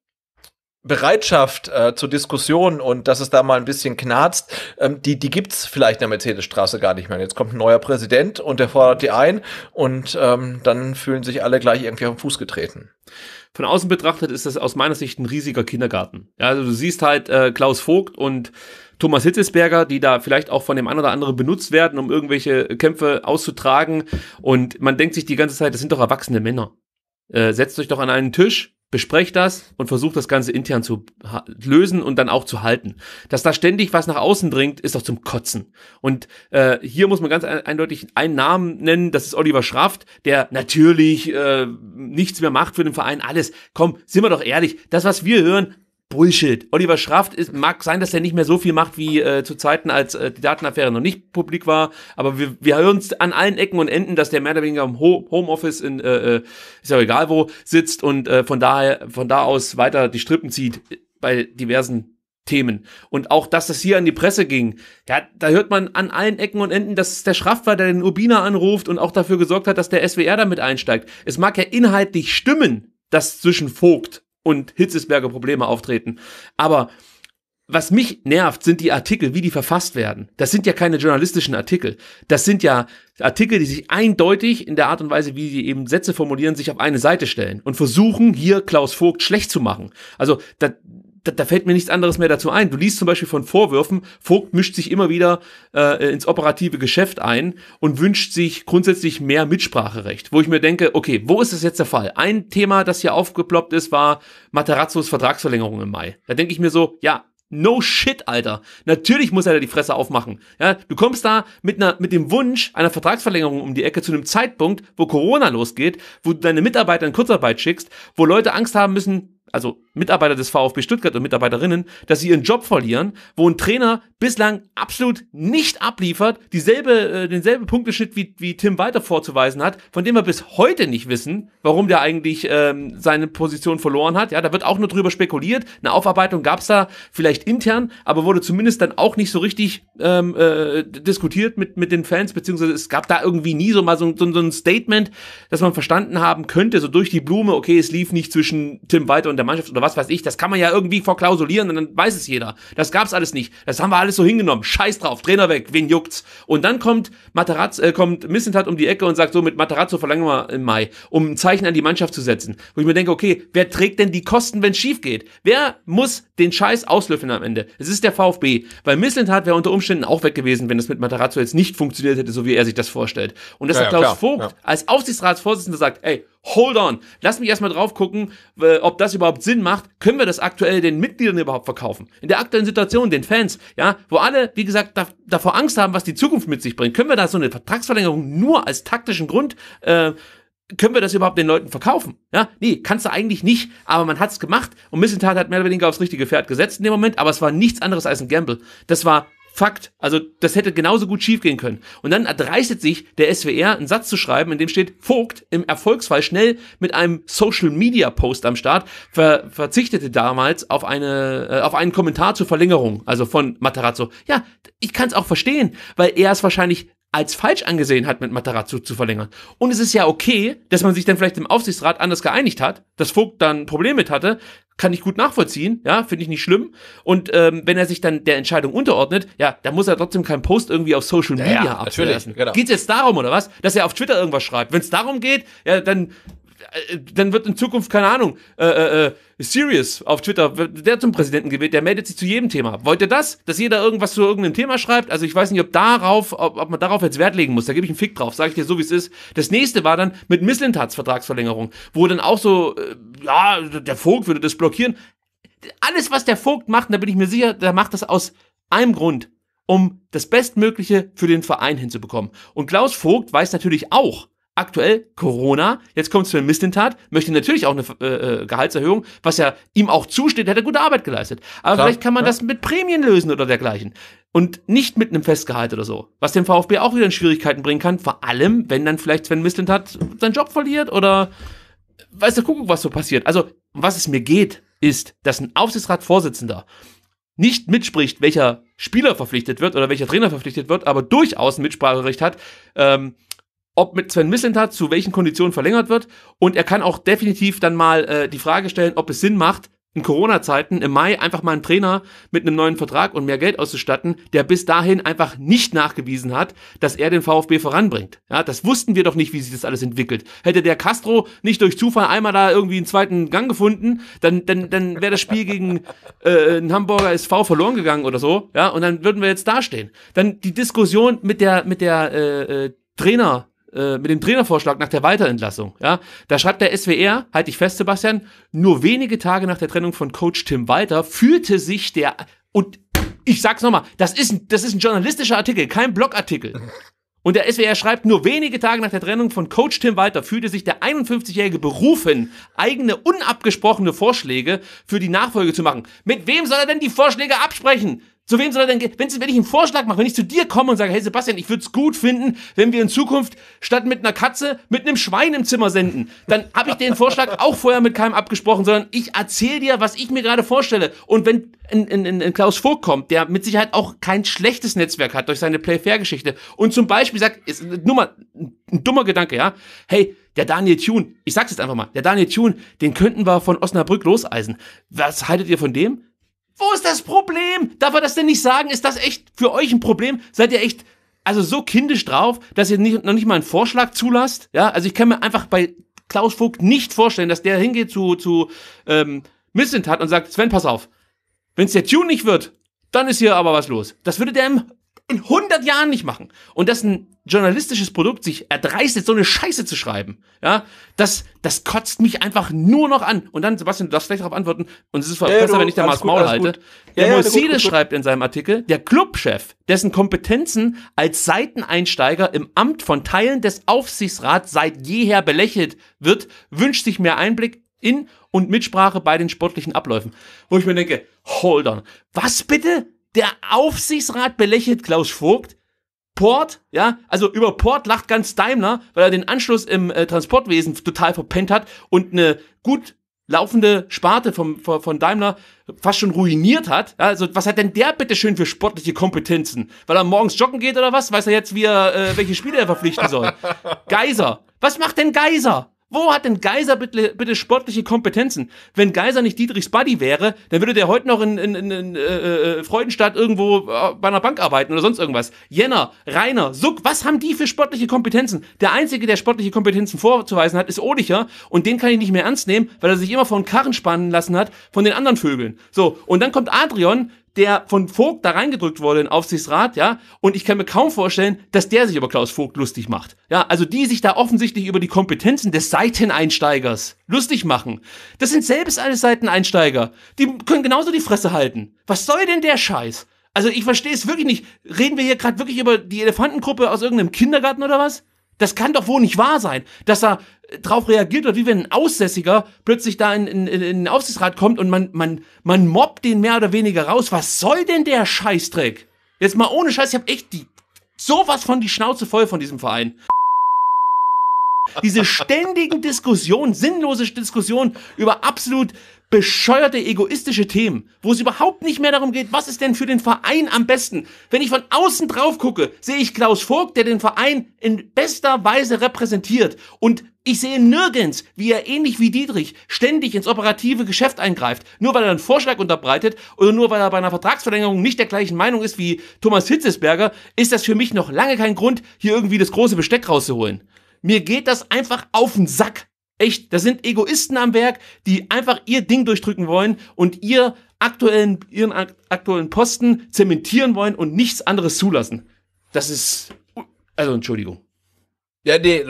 Bereitschaft äh, zur Diskussion und dass es da mal ein bisschen knarzt, ähm, die, die gibt's vielleicht in der Mercedesstraße gar nicht mehr. Jetzt kommt ein neuer Präsident und der fordert die ein und ähm, dann fühlen sich alle gleich irgendwie auf den Fuß getreten. Von außen betrachtet ist das aus meiner Sicht ein riesiger Kindergarten. Ja, also du siehst halt äh, Klaus Vogt und Thomas Hitzesberger, die da vielleicht auch von dem einen oder anderen benutzt werden, um irgendwelche Kämpfe auszutragen. Und man denkt sich die ganze Zeit, das sind doch erwachsene Männer. Äh, setzt euch doch an einen Tisch Besprecht das und versucht das Ganze intern zu lösen und dann auch zu halten. Dass da ständig was nach außen dringt, ist doch zum Kotzen. Und äh, hier muss man ganz eindeutig einen Namen nennen, das ist Oliver Schraft, der natürlich äh, nichts mehr macht für den Verein, alles. Komm, sind wir doch ehrlich, das, was wir hören, Bullshit. Oliver Schraft ist, mag sein, dass er nicht mehr so viel macht wie äh, zu Zeiten, als äh, die Datenaffäre noch nicht publik war, aber wir, wir hören uns an allen Ecken und Enden, dass der mehr oder weniger im Ho Homeoffice in, äh, äh ist ja egal wo, sitzt und äh, von daher, von da aus weiter die Strippen zieht bei diversen Themen. Und auch, dass das hier an die Presse ging, ja, da hört man an allen Ecken und Enden, dass es der Schraft war, der den Urbina anruft und auch dafür gesorgt hat, dass der SWR damit einsteigt. Es mag ja inhaltlich stimmen, dass zwischen Vogt und Hitzesberger Probleme auftreten. Aber was mich nervt, sind die Artikel, wie die verfasst werden. Das sind ja keine journalistischen Artikel. Das sind ja Artikel, die sich eindeutig in der Art und Weise, wie sie eben Sätze formulieren, sich auf eine Seite stellen und versuchen, hier Klaus Vogt schlecht zu machen. Also da, da, da fällt mir nichts anderes mehr dazu ein. Du liest zum Beispiel von Vorwürfen, Vogt mischt sich immer wieder äh, ins operative Geschäft ein und wünscht sich grundsätzlich mehr Mitspracherecht, wo ich mir denke, okay, wo ist das jetzt der Fall? Ein Thema, das hier aufgeploppt ist, war Materazzos Vertragsverlängerung im Mai. Da denke ich mir so, ja, No shit, Alter. Natürlich muss er da die Fresse aufmachen. Ja, du kommst da mit einer, mit dem Wunsch einer Vertragsverlängerung um die Ecke zu einem Zeitpunkt, wo Corona losgeht, wo du deine Mitarbeiter in Kurzarbeit schickst, wo Leute Angst haben müssen, also Mitarbeiter des VfB Stuttgart und Mitarbeiterinnen, dass sie ihren Job verlieren, wo ein Trainer bislang absolut nicht abliefert, dieselbe, äh, denselben Punkteschnitt wie, wie Tim Walter vorzuweisen hat, von dem wir bis heute nicht wissen, warum der eigentlich ähm, seine Position verloren hat. Ja, da wird auch nur drüber spekuliert. Eine Aufarbeitung gab's da vielleicht intern, aber wurde zumindest dann auch nicht so richtig ähm, äh, diskutiert mit, mit den Fans, beziehungsweise es gab da irgendwie nie so mal so, so, so ein Statement, dass man verstanden haben könnte, so durch die Blume, okay, es lief nicht zwischen Tim Walter und der Mannschaft oder was weiß ich, das kann man ja irgendwie verklausulieren und dann weiß es jeder. Das gab's alles nicht. Das haben wir alles so hingenommen. Scheiß drauf, Trainer weg, wen juckt's? Und dann kommt Matarazzo, äh, kommt Missentat um die Ecke und sagt so, mit Matarazzo verlangen wir im Mai, um ein Zeichen an die Mannschaft zu setzen. Wo ich mir denke, okay, wer trägt denn die Kosten, wenn's schief geht? Wer muss den Scheiß auslöffeln am Ende? Es ist der VfB. Weil Missentat wäre unter Umständen auch weg gewesen, wenn es mit Matarazzo jetzt nicht funktioniert hätte, so wie er sich das vorstellt. Und dass ja, ja, Klaus Vogt ja. als Aufsichtsratsvorsitzender sagt, ey, hold on, lass mich erstmal drauf gucken, ob das überhaupt Sinn macht. Können wir das aktuell den Mitgliedern überhaupt verkaufen? In der aktuellen Situation, den Fans, ja, wo alle, wie gesagt, da, davor Angst haben, was die Zukunft mit sich bringt, können wir da so eine Vertragsverlängerung nur als taktischen Grund äh, können wir das überhaupt den Leuten verkaufen? Ja, nee, kannst du eigentlich nicht, aber man hat's gemacht und Missentat hat mehr oder weniger aufs richtige Pferd gesetzt in dem Moment, aber es war nichts anderes als ein Gamble. Das war Fakt. Also das hätte genauso gut schiefgehen können. Und dann erdreistet sich der SWR, einen Satz zu schreiben, in dem steht, Vogt im Erfolgsfall schnell mit einem Social-Media-Post am Start ver verzichtete damals auf, eine, äh, auf einen Kommentar zur Verlängerung, also von Materazzo. Ja, ich kann es auch verstehen, weil er es wahrscheinlich als falsch angesehen hat, mit Matarazzo zu verlängern. Und es ist ja okay, dass man sich dann vielleicht im Aufsichtsrat anders geeinigt hat, dass Vogt dann ein Problem mit hatte, kann ich gut nachvollziehen, ja, finde ich nicht schlimm. Und ähm, wenn er sich dann der Entscheidung unterordnet, ja, dann muss er trotzdem keinen Post irgendwie auf Social Media ja, ja, ablassen. Genau. Geht es jetzt darum oder was, dass er auf Twitter irgendwas schreibt? Wenn es darum geht, ja, dann äh, äh, dann wird in Zukunft, keine Ahnung, äh, äh, äh Sirius auf Twitter, der zum Präsidenten gewählt, der meldet sich zu jedem Thema. Wollt ihr das? Dass jeder irgendwas zu irgendeinem Thema schreibt? Also ich weiß nicht, ob darauf, ob, ob man darauf jetzt Wert legen muss. Da gebe ich einen Fick drauf, sage ich dir so, wie es ist. Das nächste war dann mit Misslintats Vertragsverlängerung, wo dann auch so, äh, ja, der Vogt würde das blockieren. Alles, was der Vogt macht, da bin ich mir sicher, der macht das aus einem Grund, um das Bestmögliche für den Verein hinzubekommen. Und Klaus Vogt weiß natürlich auch, aktuell Corona, jetzt kommt Sven Mislintat, möchte natürlich auch eine äh, äh, Gehaltserhöhung, was ja ihm auch zusteht, hat er gute Arbeit geleistet. Aber Klar, vielleicht kann man ja. das mit Prämien lösen oder dergleichen. Und nicht mit einem Festgehalt oder so. Was den VfB auch wieder in Schwierigkeiten bringen kann, vor allem, wenn dann vielleicht Sven Mislintat seinen Job verliert oder weißt du, guck, was so passiert. Also, was es mir geht, ist, dass ein Aufsichtsratsvorsitzender nicht mitspricht, welcher Spieler verpflichtet wird oder welcher Trainer verpflichtet wird, aber durchaus ein Mitspracherecht hat, ähm, ob mit Sven Mislintat zu welchen Konditionen verlängert wird. Und er kann auch definitiv dann mal äh, die Frage stellen, ob es Sinn macht, in Corona-Zeiten im Mai einfach mal einen Trainer mit einem neuen Vertrag und mehr Geld auszustatten, der bis dahin einfach nicht nachgewiesen hat, dass er den VfB voranbringt. Ja, das wussten wir doch nicht, wie sich das alles entwickelt. Hätte der Castro nicht durch Zufall einmal da irgendwie einen zweiten Gang gefunden, dann, dann, dann wäre das Spiel gegen äh, einen Hamburger SV verloren gegangen oder so. Ja, und dann würden wir jetzt dastehen. Dann die Diskussion mit der, mit der äh, äh Trainer- äh, mit dem Trainervorschlag nach der Weiterentlassung. Ja? Da schreibt der SWR, halte ich fest, Sebastian, nur wenige Tage nach der Trennung von Coach Tim Walter fühlte sich der und ich sag's nochmal, das ist, ein, das ist ein journalistischer Artikel, kein Blogartikel. Und der SWR schreibt, nur wenige Tage nach der Trennung von Coach Tim Walter fühlte sich der 51-Jährige berufen, eigene unabgesprochene Vorschläge für die Nachfolge zu machen. Mit wem soll er denn die Vorschläge absprechen? Zu wem soll er denn gehen? Wenn, ich einen Vorschlag mache, wenn ich zu dir komme und sage, hey Sebastian, ich würde es gut finden, wenn wir in Zukunft statt mit einer Katze mit einem Schwein im Zimmer senden, dann habe ich den Vorschlag auch vorher mit keinem abgesprochen, sondern ich erzähle dir, was ich mir gerade vorstelle. Und wenn ein, ein, ein Klaus Vogt kommt, der mit Sicherheit auch kein schlechtes Netzwerk hat durch seine Playfair-Geschichte und zum Beispiel sagt, ist, nur mal ein dummer Gedanke, ja, hey, der Daniel Thune, ich sag's jetzt einfach mal, der Daniel Thune, den könnten wir von Osnabrück loseisen. Was haltet ihr von dem? Wo ist das Problem? Darf er das denn nicht sagen? Ist das echt für euch ein Problem? Seid ihr echt also so kindisch drauf, dass ihr nicht, noch nicht mal einen Vorschlag zulasst? Ja, also ich kann mir einfach bei Klaus Vogt nicht vorstellen, dass der hingeht zu, zu ähm, Missentat und sagt, Sven, pass auf, wenn es der Tune nicht wird, dann ist hier aber was los. Das würde der in 100 Jahren nicht machen. Und dass ein journalistisches Produkt sich erdreistet, so eine Scheiße zu schreiben, ja, das, das kotzt mich einfach nur noch an. Und dann, Sebastian, du darfst gleich darauf antworten, und es ist ja, besser, du, wenn ich da mal das Maul halte. Gut. Der ja, Mercedes schreibt in seinem Artikel, der Clubchef, dessen Kompetenzen als Seiteneinsteiger im Amt von Teilen des Aufsichtsrats seit jeher belächelt wird, wünscht sich mehr Einblick in und Mitsprache bei den sportlichen Abläufen. Wo ich mir denke, hold on, was bitte? Der Aufsichtsrat belächelt Klaus Vogt? Port, ja, also über Port lacht ganz Daimler, weil er den Anschluss im äh, Transportwesen total verpennt hat und eine gut laufende Sparte vom, von Daimler fast schon ruiniert hat. Also was hat denn der bitte schön für sportliche Kompetenzen? Weil er morgens joggen geht oder was? Weiß er jetzt, wie er, äh, welche Spiele er verpflichten soll? Geiser. Was macht denn Geiser? Wo hat denn Geiser bitte, bitte sportliche Kompetenzen? Wenn Geiser nicht Dietrichs Buddy wäre, dann würde der heute noch in, in, in, in äh, äh Freudenstadt irgendwo äh, bei einer Bank arbeiten oder sonst irgendwas. Jenner, Rainer, Suck, was haben die für sportliche Kompetenzen? Der Einzige, der sportliche Kompetenzen vorzuweisen hat, ist Odicher und den kann ich nicht mehr ernst nehmen, weil er sich immer von Karren spannen lassen hat von den anderen Vögeln. So, und dann kommt Adrian, der von Vogt da reingedrückt wurde in Aufsichtsrat, ja, und ich kann mir kaum vorstellen, dass der sich über Klaus Vogt lustig macht. Ja, also die sich da offensichtlich über die Kompetenzen des Seiteneinsteigers lustig machen. Das sind selbst alle Seiteneinsteiger. Die können genauso die Fresse halten. Was soll denn der Scheiß? Also ich verstehe es wirklich nicht. Reden wir hier gerade wirklich über die Elefantengruppe aus irgendeinem Kindergarten oder was? Das kann doch wohl nicht wahr sein, dass er äh, drauf reagiert wird, wie wenn ein Aussässiger plötzlich da in, in, in den Aufsichtsrat kommt und man, man, man mobbt den mehr oder weniger raus. Was soll denn der Scheißdreck? Jetzt mal ohne Scheiß, ich hab echt die, sowas von die Schnauze voll von diesem Verein. Diese ständigen Diskussionen, sinnlose Diskussionen über absolut bescheuerte, egoistische Themen, wo es überhaupt nicht mehr darum geht, was ist denn für den Verein am besten. Wenn ich von außen drauf gucke, sehe ich Klaus Vogt, der den Verein in bester Weise repräsentiert und ich sehe nirgends, wie er ähnlich wie Dietrich ständig ins operative Geschäft eingreift, nur weil er einen Vorschlag unterbreitet oder nur weil er bei einer Vertragsverlängerung nicht der gleichen Meinung ist wie Thomas Hitzesberger, ist das für mich noch lange kein Grund, hier irgendwie das große Besteck rauszuholen. Mir geht das einfach auf den Sack. Echt, da sind Egoisten am Werk, die einfach ihr Ding durchdrücken wollen und ihr aktuellen, ihren aktuellen Posten zementieren wollen und nichts anderes zulassen. Das ist, also Entschuldigung. Ja, nee,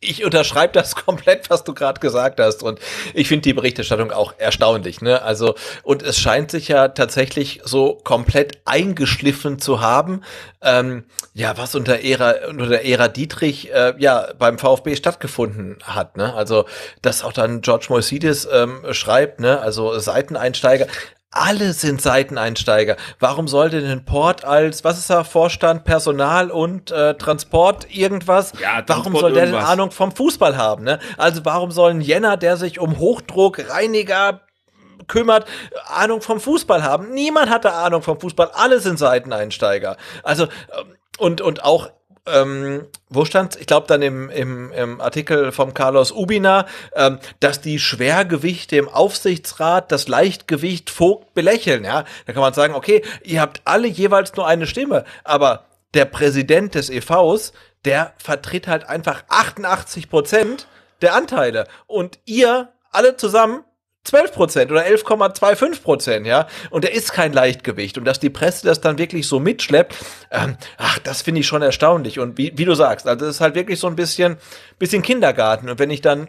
ich unterschreibe das komplett, was du gerade gesagt hast. Und ich finde die Berichterstattung auch erstaunlich. Ne? Also, und es scheint sich ja tatsächlich so komplett eingeschliffen zu haben. Ähm, ja, was unter Ära, unter Ära Dietrich äh, ja beim VfB stattgefunden hat. Ne? Also, dass auch dann George Moisides ähm, schreibt, ne, also Seiteneinsteiger alle sind Seiteneinsteiger. Warum sollte denn ein Port als, was ist er, Vorstand, Personal und äh, Transport irgendwas? Ja, Transport warum soll der irgendwas. denn Ahnung vom Fußball haben? Ne? Also warum soll ein Jenner, der sich um Hochdruck, Reiniger, kümmert, Ahnung vom Fußball haben. Niemand hatte Ahnung vom Fußball. Alle sind Seiteneinsteiger. Also, ähm, und, und auch ähm, wo stand ich glaube dann im, im, im, Artikel vom Carlos Ubina, ähm, dass die Schwergewichte im Aufsichtsrat das Leichtgewicht Vogt belächeln. Ja, da kann man sagen, okay, ihr habt alle jeweils nur eine Stimme, aber der Präsident des EVs, der vertritt halt einfach 88 Prozent der Anteile und ihr alle zusammen 12 oder 11,25 ja. Und er ist kein Leichtgewicht. Und dass die Presse das dann wirklich so mitschleppt, ähm, ach, das finde ich schon erstaunlich. Und wie, wie du sagst, also das ist halt wirklich so ein bisschen, bisschen Kindergarten. Und wenn ich dann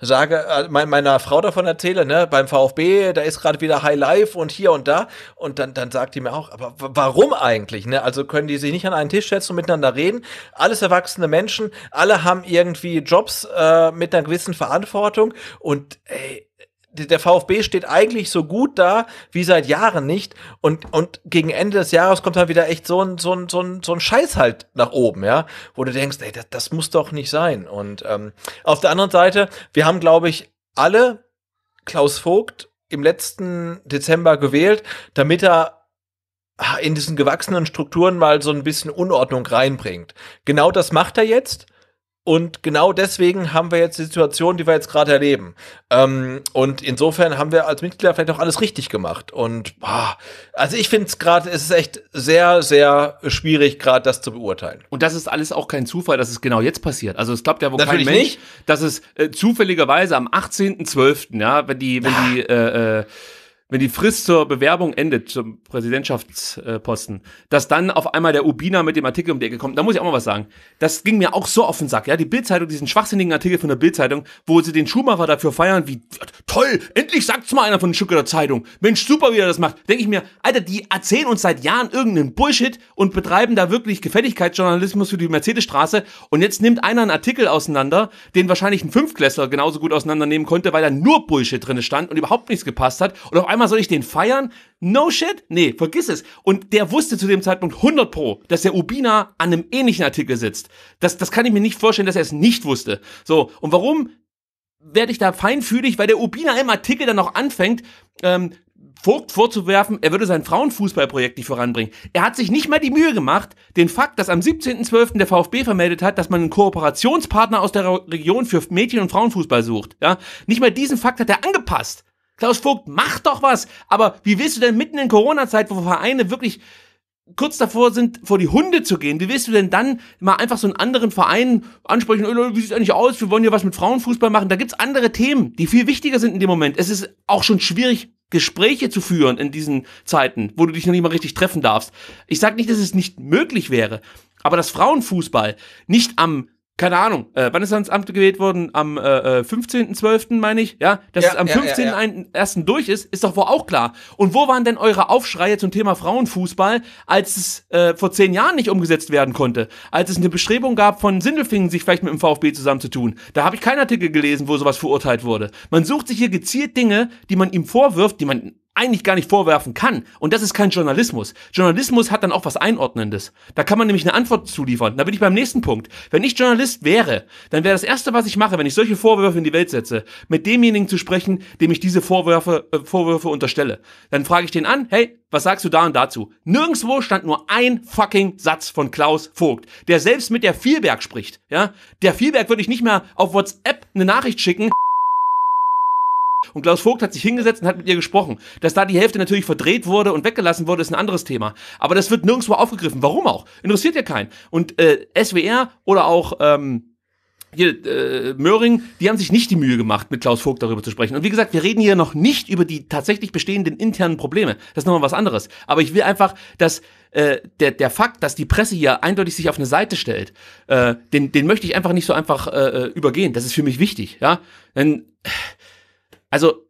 sage, äh, mein, meiner Frau davon erzähle, ne, beim VfB, da ist gerade wieder High Life und hier und da. Und dann, dann sagt die mir auch, aber warum eigentlich? Ne? Also können die sich nicht an einen Tisch setzen und miteinander reden. Alles erwachsene Menschen, alle haben irgendwie Jobs äh, mit einer gewissen Verantwortung und ey, der VfB steht eigentlich so gut da wie seit Jahren nicht und und gegen Ende des Jahres kommt dann wieder echt so ein so ein so ein, so ein Scheiß halt nach oben, ja, wo du denkst, ey, das, das muss doch nicht sein. Und ähm, auf der anderen Seite, wir haben glaube ich alle Klaus Vogt im letzten Dezember gewählt, damit er in diesen gewachsenen Strukturen mal so ein bisschen Unordnung reinbringt. Genau das macht er jetzt. Und genau deswegen haben wir jetzt die Situation, die wir jetzt gerade erleben. Ähm, und insofern haben wir als Mitglieder vielleicht auch alles richtig gemacht. Und boah, also ich finde es gerade, es ist echt sehr, sehr schwierig, gerade das zu beurteilen. Und das ist alles auch kein Zufall, dass es genau jetzt passiert. Also es glaubt ja wohl Natürlich kein Mensch, nicht. dass es äh, zufälligerweise am 18.12., ja, wenn die, wenn die, äh, äh wenn die Frist zur Bewerbung endet, zum Präsidentschaftsposten, dass dann auf einmal der Ubina mit dem Artikel um die Ecke kommt, da muss ich auch mal was sagen. Das ging mir auch so auf den Sack, ja. Die Bildzeitung, diesen schwachsinnigen Artikel von der Bildzeitung, wo sie den Schuhmacher dafür feiern, wie toll, endlich sagt's mal einer von den Stück der Zeitung. Mensch, super, wie er das macht. Denke ich mir, Alter, die erzählen uns seit Jahren irgendeinen Bullshit und betreiben da wirklich Gefälligkeitsjournalismus für die Mercedesstraße und jetzt nimmt einer einen Artikel auseinander, den wahrscheinlich ein Fünfklässler genauso gut auseinandernehmen konnte, weil da nur Bullshit drin stand und überhaupt nichts gepasst hat und auf einmal einmal soll ich den feiern? No shit? Nee, vergiss es. Und der wusste zu dem Zeitpunkt 100 pro, dass der Ubina an einem ähnlichen Artikel sitzt. Das, das kann ich mir nicht vorstellen, dass er es nicht wusste. So, und warum werde ich da feinfühlig? Weil der Ubina im Artikel dann noch anfängt, ähm, Vogt vorzuwerfen, er würde sein Frauenfußballprojekt nicht voranbringen. Er hat sich nicht mal die Mühe gemacht, den Fakt, dass am 17.12. der VfB vermeldet hat, dass man einen Kooperationspartner aus der Region für Mädchen- und Frauenfußball sucht. Ja? Nicht mal diesen Fakt hat er angepasst. Klaus Vogt, mach doch was. Aber wie willst du denn mitten in Corona-Zeit, wo Vereine wirklich kurz davor sind, vor die Hunde zu gehen, wie willst du denn dann mal einfach so einen anderen Verein ansprechen, oh, wie sieht's eigentlich aus, wir wollen ja was mit Frauenfußball machen. Da gibt's andere Themen, die viel wichtiger sind in dem Moment. Es ist auch schon schwierig, Gespräche zu führen in diesen Zeiten, wo du dich noch nicht mal richtig treffen darfst. Ich sage nicht, dass es nicht möglich wäre, aber dass Frauenfußball nicht am keine Ahnung, äh, wann ist er ins Amt gewählt worden? Am äh, 15.12. Äh, meine ich, ja, dass ja, es am ja, 15.01. Ja, durch ist, ist doch wohl auch klar. Und wo waren denn eure Aufschreie zum Thema Frauenfußball, als es äh, vor zehn Jahren nicht umgesetzt werden konnte? Als es eine Bestrebung gab von Sindelfingen, sich vielleicht mit dem VfB zusammenzutun? Da habe ich keinen Artikel gelesen, wo sowas verurteilt wurde. Man sucht sich hier gezielt Dinge, die man ihm vorwirft, die man eigentlich gar nicht vorwerfen kann. Und das ist kein Journalismus. Journalismus hat dann auch was Einordnendes. Da kann man nämlich eine Antwort zuliefern. Da bin ich beim nächsten Punkt. Wenn ich Journalist wäre, dann wäre das Erste, was ich mache, wenn ich solche Vorwürfe in die Welt setze, mit demjenigen zu sprechen, dem ich diese Vorwürfe, äh, Vorwürfe unterstelle. Dann frage ich den an, hey, was sagst du da und dazu? Nirgendwo stand nur ein fucking Satz von Klaus Vogt, der selbst mit der Vielberg spricht. Ja, Der Vielberg würde ich nicht mehr auf WhatsApp eine Nachricht schicken. Und Klaus Vogt hat sich hingesetzt und hat mit ihr gesprochen. Dass da die Hälfte natürlich verdreht wurde und weggelassen wurde, ist ein anderes Thema. Aber das wird nirgendwo aufgegriffen. Warum auch? Interessiert ja keinen. Und äh, SWR oder auch ähm, hier, äh, Möhring, die haben sich nicht die Mühe gemacht, mit Klaus Vogt darüber zu sprechen. Und wie gesagt, wir reden hier noch nicht über die tatsächlich bestehenden internen Probleme. Das ist nochmal was anderes. Aber ich will einfach, dass äh, der, der Fakt, dass die Presse hier eindeutig sich auf eine Seite stellt, äh, den, den möchte ich einfach nicht so einfach äh, äh übergehen. Das ist für mich wichtig. Ja, denn also,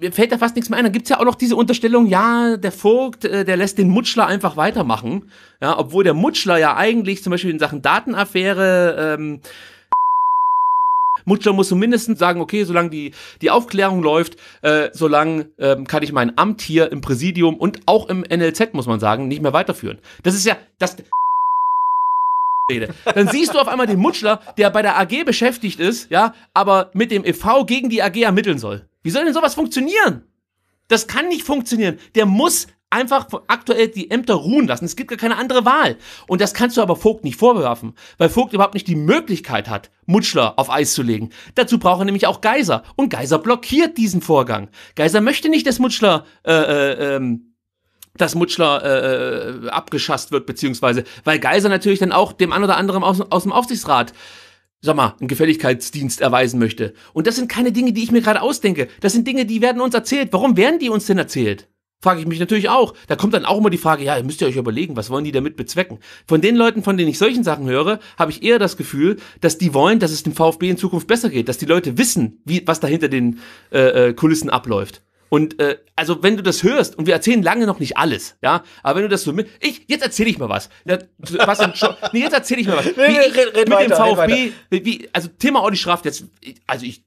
mir fällt da fast nichts mehr ein. Dann gibt's ja auch noch diese Unterstellung, ja, der Vogt, äh, der lässt den Mutschler einfach weitermachen. Ja, obwohl der Mutschler ja eigentlich zum Beispiel in Sachen Datenaffäre, ähm, Mutschler muss zumindest sagen, okay, solange die, die Aufklärung läuft, äh, solange ähm, kann ich mein Amt hier im Präsidium und auch im NLZ, muss man sagen, nicht mehr weiterführen. Das ist ja, das rede. Dann siehst du auf einmal den Mutschler, der bei der AG beschäftigt ist, ja, aber mit dem EV gegen die AG ermitteln soll. Wie soll denn sowas funktionieren? Das kann nicht funktionieren. Der muss einfach aktuell die Ämter ruhen lassen. Es gibt gar keine andere Wahl. Und das kannst du aber Vogt nicht vorwerfen, weil Vogt überhaupt nicht die Möglichkeit hat, Mutschler auf Eis zu legen. Dazu braucht er nämlich auch Geiser. Und Geiser blockiert diesen Vorgang. Geiser möchte nicht, dass Mutschler äh, äh, ähm, dass Mutschler äh, äh, abgeschasst wird, beziehungsweise, weil Geiser natürlich dann auch dem ein oder anderen aus, aus dem Aufsichtsrat sag mal, einen Gefälligkeitsdienst erweisen möchte. Und das sind keine Dinge, die ich mir gerade ausdenke. Das sind Dinge, die werden uns erzählt. Warum werden die uns denn erzählt? Frage ich mich natürlich auch. Da kommt dann auch immer die Frage, ja, müsst ihr euch überlegen, was wollen die damit bezwecken? Von den Leuten, von denen ich solchen Sachen höre, habe ich eher das Gefühl, dass die wollen, dass es dem VfB in Zukunft besser geht, dass die Leute wissen, wie, was da hinter den äh, äh, Kulissen abläuft. Und äh, also wenn du das hörst, und wir erzählen lange noch nicht alles, ja, aber wenn du das so mit. Ich, jetzt erzähle ich mal was. was ein Scho nee, jetzt erzähle ich mal was. Wie nee, ich red, red mit weiter, dem VfB, wie, also Thema Olli Schraft, jetzt, also ich.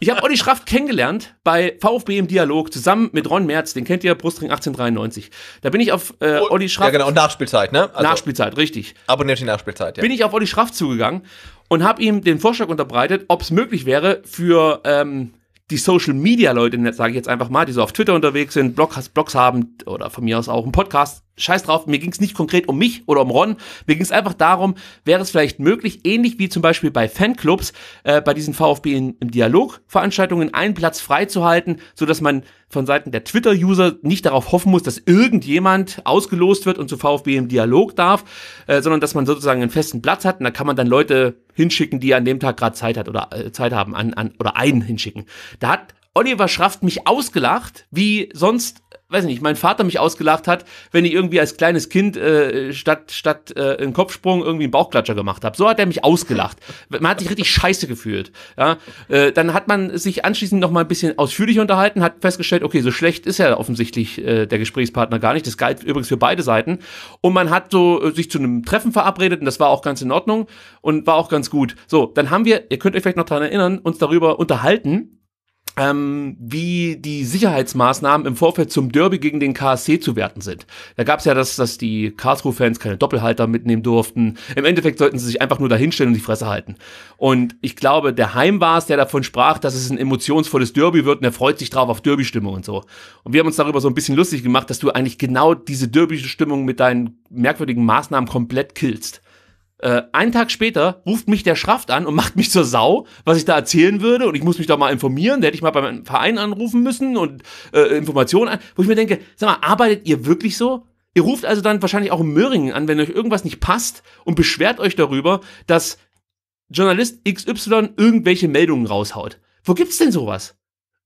Ich habe Olli Schraft kennengelernt bei VfB im Dialog zusammen mit Ron Merz, den kennt ihr, Brustring 1893. Da bin ich auf äh, oh, Olli Schraft. Ja, genau, Nachspielzeit, ne? Also, Nachspielzeit, richtig. Abonniert die Nachspielzeit, ja. Bin ich auf Olli Schraft zugegangen und habe ihm den Vorschlag unterbreitet, ob es möglich wäre, für ähm, die Social Media Leute, sage ich jetzt einfach mal, die so auf Twitter unterwegs sind, Blog, Blogs haben oder von mir aus auch einen Podcast scheiß drauf, mir ging es nicht konkret um mich oder um Ron, mir ging es einfach darum, wäre es vielleicht möglich, ähnlich wie zum Beispiel bei Fanclubs, äh, bei diesen VfB in, im Dialogveranstaltungen einen Platz freizuhalten, sodass man von Seiten der Twitter-User nicht darauf hoffen muss, dass irgendjemand ausgelost wird und zu VfB im Dialog darf, äh, sondern dass man sozusagen einen festen Platz hat und da kann man dann Leute hinschicken, die an dem Tag gerade Zeit hat oder äh, Zeit haben an, an oder einen hinschicken. Da hat Oliver Schraft mich ausgelacht, wie sonst weiß nicht, mein Vater mich ausgelacht hat, wenn ich irgendwie als kleines Kind äh, statt statt äh, einen Kopfsprung irgendwie einen Bauchklatscher gemacht habe. So hat er mich ausgelacht. Man hat sich richtig scheiße gefühlt. Ja? Äh, dann hat man sich anschließend noch mal ein bisschen ausführlich unterhalten, hat festgestellt, okay, so schlecht ist ja offensichtlich äh, der Gesprächspartner gar nicht. Das galt übrigens für beide Seiten. Und man hat so äh, sich zu einem Treffen verabredet und das war auch ganz in Ordnung und war auch ganz gut. So, dann haben wir, ihr könnt euch vielleicht noch daran erinnern, uns darüber unterhalten, ähm, wie die Sicherheitsmaßnahmen im Vorfeld zum Derby gegen den KSC zu werten sind. Da gab es ja das, dass die Karlsruhe-Fans keine Doppelhalter mitnehmen durften. Im Endeffekt sollten sie sich einfach nur dahinstellen und die Fresse halten. Und ich glaube, der Heim war es, der davon sprach, dass es ein emotionsvolles Derby wird und er freut sich drauf auf Derby-Stimmung und so. Und wir haben uns darüber so ein bisschen lustig gemacht, dass du eigentlich genau diese Derby-Stimmung mit deinen merkwürdigen Maßnahmen komplett killst. Äh, einen Tag später ruft mich der Schraft an und macht mich zur Sau, was ich da erzählen würde. Und ich muss mich da mal informieren. Da hätte ich mal beim Verein anrufen müssen und äh, Informationen an. Wo ich mir denke, sag mal, arbeitet ihr wirklich so? Ihr ruft also dann wahrscheinlich auch in Möhringen an, wenn euch irgendwas nicht passt und beschwert euch darüber, dass Journalist XY irgendwelche Meldungen raushaut. Wo gibt's denn sowas?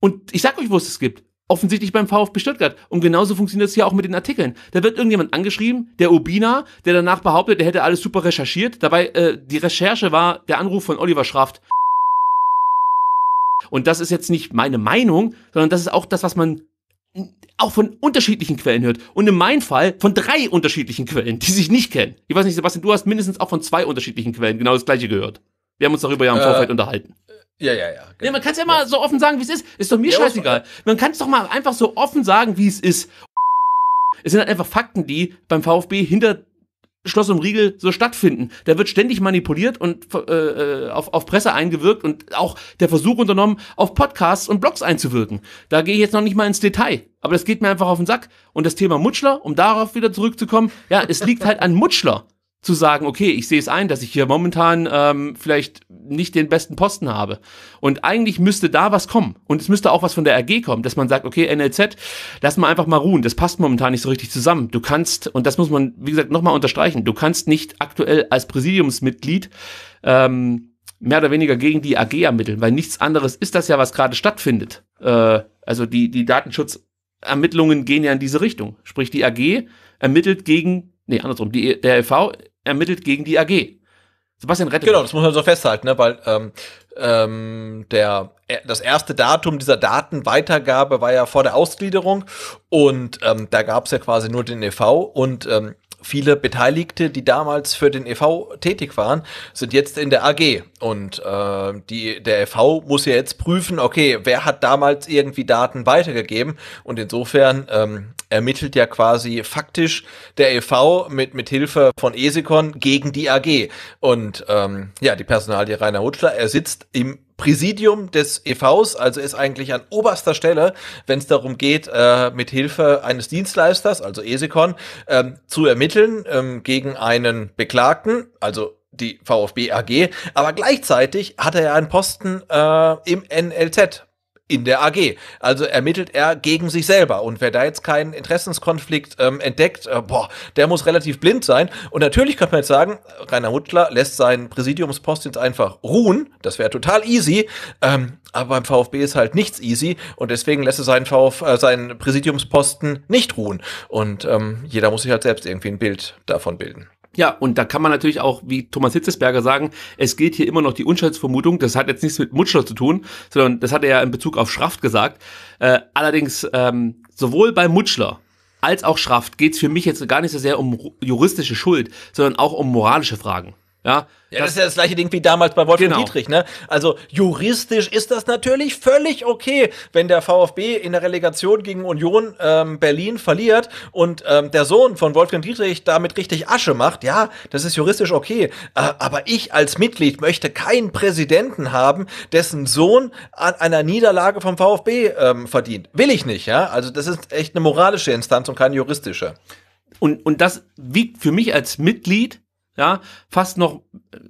Und ich sag euch, wo es es gibt offensichtlich beim VfB Stuttgart. Und genauso funktioniert es hier auch mit den Artikeln. Da wird irgendjemand angeschrieben, der Urbina, der danach behauptet, er hätte alles super recherchiert. Dabei, äh, die Recherche war der Anruf von Oliver Schraft. Und das ist jetzt nicht meine Meinung, sondern das ist auch das, was man auch von unterschiedlichen Quellen hört. Und in meinem Fall von drei unterschiedlichen Quellen, die sich nicht kennen. Ich weiß nicht, Sebastian, du hast mindestens auch von zwei unterschiedlichen Quellen genau das gleiche gehört. Wir haben uns darüber ja im äh, Vorfeld unterhalten. Ja, ja, ja. Genau. ja man genau. kann es ja mal so offen sagen, wie es ist. Ist doch mir ja, scheißegal. Man kann es doch mal einfach so offen sagen, wie es ist. Es sind halt einfach Fakten, die beim VfB hinter Schloss und Riegel so stattfinden. Da wird ständig manipuliert und äh, äh, auf, auf Presse eingewirkt und auch der Versuch unternommen, auf Podcasts und Blogs einzuwirken. Da gehe ich jetzt noch nicht mal ins Detail, aber das geht mir einfach auf den Sack. Und das Thema Mutschler, um darauf wieder zurückzukommen, ja, es liegt halt an Mutschler zu sagen, okay, ich sehe es ein, dass ich hier momentan ähm, vielleicht nicht den besten Posten habe. Und eigentlich müsste da was kommen. Und es müsste auch was von der AG kommen, dass man sagt, okay, NLZ, lass mal einfach mal ruhen. Das passt momentan nicht so richtig zusammen. Du kannst, und das muss man, wie gesagt, nochmal unterstreichen, du kannst nicht aktuell als Präsidiumsmitglied ähm, mehr oder weniger gegen die AG ermitteln, weil nichts anderes ist das ja, was gerade stattfindet. Äh, also die, die Datenschutzermittlungen gehen ja in diese Richtung. Sprich, die AG ermittelt gegen, nee, andersrum, die, e-, der EV ermittelt gegen die AG. Sebastian Rettig. Genau, das muss man so festhalten, ne? weil ähm, ähm, der, äh, das erste Datum dieser Datenweitergabe war ja vor der Ausgliederung und ähm, da gab es ja quasi nur den EV und ähm, viele Beteiligte, die damals für den EV tätig waren, sind jetzt in der AG. Und äh, die, der EV muss ja jetzt prüfen, okay, wer hat damals irgendwie Daten weitergegeben? Und insofern ähm, ermittelt ja quasi faktisch der EV mit, mit Hilfe von ESICON gegen die AG. Und ähm, ja, die Personalie Rainer Hutschler, er sitzt im Präsidium des EVs, also ist eigentlich an oberster Stelle, wenn es darum geht, äh, mit Hilfe eines Dienstleisters, also ESECON, ähm, zu ermitteln ähm, gegen einen Beklagten, also die VfB AG, aber gleichzeitig hat er ja einen Posten äh, im NLZ, in der AG. Also ermittelt er gegen sich selber. Und wer da jetzt keinen Interessenskonflikt ähm, entdeckt, äh, boah, der muss relativ blind sein. Und natürlich könnte man jetzt sagen, Rainer Huttler lässt seinen Präsidiumspost jetzt einfach ruhen. Das wäre total easy. Ähm, aber beim VfB ist halt nichts easy und deswegen lässt er seinen, Vf äh, seinen Präsidiumsposten nicht ruhen. Und ähm, jeder muss sich halt selbst irgendwie ein Bild davon bilden. Ja, und da kann man natürlich auch, wie Thomas Hitzesberger sagen, es gilt hier immer noch die Unschuldsvermutung. Das hat jetzt nichts mit Mutschler zu tun, sondern das hat er ja in Bezug auf Schraft gesagt. Äh, allerdings ähm, sowohl bei Mutschler als auch Schraft geht es für mich jetzt gar nicht so sehr um juristische Schuld, sondern auch um moralische Fragen. Ja, ja das, das, ist ja das gleiche Ding wie damals bei Wolfgang genau. Dietrich. Ne? Also juristisch ist das natürlich völlig okay, wenn der VfB in der Relegation gegen Union ähm, Berlin verliert und ähm, der Sohn von Wolfgang Dietrich damit richtig Asche macht. Ja, das ist juristisch okay. Äh, aber ich als Mitglied möchte keinen Präsidenten haben, dessen Sohn an einer Niederlage vom VfB ähm, verdient. Will ich nicht. Ja, also das ist echt eine moralische Instanz und keine juristische. Und, und das wiegt für mich als Mitglied ja, fast noch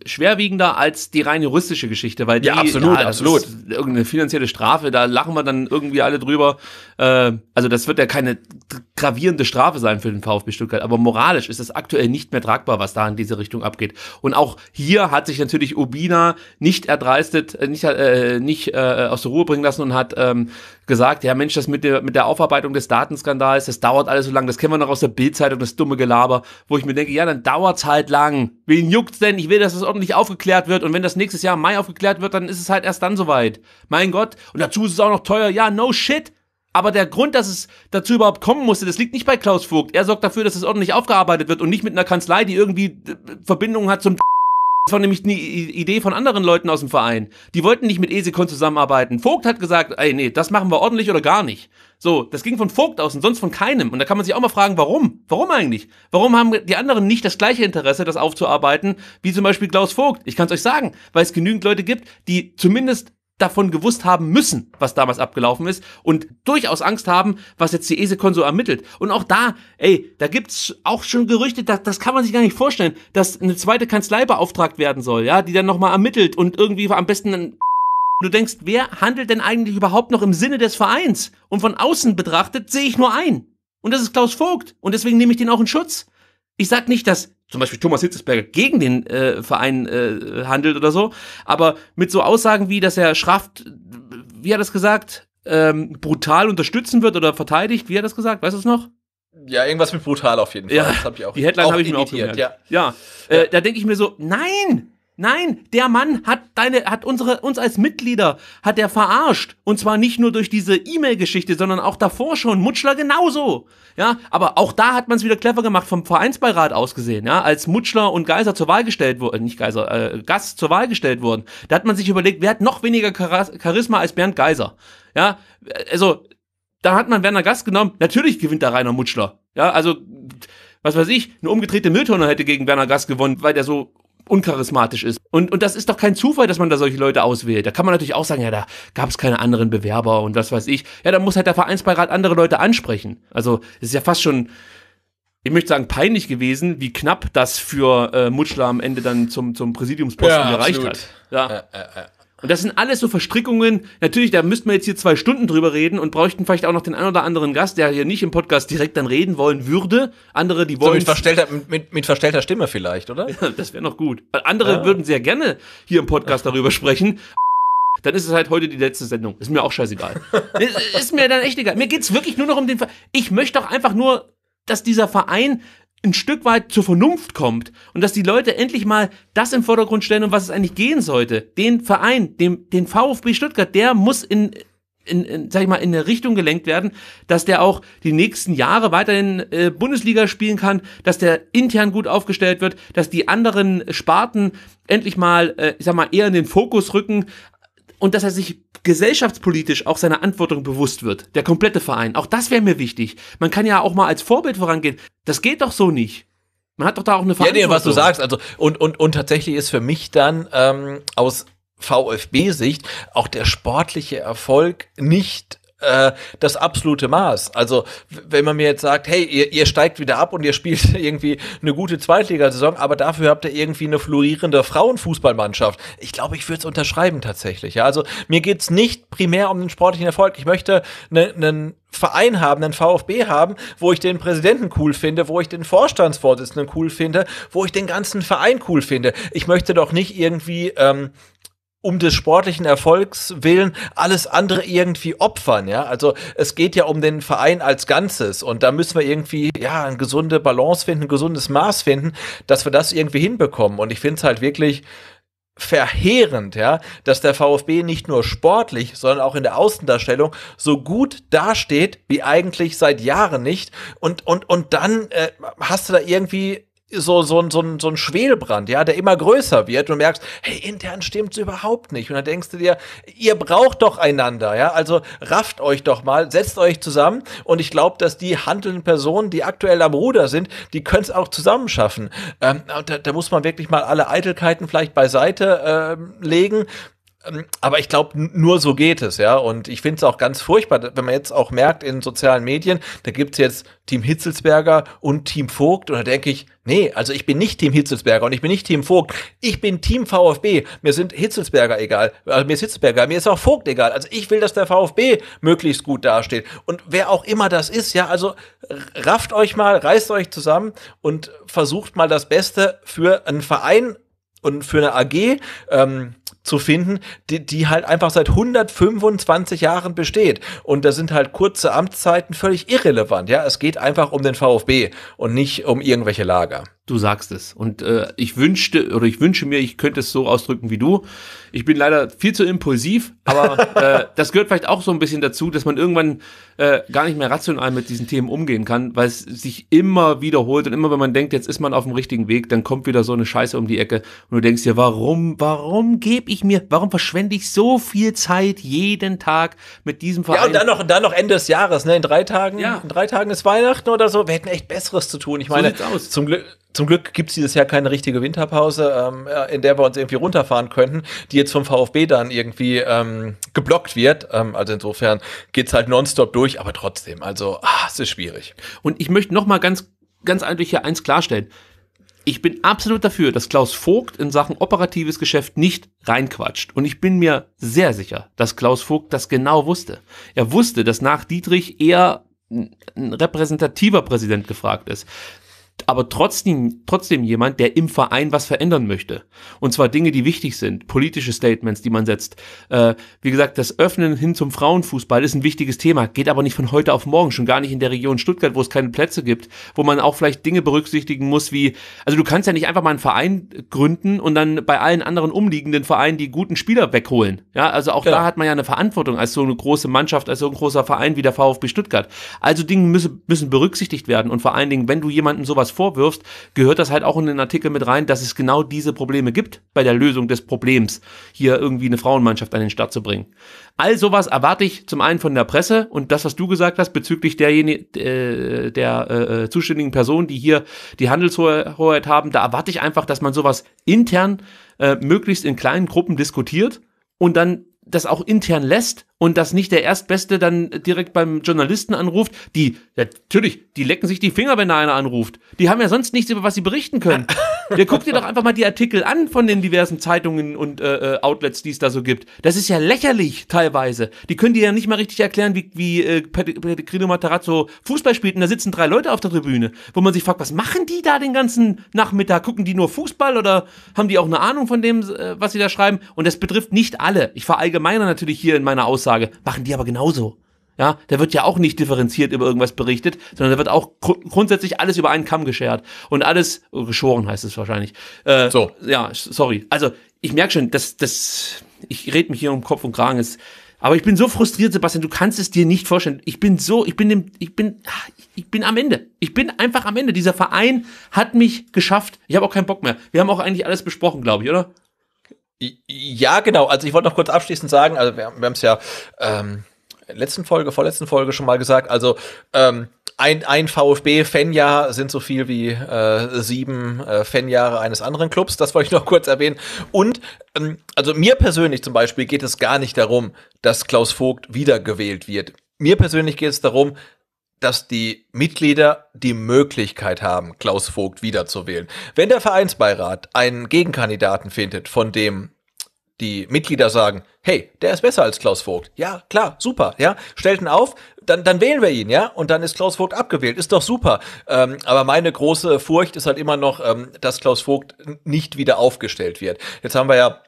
schwerwiegender als die rein juristische Geschichte, weil die, ja absolut, ja, absolut, irgendeine finanzielle Strafe, da lachen wir dann irgendwie alle drüber. Äh, also das wird ja keine gravierende Strafe sein für den VfB Stuttgart, aber moralisch ist das aktuell nicht mehr tragbar, was da in diese Richtung abgeht. Und auch hier hat sich natürlich Ubina nicht erdreistet, äh, nicht äh, nicht äh, aus der Ruhe bringen lassen und hat ähm, gesagt, ja Mensch, das mit der mit der Aufarbeitung des Datenskandals, das dauert alles so lange, das kennen wir noch aus der Bildzeitung, das dumme Gelaber, wo ich mir denke, ja dann dauert es halt lang. Wen juckt's denn? Ich will das dass es ordentlich aufgeklärt wird. Und wenn das nächstes Jahr im Mai aufgeklärt wird, dann ist es halt erst dann soweit. Mein Gott. Und dazu ist es auch noch teuer. Ja, no shit. Aber der Grund, dass es dazu überhaupt kommen musste, das liegt nicht bei Klaus Vogt. Er sorgt dafür, dass es ordentlich aufgearbeitet wird und nicht mit einer Kanzlei, die irgendwie äh, Verbindungen hat zum das war nämlich die Idee von anderen Leuten aus dem Verein. Die wollten nicht mit Esekon zusammenarbeiten. Vogt hat gesagt, ey, nee, das machen wir ordentlich oder gar nicht. So, das ging von Vogt aus und sonst von keinem. Und da kann man sich auch mal fragen, warum? Warum eigentlich? Warum haben die anderen nicht das gleiche Interesse, das aufzuarbeiten, wie zum Beispiel Klaus Vogt? Ich kann es euch sagen, weil es genügend Leute gibt, die zumindest davon gewusst haben müssen, was damals abgelaufen ist und durchaus Angst haben, was jetzt die ESECON so ermittelt. Und auch da, ey, da gibt's auch schon Gerüchte, das, das kann man sich gar nicht vorstellen, dass eine zweite Kanzlei beauftragt werden soll, ja, die dann nochmal ermittelt und irgendwie am besten dann Du denkst, wer handelt denn eigentlich überhaupt noch im Sinne des Vereins? Und von außen betrachtet sehe ich nur einen. Und das ist Klaus Vogt. Und deswegen nehme ich den auch in Schutz. Ich sag nicht, dass zum Beispiel Thomas Hitzesberger gegen den äh, Verein äh, handelt oder so, aber mit so Aussagen wie, dass er Schraft, wie hat er das gesagt, ähm, brutal unterstützen wird oder verteidigt, wie hat er das gesagt, weißt du es noch? Ja, irgendwas mit brutal auf jeden Fall. Ja, das hab ich auch, die Headline habe ich mir auch gemerkt. Ja, ja. Äh, ja. da denke ich mir so, nein, Nein, der Mann hat deine, hat unsere, uns als Mitglieder, hat er verarscht. Und zwar nicht nur durch diese E-Mail-Geschichte, sondern auch davor schon. Mutschler genauso. Ja, aber auch da hat man es wieder clever gemacht vom Vereinsbeirat aus gesehen. Ja, als Mutschler und Geiser zur Wahl gestellt wurden, äh, nicht Geiser, äh, Gast zur Wahl gestellt wurden, da hat man sich überlegt, wer hat noch weniger Charisma als Bernd Geiser. Ja, also, da hat man Werner Gast genommen. Natürlich gewinnt da Rainer Mutschler. Ja, also, was weiß ich, eine umgedrehte Mülltonne hätte gegen Werner Gast gewonnen, weil der so uncharismatisch ist. Und, und das ist doch kein Zufall, dass man da solche Leute auswählt. Da kann man natürlich auch sagen, ja, da gab es keine anderen Bewerber und was weiß ich. Ja, da muss halt der Vereinsbeirat andere Leute ansprechen. Also es ist ja fast schon, ich möchte sagen, peinlich gewesen, wie knapp das für äh, Mutschler am Ende dann zum, zum Präsidiumsposten ja, gereicht absolut. hat. Ja. ja, ja und das sind alles so Verstrickungen. Natürlich, da müssten wir jetzt hier zwei Stunden drüber reden und bräuchten vielleicht auch noch den einen oder anderen Gast, der hier nicht im Podcast direkt dann reden wollen würde. Andere, die wollen. So mit, verstellter, mit, mit verstellter Stimme vielleicht, oder? Ja, das wäre noch gut. Weil andere ah. würden sehr gerne hier im Podcast darüber sprechen dann ist es halt heute die letzte Sendung. Ist mir auch scheißegal. ist mir dann echt egal. Mir geht's wirklich nur noch um den Ver Ich möchte doch einfach nur, dass dieser Verein ein Stück weit zur Vernunft kommt und dass die Leute endlich mal das im Vordergrund stellen, um was es eigentlich gehen sollte. Den Verein, dem, den VfB Stuttgart, der muss in, in, in sag ich mal, in eine Richtung gelenkt werden, dass der auch die nächsten Jahre weiterhin äh, Bundesliga spielen kann, dass der intern gut aufgestellt wird, dass die anderen Sparten endlich mal, äh, ich sag mal, eher in den Fokus rücken, und dass er sich gesellschaftspolitisch auch seiner Antwortung bewusst wird. Der komplette Verein. Auch das wäre mir wichtig. Man kann ja auch mal als Vorbild vorangehen. Das geht doch so nicht. Man hat doch da auch eine Verantwortung. Ja, nee, was du sagst. Also, und, und, und tatsächlich ist für mich dann ähm, aus VfB-Sicht auch der sportliche Erfolg nicht äh, das absolute Maß. Also wenn man mir jetzt sagt, hey, ihr, ihr steigt wieder ab und ihr spielt irgendwie eine gute Zweitligasaison, aber dafür habt ihr irgendwie eine florierende Frauenfußballmannschaft. Ich glaube, ich würde es unterschreiben tatsächlich. Ja? Also mir geht es nicht primär um den sportlichen Erfolg. Ich möchte einen ne, Verein haben, einen VfB haben, wo ich den Präsidenten cool finde, wo ich den Vorstandsvorsitzenden cool finde, wo ich den ganzen Verein cool finde. Ich möchte doch nicht irgendwie ähm, um des sportlichen Erfolgs willen alles andere irgendwie opfern, ja. Also es geht ja um den Verein als Ganzes und da müssen wir irgendwie, ja, eine gesunde Balance finden, ein gesundes Maß finden, dass wir das irgendwie hinbekommen. Und ich finde es halt wirklich verheerend, ja, dass der VfB nicht nur sportlich, sondern auch in der Außendarstellung so gut dasteht, wie eigentlich seit Jahren nicht. Und, und, und dann äh, hast du da irgendwie so, so, so, so ein Schwelbrand, ja, der immer größer wird und merkst, hey, intern stimmt's überhaupt nicht. Und dann denkst du dir, ihr braucht doch einander, ja, also rafft euch doch mal, setzt euch zusammen und ich glaube, dass die handelnden Personen, die aktuell am Ruder sind, die können es auch zusammen schaffen. Ähm, da, da, muss man wirklich mal alle Eitelkeiten vielleicht beiseite ähm, legen ähm, aber ich glaube, nur so geht es, ja. Und ich finde es auch ganz furchtbar, wenn man jetzt auch merkt in sozialen Medien, da gibt's jetzt Team Hitzelsberger und Team Vogt. Und da denke ich, nee, also ich bin nicht Team Hitzelsberger und ich bin nicht Team Vogt. Ich bin Team VfB. Mir sind Hitzelsberger egal. Also mir ist Hitzelsberger, mir ist auch Vogt egal. Also ich will, dass der VfB möglichst gut dasteht. Und wer auch immer das ist, ja, also rafft euch mal, reißt euch zusammen und versucht mal das Beste für einen Verein und für eine AG. Ähm, zu finden, die, die halt einfach seit 125 Jahren besteht. Und da sind halt kurze Amtszeiten völlig irrelevant. Ja, es geht einfach um den VfB und nicht um irgendwelche Lager. Du sagst es. Und äh, ich wünschte oder ich wünsche mir, ich könnte es so ausdrücken wie du. Ich bin leider viel zu impulsiv, aber äh, das gehört vielleicht auch so ein bisschen dazu, dass man irgendwann äh, gar nicht mehr rational mit diesen Themen umgehen kann, weil es sich immer wiederholt und immer, wenn man denkt, jetzt ist man auf dem richtigen Weg, dann kommt wieder so eine Scheiße um die Ecke und du denkst dir, warum, warum gebe ich mir, warum verschwende ich so viel Zeit jeden Tag mit diesem Verein? Ja, und dann noch, dann noch Ende des Jahres, ne? In drei Tagen, ja. in drei Tagen ist Weihnachten oder so. Wir hätten echt Besseres zu tun. Ich meine, so zum Glück zum Glück gibt es dieses Jahr keine richtige Winterpause, ähm, äh, in der wir uns irgendwie runterfahren könnten, die jetzt vom VfB dann irgendwie ähm, geblockt wird. Ähm, also insofern geht es halt nonstop durch, aber trotzdem, also ah, es ist schwierig. Und ich möchte noch mal ganz, ganz eindeutig hier eins klarstellen. Ich bin absolut dafür, dass Klaus Vogt in Sachen operatives Geschäft nicht reinquatscht. Und ich bin mir sehr sicher, dass Klaus Vogt das genau wusste. Er wusste, dass nach Dietrich eher ein repräsentativer Präsident gefragt ist aber trotzdem, trotzdem jemand, der im Verein was verändern möchte. Und zwar Dinge, die wichtig sind, politische Statements, die man setzt. Äh, wie gesagt, das Öffnen hin zum Frauenfußball ist ein wichtiges Thema, geht aber nicht von heute auf morgen, schon gar nicht in der Region Stuttgart, wo es keine Plätze gibt, wo man auch vielleicht Dinge berücksichtigen muss, wie, also du kannst ja nicht einfach mal einen Verein gründen und dann bei allen anderen umliegenden Vereinen die guten Spieler wegholen. Ja, also auch ja. da hat man ja eine Verantwortung als so eine große Mannschaft, als so ein großer Verein wie der VfB Stuttgart. Also Dinge müssen, müssen berücksichtigt werden und vor allen Dingen, wenn du jemanden sowas was vorwirfst, gehört das halt auch in den Artikel mit rein, dass es genau diese Probleme gibt bei der Lösung des Problems, hier irgendwie eine Frauenmannschaft an den Start zu bringen. All sowas erwarte ich zum einen von der Presse und das, was du gesagt hast bezüglich derjenigen, äh, der äh, äh, zuständigen Person, die hier die Handelshoheit haben, da erwarte ich einfach, dass man sowas intern äh, möglichst in kleinen Gruppen diskutiert und dann das auch intern lässt und dass nicht der Erstbeste dann direkt beim Journalisten anruft, die natürlich, die lecken sich die Finger, wenn da einer anruft. Die haben ja sonst nichts, über was sie berichten können. Ihr guckt dir doch einfach mal die Artikel an von den diversen Zeitungen und äh, äh, Outlets, die es da so gibt. Das ist ja lächerlich teilweise. Die können dir ja nicht mal richtig erklären, wie, wie äh, Pellegrino Matarazzo Fußball spielt und da sitzen drei Leute auf der Tribüne, wo man sich fragt, was machen die da den ganzen Nachmittag? Gucken die nur Fußball oder haben die auch eine Ahnung von dem, äh, was sie da schreiben? Und das betrifft nicht alle. Ich verallgemeine natürlich hier in meiner Aussage. Aussage, machen die aber genauso. Ja, da wird ja auch nicht differenziert über irgendwas berichtet, sondern da wird auch gr grundsätzlich alles über einen Kamm geschert und alles oh, geschoren heißt es wahrscheinlich. Äh, so. Ja, sorry. Also ich merke schon, dass das, ich rede mich hier um Kopf und Kragen. Ist, aber ich bin so frustriert, Sebastian, du kannst es dir nicht vorstellen. Ich bin so, ich bin dem, ich bin, ah, ich bin am Ende. Ich bin einfach am Ende. Dieser Verein hat mich geschafft. Ich habe auch keinen Bock mehr. Wir haben auch eigentlich alles besprochen, glaube ich, oder? Ja, genau. Also ich wollte noch kurz abschließend sagen, also wir, wir haben es ja ähm, letzten Folge, vorletzten Folge schon mal gesagt, also ähm, ein, ein VfB-Fanjahr sind so viel wie äh, sieben äh, Fanjahre eines anderen Clubs. Das wollte ich noch kurz erwähnen. Und ähm, also mir persönlich zum Beispiel geht es gar nicht darum, dass Klaus Vogt wiedergewählt wird. Mir persönlich geht es darum, dass die Mitglieder die Möglichkeit haben, Klaus Vogt wiederzuwählen. Wenn der Vereinsbeirat einen Gegenkandidaten findet, von dem die Mitglieder sagen, hey, der ist besser als Klaus Vogt. Ja, klar, super, ja. Stellt ihn auf, dann, dann wählen wir ihn, ja. Und dann ist Klaus Vogt abgewählt. Ist doch super. Ähm, aber meine große Furcht ist halt immer noch, ähm, dass Klaus Vogt nicht wieder aufgestellt wird. Jetzt haben wir ja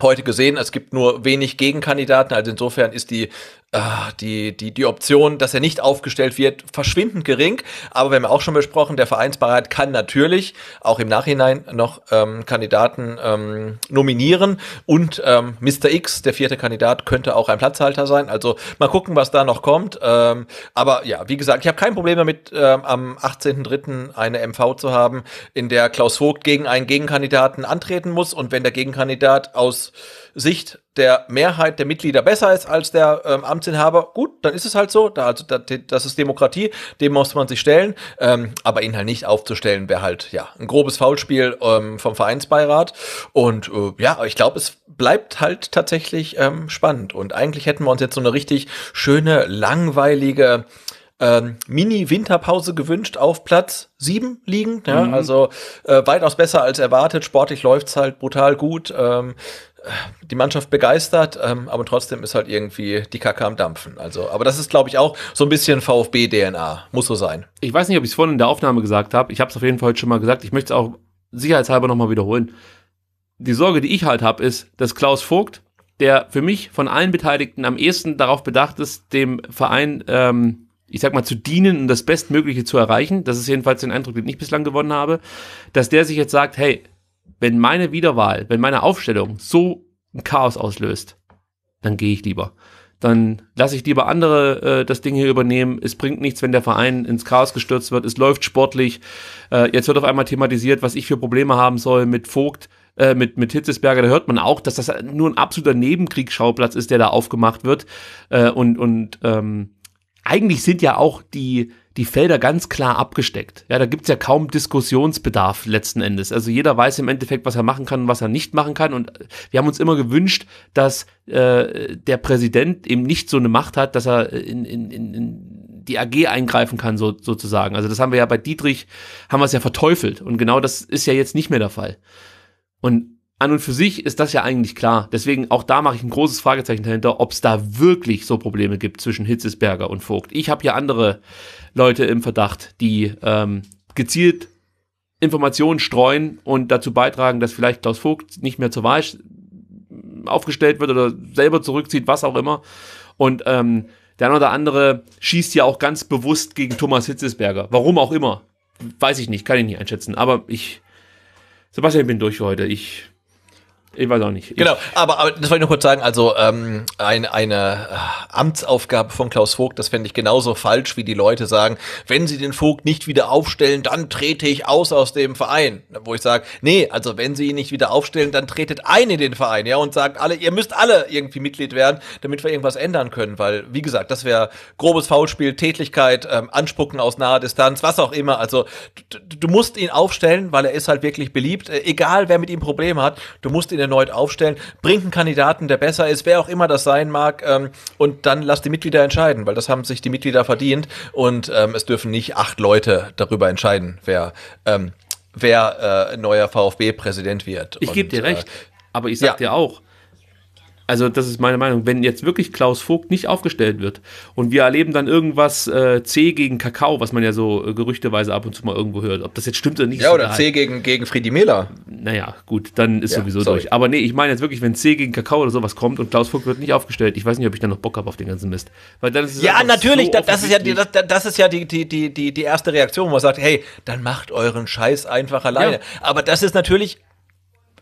heute gesehen, es gibt nur wenig Gegenkandidaten. Also insofern ist die Ah, die, die, die Option, dass er nicht aufgestellt wird, verschwindend gering. Aber wir haben auch schon besprochen, der Vereinsbeirat kann natürlich auch im Nachhinein noch ähm, Kandidaten ähm, nominieren. Und ähm, Mr. X, der vierte Kandidat, könnte auch ein Platzhalter sein. Also mal gucken, was da noch kommt. Ähm, aber ja, wie gesagt, ich habe kein Problem damit, ähm, am 18.03. eine MV zu haben, in der Klaus Vogt gegen einen Gegenkandidaten antreten muss. Und wenn der Gegenkandidat aus Sicht der Mehrheit der Mitglieder besser ist als der ähm, Amtsinhaber, gut, dann ist es halt so. Da, also, da, das ist Demokratie, dem muss man sich stellen. Ähm, aber ihn halt nicht aufzustellen, wäre halt ja ein grobes Foulspiel ähm, vom Vereinsbeirat. Und äh, ja, ich glaube, es bleibt halt tatsächlich ähm, spannend. Und eigentlich hätten wir uns jetzt so eine richtig schöne, langweilige ähm, Mini-Winterpause gewünscht auf Platz 7 liegend. Ja? Mhm. Also äh, weitaus besser als erwartet. Sportlich läuft's halt brutal gut. Ähm, die Mannschaft begeistert, ähm, aber trotzdem ist halt irgendwie die Kacke am Dampfen. Also, aber das ist, glaube ich, auch so ein bisschen VfB-DNA. Muss so sein. Ich weiß nicht, ob ich es vorhin in der Aufnahme gesagt habe. Ich habe es auf jeden Fall schon mal gesagt. Ich möchte es auch sicherheitshalber nochmal wiederholen. Die Sorge, die ich halt habe, ist, dass Klaus Vogt, der für mich von allen Beteiligten am ehesten darauf bedacht ist, dem Verein ähm, ich sag mal, zu dienen und das Bestmögliche zu erreichen. Das ist jedenfalls den Eindruck, den ich bislang gewonnen habe, dass der sich jetzt sagt, hey, wenn meine Wiederwahl, wenn meine Aufstellung so ein Chaos auslöst, dann gehe ich lieber. Dann lasse ich lieber andere äh, das Ding hier übernehmen. Es bringt nichts, wenn der Verein ins Chaos gestürzt wird. Es läuft sportlich. Äh, jetzt wird auf einmal thematisiert, was ich für Probleme haben soll mit Vogt, äh, mit, mit Hitzesberger. Da hört man auch, dass das nur ein absoluter Nebenkriegsschauplatz ist, der da aufgemacht wird. Äh, und und ähm, eigentlich sind ja auch die, die Felder ganz klar abgesteckt. Ja, da gibt es ja kaum Diskussionsbedarf letzten Endes. Also jeder weiß im Endeffekt, was er machen kann und was er nicht machen kann. Und wir haben uns immer gewünscht, dass äh, der Präsident eben nicht so eine Macht hat, dass er in, in, in die AG eingreifen kann, so, sozusagen. Also das haben wir ja bei Dietrich, haben wir es ja verteufelt. Und genau das ist ja jetzt nicht mehr der Fall. Und an und für sich ist das ja eigentlich klar. Deswegen auch da mache ich ein großes Fragezeichen dahinter, ob es da wirklich so Probleme gibt zwischen Hitzesberger und Vogt. Ich habe hier andere Leute im Verdacht, die ähm, gezielt Informationen streuen und dazu beitragen, dass vielleicht Klaus Vogt nicht mehr zur Wahl aufgestellt wird oder selber zurückzieht, was auch immer. Und ähm, der eine oder andere schießt ja auch ganz bewusst gegen Thomas Hitzesberger. Warum auch immer. Weiß ich nicht, kann ich nicht einschätzen. Aber ich. Sebastian, ich bin durch für heute. Ich ich weiß auch nicht. Genau, aber, aber das wollte ich nur kurz sagen, also ähm, ein, eine äh, Amtsaufgabe von Klaus Vogt, das fände ich genauso falsch, wie die Leute sagen, wenn sie den Vogt nicht wieder aufstellen, dann trete ich aus aus dem Verein. Wo ich sage, nee, also wenn sie ihn nicht wieder aufstellen, dann tretet ein in den Verein, ja, und sagt alle, ihr müsst alle irgendwie Mitglied werden, damit wir irgendwas ändern können, weil, wie gesagt, das wäre grobes Foulspiel, Tätlichkeit, ähm, Anspucken aus naher Distanz, was auch immer, also du musst ihn aufstellen, weil er ist halt wirklich beliebt, äh, egal wer mit ihm Probleme hat, du musst ihn erneut aufstellen, bringt einen Kandidaten, der besser ist, wer auch immer das sein mag, ähm, und dann lasst die Mitglieder entscheiden, weil das haben sich die Mitglieder verdient und ähm, es dürfen nicht acht Leute darüber entscheiden, wer, ähm, wer äh, neuer VfB-Präsident wird. Ich gebe dir äh, recht, äh, aber ich sag ja. dir auch, also das ist meine Meinung. Wenn jetzt wirklich Klaus Vogt nicht aufgestellt wird und wir erleben dann irgendwas äh, C gegen Kakao, was man ja so äh, gerüchteweise ab und zu mal irgendwo hört, ob das jetzt stimmt oder nicht. Ja, oder C gegen, gegen Friedi Mehler. Naja, gut, dann ist ja, sowieso sorry. durch. Aber nee, ich meine jetzt wirklich, wenn C gegen Kakao oder sowas kommt und Klaus Vogt wird nicht aufgestellt, ich weiß nicht, ob ich dann noch Bock habe auf den ganzen Mist. Weil dann ist ja, natürlich, so das, ist ja, die, das, das, ist ja die, die, die, die erste Reaktion, wo man sagt, hey, dann macht euren Scheiß einfach alleine. Ja. Aber das ist natürlich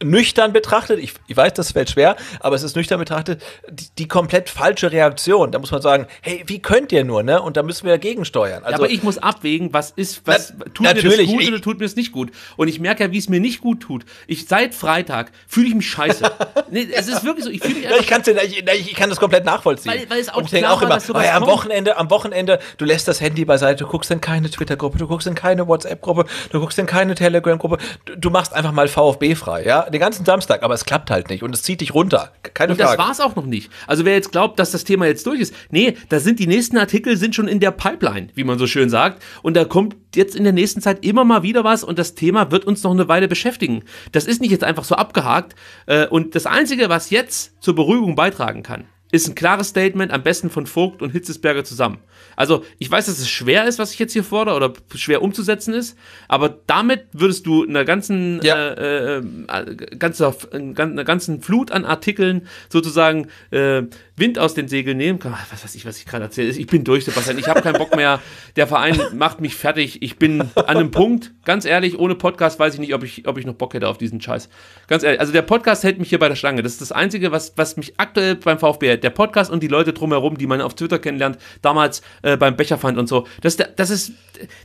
nüchtern betrachtet, ich, ich weiß, das fällt schwer, aber es ist nüchtern betrachtet, die, die, komplett falsche Reaktion. Da muss man sagen, hey, wie könnt ihr nur, ne? Und da müssen wir dagegen steuern. Also, ja, aber ich muss abwägen, was ist, was na, tut natürlich, mir das gut ich, oder tut mir es nicht gut. Und ich merke ja, wie es mir nicht gut tut. Ich seit Freitag fühle ich mich scheiße. nee, es ist wirklich so, ich fühle mich einfach, ja, ich, ich, ich, kann das komplett nachvollziehen. Weil, weil es auch, Und ich denke auch immer, oh, ja, am Wochenende, am Wochenende, du lässt das Handy beiseite, du guckst in keine Twitter-Gruppe, du guckst in keine WhatsApp-Gruppe, du guckst in keine Telegram-Gruppe, du, du machst einfach mal VfB frei, ja? den ganzen Samstag, aber es klappt halt nicht und es zieht dich runter. Keine und Frage. Das war's auch noch nicht. Also wer jetzt glaubt, dass das Thema jetzt durch ist, nee, da sind die nächsten Artikel sind schon in der Pipeline, wie man so schön sagt. Und da kommt jetzt in der nächsten Zeit immer mal wieder was und das Thema wird uns noch eine Weile beschäftigen. Das ist nicht jetzt einfach so abgehakt. Äh, und das Einzige, was jetzt zur Beruhigung beitragen kann, ist ein klares Statement, am besten von Vogt und Hitzesberger zusammen. Also ich weiß, dass es schwer ist, was ich jetzt hier fordere oder schwer umzusetzen ist, aber damit würdest du einer ganzen, ja. äh, äh, äh, äh ganzer, einer ganzen Flut an Artikeln sozusagen äh, Wind aus den Segeln nehmen kann. Was weiß ich, was ich gerade erzähle. Ich bin durch, Sebastian. Ich habe keinen Bock mehr. Der Verein macht mich fertig. Ich bin an einem Punkt. Ganz ehrlich, ohne Podcast weiß ich nicht, ob ich, ob ich noch Bock hätte auf diesen Scheiß. Ganz ehrlich. Also der Podcast hält mich hier bei der Schlange. Das ist das Einzige, was, was mich aktuell beim VfB hält. Der Podcast und die Leute drumherum, die man auf Twitter kennenlernt, damals äh, beim Becherfand und so. Das, das, ist,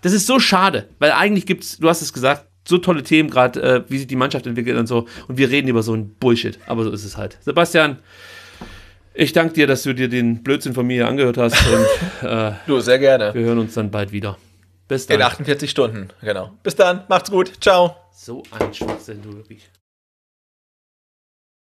das ist so schade, weil eigentlich gibt es, du hast es gesagt, so tolle Themen gerade, äh, wie sich die Mannschaft entwickelt und so. Und wir reden über so ein Bullshit. Aber so ist es halt. Sebastian, ich danke dir, dass du dir den Blödsinn von mir hier angehört hast. Und, äh, du, sehr gerne. Wir hören uns dann bald wieder. Bis dann. In 48 Stunden, genau. Bis dann, macht's gut. Ciao. So ein Schwachsinn, du wirklich.